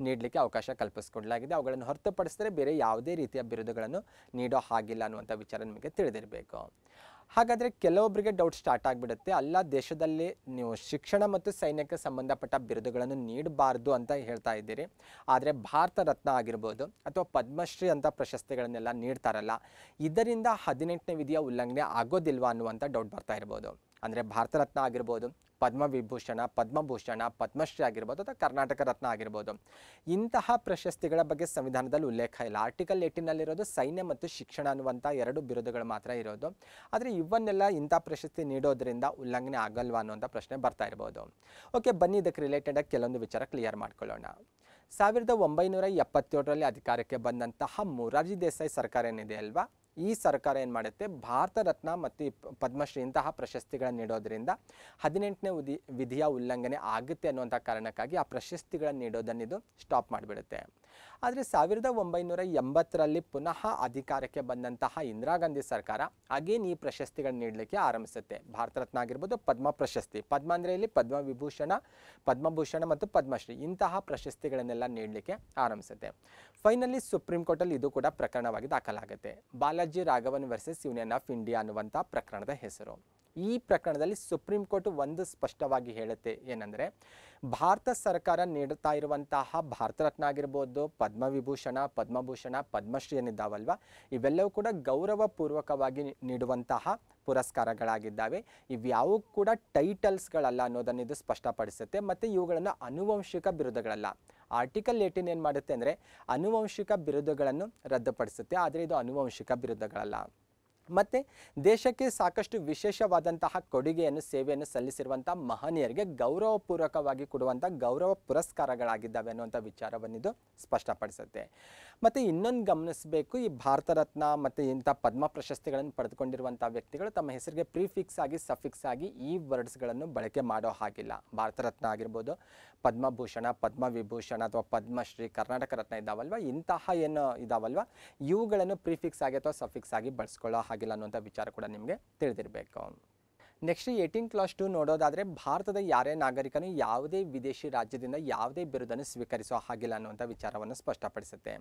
ನೀಡಲಿಕ್ಕೆ ಅವಕಾಶ ಕಲ್ಪಿಸಿಕೊಡಲಾಗಿದೆ ಅವುಗಳನ್ನು ಹೊರತುಪಡಿಸಿದರೆ ಬೇರೆ ಯಾವುದೇ ರೀತಿಯ ಬಿರುದುಗಳನ್ನು ನೀಡೋ ಹಾಗಿಲ್ಲ ಅನ್ನುವಂಥ ವಿಚಾರ ನಿಮಗೆ ತಿಳಿದಿರಬೇಕು ಹಾಗಾದರೆ ಕೆಲವೊಬ್ಬರಿಗೆ ಡೌಟ್ ಸ್ಟಾರ್ಟ್ ಆಗಿಬಿಡುತ್ತೆ ಅಲ್ಲ ದೇಶದಲ್ಲಿ ನೀವು ಶಿಕ್ಷಣ ಮತ್ತು ಸೈನ್ಯಕ್ಕೆ ಸಂಬಂಧಪಟ್ಟ ಬಿರುದುಗಳನ್ನು ನೀಡಬಾರ್ದು ಅಂತ ಹೇಳ್ತಾ ಇದ್ದೀರಿ ಆದರೆ ಭಾರತ ರತ್ನ ಆಗಿರ್ಬೋದು ಅಥವಾ ಪದ್ಮಶ್ರೀ ಅಂತ ಪ್ರಶಸ್ತಿಗಳನ್ನೆಲ್ಲ ನೀಡ್ತಾರಲ್ಲ ಇದರಿಂದ ಹದಿನೆಂಟನೇ ವಿಧಿಯ ಉಲ್ಲಂಘನೆ ಆಗೋದಿಲ್ವಾ ಅನ್ನುವಂಥ ಡೌಟ್ ಬರ್ತಾ ಇರ್ಬೋದು ಅಂದರೆ ರತ್ನ ಆಗಿರ್ಬೋದು ಪದ್ಮವಿಭೂಷಣ ಪದ್ಮಭೂಷಣ ಪದ್ಮಶ್ರೀ ಆಗಿರ್ಬೋದು ಅಥವಾ ಕರ್ನಾಟಕ ರತ್ನ ಆಗಿರ್ಬೋದು ಇಂತಹ ಪ್ರಶಸ್ತಿಗಳ ಬಗ್ಗೆ ಸಂವಿಧಾನದಲ್ಲಿ ಉಲ್ಲೇಖ ಇಲ್ಲ ಆರ್ಟಿಕಲ್ ಏಟಿನಲ್ಲಿರೋದು ಸೈನ್ಯ ಮತ್ತು ಶಿಕ್ಷಣ ಅನ್ನುವಂಥ ಎರಡು ಬಿರುದುಗಳು ಮಾತ್ರ ಇರೋದು ಆದರೆ ಇವನ್ನೆಲ್ಲ ಇಂಥ ಪ್ರಶಸ್ತಿ ನೀಡೋದ್ರಿಂದ ಉಲ್ಲಂಘನೆ ಆಗಲ್ವಾ ಅನ್ನುವಂಥ ಪ್ರಶ್ನೆ ಬರ್ತಾ ಇರ್ಬೋದು ಓಕೆ ಬನ್ನಿ ಇದಕ್ಕೆ ರಿಲೇಟೆಡಾಗಿ ಕೆಲವೊಂದು ವಿಚಾರ ಕ್ಲಿಯರ್ ಮಾಡ್ಕೊಳ್ಳೋಣ ಸಾವಿರದ ಒಂಬೈನೂರ ಎಪ್ಪತ್ತೇಳರಲ್ಲಿ ಅಧಿಕಾರಕ್ಕೆ ಬಂದಂತಹ ಮೊರಾರ್ಜಿ ದೇಸಾಯಿ ಸರ್ಕಾರ ಏನಿದೆ ಅಲ್ವಾ ಈ ಸರ್ಕಾರ ಏನು ಮಾಡುತ್ತೆ ಭಾರತ ರತ್ನ ಮತ್ತು ಪದ್ಮಶ್ರೀ ಇಂತಹ ಪ್ರಶಸ್ತಿಗಳನ್ನು ನೀಡೋದರಿಂದ ಹದಿನೆಂಟನೇ ವಿಧಿಯ ಉಲ್ಲಂಘನೆ ಆಗುತ್ತೆ ಅನ್ನುವಂಥ ಕಾರಣಕ್ಕಾಗಿ ಆ ಪ್ರಶಸ್ತಿಗಳನ್ನು ನೀಡೋದನ್ನು ಇದು ಸ್ಟಾಪ್ ಮಾಡಿಬಿಡುತ್ತೆ ಆದರೆ ಸಾವಿರದ ಒಂಬೈನೂರ ಎಂಬತ್ತರಲ್ಲಿ ಪುನಃ ಅಧಿಕಾರಕ್ಕೆ ಬಂದಂತಹ ಇಂದಿರಾ ಗಾಂಧಿ ಸರ್ಕಾರ ಅಗೇನ್ ಈ ಪ್ರಶಸ್ತಿಗಳನ್ನ ನೀಡಲಿಕ್ಕೆ ಆರಂಭಿಸುತ್ತೆ ಭಾರತ ರತ್ನ ಆಗಿರ್ಬೋದು ಪದ್ಮ ಪ್ರಶಸ್ತಿ ಪದ್ಮ ಅಂದರೆ ಇಲ್ಲಿ ಪದ್ಮವಿಭೂಷಣ ಪದ್ಮಭೂಷಣ ಮತ್ತು ಪದ್ಮಶ್ರೀ ಇಂತಹ ಪ್ರಶಸ್ತಿಗಳನ್ನೆಲ್ಲ ನೀಡಲಿಕ್ಕೆ ಆರಂಭಿಸುತ್ತೆ ಫೈನಲಿ ಸುಪ್ರೀಂ ಕೋರ್ಟಲ್ಲಿ ಇದು ಕೂಡ ಪ್ರಕರಣವಾಗಿ ದಾಖಲಾಗುತ್ತೆ Balaji Raghavan versus union of India ಅನ್ನುವಂಥ ಪ್ರಕರಣದ ಹೆಸರು ಈ ಪ್ರಕರಣದಲ್ಲಿ ಸುಪ್ರೀಂ ಕೋರ್ಟ್ ಒಂದು ಸ್ಪಷ್ಟವಾಗಿ ಹೇಳುತ್ತೆ ಏನಂದರೆ ಭಾರತ ಸರ್ಕಾರ ನೀಡುತ್ತಾ ಇರುವಂತಹ ಭಾರತ ರತ್ನ ಆಗಿರ್ಬೋದು ಪದ್ಮವಿಭೂಷಣ ಪದ್ಮಭೂಷಣ ಪದ್ಮಶ್ರೀ ಏನಿದ್ದಾವಲ್ವ ಇವೆಲ್ಲವೂ ಕೂಡ ಗೌರವಪೂರ್ವಕವಾಗಿ ನೀಡುವಂತಹ ಪುರಸ್ಕಾರಗಳಾಗಿದ್ದಾವೆ ಇವ್ಯಾವು ಕೂಡ ಟೈಟಲ್ಸ್ಗಳಲ್ಲ ಅನ್ನೋದನ್ನು ಇದು ಸ್ಪಷ್ಟಪಡಿಸುತ್ತೆ ಮತ್ತು ಇವುಗಳನ್ನು ಆನುವಂಶಿಕ ಬಿರುದುಗಳಲ್ಲ ಆರ್ಟಿಕಲ್ ಏಯ್ಟೀನ್ ಏನು ಮಾಡುತ್ತೆ ಅಂದರೆ ಅನುವಂಶಿಕ ಬಿರುದುಗಳನ್ನು ರದ್ದುಪಡಿಸುತ್ತೆ ಆದರೆ ಇದು ಅನುವಂಶಿಕ ಬಿರುದುಗಳಲ್ಲ ಮತ್ತು ದೇಶಕ್ಕೆ ಸಾಕಷ್ಟು ವಿಶೇಷವಾದಂತಹ ಕೊಡುಗೆಯನ್ನು ಸೇವೆಯನ್ನು ಸಲ್ಲಿಸಿರುವಂಥ ಮಹನೀಯರಿಗೆ ಗೌರವಪೂರ್ವಕವಾಗಿ ಕೊಡುವಂಥ ಗೌರವ ಪುರಸ್ಕಾರಗಳಾಗಿದ್ದಾವೆ ಅನ್ನುವಂಥ ಇದು ಸ್ಪಷ್ಟಪಡಿಸುತ್ತೆ ಮತ್ತು ಇನ್ನೊಂದು ಗಮನಿಸಬೇಕು ಈ ಭಾರತ ರತ್ನ ಮತ್ತು ಇಂಥ ಪದ್ಮ ಪ್ರಶಸ್ತಿಗಳನ್ನು ಪಡೆದುಕೊಂಡಿರುವಂಥ ವ್ಯಕ್ತಿಗಳು ತಮ್ಮ ಹೆಸರಿಗೆ ಪ್ರೀಫಿಕ್ಸ್ ಆಗಿ ಸಫಿಕ್ಸ್ ಆಗಿ ಈ ವರ್ಡ್ಸ್ಗಳನ್ನು ಬಳಕೆ ಮಾಡೋ ಹಾಗಿಲ್ಲ ಭಾರತ ರತ್ನ ಆಗಿರ್ಬೋದು ಪದ್ಮಭೂಷಣ ಪದ್ಮವಿಭೂಷಣ ಅಥವಾ ಪದ್ಮಶ್ರೀ ಕರ್ನಾಟಕ ರತ್ನ ಇದ್ದಾವಲ್ವ ಇಂತಹ ಏನು ಇದಾವಲ್ವ ಇವುಗಳನ್ನು ಪ್ರಿಫಿಕ್ಸ್ ಆಗಿ ಅಥವಾ ಸಫಿಕ್ಸ್ ಆಗಿ ಬಳಸ್ಕೊಳ್ಳೋ ಹಾಗಿಲ್ಲ ಅನ್ನುವಂಥ ವಿಚಾರ ಕೂಡ ನಿಮಗೆ ತಿಳಿದಿರಬೇಕು ನೆಕ್ಸ್ಟ್ ಏಯ್ಟೀನ್ ಕ್ಲಾಸ್ ಟು ನೋಡೋದಾದರೆ ಭಾರತದ ಯಾರೇ ನಾಗರಿಕನು ಯಾವುದೇ ವಿದೇಶಿ ರಾಜ್ಯದಿಂದ ಯಾವುದೇ ಬಿರುದನ್ನು ಸ್ವೀಕರಿಸೋ ಹಾಗಿಲ್ಲ ಅನ್ನುವಂಥ ವಿಚಾರವನ್ನು ಸ್ಪಷ್ಟಪಡಿಸುತ್ತೆ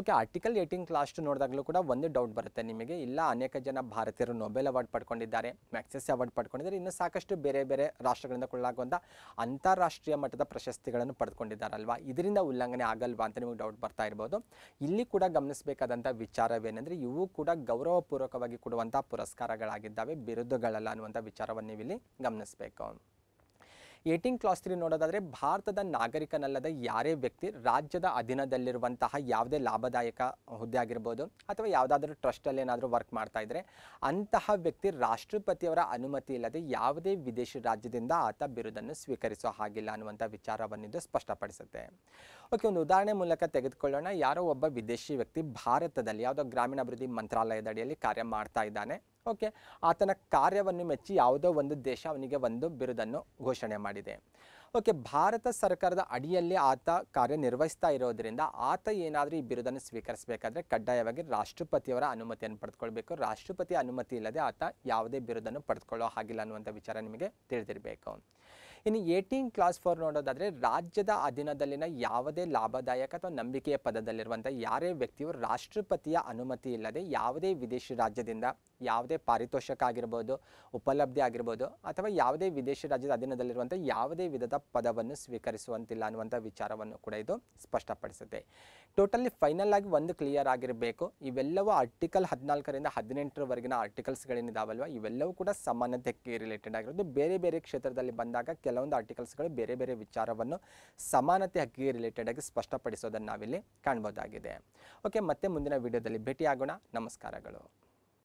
okay article eighteen clause two ನೋಡಿದಾಗಲೂ ಕೂಡ ಒಂದು ಡೌಟ್ ಬರುತ್ತೆ ನಿಮಗೆ ಇಲ್ಲ ಅನೇಕ ಜನ ಭಾರತೀಯರು ನೊಬೆಲ್ ಅವಾರ್ಡ್ ಪಡ್ಕೊಂಡಿದ್ದಾರೆ ಮ್ಯಾಕ್ಸೆಸ್ ಅವಾರ್ಡ್ ಪಡ್ಕೊಂಡಿದ್ದಾರೆ ಇನ್ನು ಸಾಕಷ್ಟು ಬೇರೆ ಬೇರೆ ರಾಷ್ಟ್ರಗಳಿಂದ ಕೊಳ್ಳಾಗುವಂಥ ಅಂತಾರಾಷ್ಟ್ರೀಯ ಮಟ್ಟದ ಪ್ರಶಸ್ತಿಗಳನ್ನು ಪಡೆದುಕೊಂಡಿದ್ದಾರಲ್ವಾ ಇದರಿಂದ ಉಲ್ಲಂಘನೆ ಆಗಲ್ವಾ ಅಂತ ನಿಮಗೆ ಡೌಟ್ ಬರ್ತಾ ಇರ್ಬೋದು ಇಲ್ಲಿ ಕೂಡ ಗಮನಿಸಬೇಕಾದಂಥ ವಿಚಾರವೇನೆಂದರೆ ಇವು ಕೂಡ ಗೌರವಪೂರ್ವಕವಾಗಿ ಕೊಡುವಂಥ ಪುರಸ್ಕಾರಗಳಾಗಿದ್ದಾವೆ ಬಿರುದುಗಳಲ್ಲ ಅನ್ನುವಂಥ ವಿಚಾರವನ್ನು ಇಲ್ಲಿ ಗಮನಿಸಬೇಕು ಏಯ್ಟೀನ್ ಕ್ಲಾಸ್ ತ್ರೀ ನೋಡೋದಾದರೆ ಭಾರತದ ನಾಗರಿಕನಲ್ಲದ ಯಾರೇ ವ್ಯಕ್ತಿ ರಾಜ್ಯದ ಅಧೀನದಲ್ಲಿರುವಂತಹ ಯಾವುದೇ ಲಾಭದಾಯಕ ಹುದ್ದೆ ಆಗಿರ್ಬೋದು ಅಥವಾ ಯಾವುದಾದ್ರೂ ಟ್ರಸ್ಟಲ್ಲಿ ಏನಾದರೂ ವರ್ಕ್ ಮಾಡ್ತಾ ಇದ್ದರೆ ಅಂತಹ ವ್ಯಕ್ತಿ ರಾಷ್ಟ್ರಪತಿಯವರ ಅನುಮತಿ ಇಲ್ಲದೆ ಯಾವುದೇ ವಿದೇಶಿ ರಾಜ್ಯದಿಂದ ಆತ ಬಿರುದನ್ನು ಸ್ವೀಕರಿಸೋ ಹಾಗಿಲ್ಲ ಅನ್ನುವಂಥ ವಿಚಾರವನ್ನಿದ್ದು ಸ್ಪಷ್ಟಪಡಿಸುತ್ತೆ ಓಕೆ ಒಂದು ಉದಾಹರಣೆ ಮೂಲಕ ತೆಗೆದುಕೊಳ್ಳೋಣ ಯಾರೋ ಒಬ್ಬ ವಿದೇಶಿ ವ್ಯಕ್ತಿ ಭಾರತದಲ್ಲಿ ಯಾವುದೋ ಗ್ರಾಮೀಣಾಭಿವೃದ್ಧಿ ಮಂತ್ರಾಲಯದ ಅಡಿಯಲ್ಲಿ ಕಾರ್ಯ ಮಾಡ್ತಾ ಇದ್ದಾನೆ ಓಕೆ ಆತನ ಕಾರ್ಯವನ್ನು ಮೆಚ್ಚಿ ಯಾವುದೋ ಒಂದು ದೇಶ ಅವನಿಗೆ ಒಂದು ಬಿರುದನ್ನು ಘೋಷಣೆ ಮಾಡಿದೆ ಓಕೆ ಭಾರತ ಸರ್ಕಾರದ ಅಡಿಯಲ್ಲಿ ಆತ ಕಾರ್ಯನಿರ್ವಹಿಸ್ತಾ ಇರೋದ್ರಿಂದ ಆತ ಏನಾದರೂ ಈ ಬಿರುದನ್ನು ಸ್ವೀಕರಿಸಬೇಕಾದ್ರೆ ಕಡ್ಡಾಯವಾಗಿ ರಾಷ್ಟ್ರಪತಿಯವರ ಅನುಮತಿಯನ್ನು ಪಡೆದುಕೊಳ್ಬೇಕು ರಾಷ್ಟ್ರಪತಿ ಅನುಮತಿ ಇಲ್ಲದೆ ಆತ ಯಾವುದೇ ಬಿರುದನ್ನು ಪಡೆದುಕೊಳ್ಳೋ ಹಾಗಿಲ್ಲ ಅನ್ನುವಂಥ ವಿಚಾರ ನಿಮಗೆ ತಿಳಿದಿರಬೇಕು ಇನ್ನು ಏಯ್ಟೀನ್ ಕ್ಲಾಸ್ ಫೋರ್ ನೋಡೋದಾದರೆ ರಾಜ್ಯದ ಅಧೀನದಲ್ಲಿನ ಯಾವುದೇ ಲಾಭದಾಯಕ ಅಥವಾ ನಂಬಿಕೆಯ ಪದದಲ್ಲಿರುವಂಥ ಯಾರೇ ವ್ಯಕ್ತಿಯು ರಾಷ್ಟ್ರಪತಿಯ ಅನುಮತಿ ಇಲ್ಲದೆ ಯಾವುದೇ ವಿದೇಶಿ ರಾಜ್ಯದಿಂದ ಯಾವುದೇ ಪಾರಿತೋಷಕ ಆಗಿರ್ಬೋದು ಉಪಲಬ್ಧಿ ಆಗಿರ್ಬೋದು ಅಥವಾ ಯಾವುದೇ ವಿದೇಶಿ ರಾಜ್ಯದ ಅಧೀನದಲ್ಲಿರುವಂಥ ಯಾವುದೇ ವಿಧದ ಪದವನ್ನು ಸ್ವೀಕರಿಸುವಂತಿಲ್ಲ ಅನ್ನುವಂಥ ವಿಚಾರವನ್ನು ಕೂಡ ಇದು ಸ್ಪಷ್ಟಪಡಿಸುತ್ತೆ ಟೋಟಲಿ ಫೈನಲ್ ಆಗಿ ಒಂದು ಕ್ಲಿಯರ್ ಆಗಿರಬೇಕು ಇವೆಲ್ಲವೂ ಆರ್ಟಿಕಲ್ ಹದಿನಾಲ್ಕರಿಂದ ಹದಿನೆಂಟರವರೆಗಿನ ಆರ್ಟಿಕಲ್ಸ್ಗಳೇನಿದಾವಲ್ವ ಇವೆಲ್ಲವೂ ಕೂಡ ಸಮಾನತೆಗೆ ರಿಲೇಟೆಡ್ ಆಗಿರೋದು ಬೇರೆ ಬೇರೆ ಕ್ಷೇತ್ರದಲ್ಲಿ ಬಂದಾಗ ಕೆಲವೊಂದು ಆರ್ಟಿಕಲ್ಸ್ಗಳು ಬೇರೆ ಬೇರೆ ವಿಚಾರವನ್ನು ಸಮಾನತೆ ಹಕ್ಕಿಗೆ ರಿಲೇಟೆಡ್ ಆಗಿ ಸ್ಪಷ್ಟಪಡಿಸೋದನ್ನು ನಾವಿಲ್ಲಿ ಕಾಣ್ಬೋದಾಗಿದೆ ಓಕೆ ಮತ್ತೆ ಮುಂದಿನ ವಿಡಿಯೋದಲ್ಲಿ ಭೇಟಿಯಾಗೋಣ ನಮಸ್ಕಾರಗಳು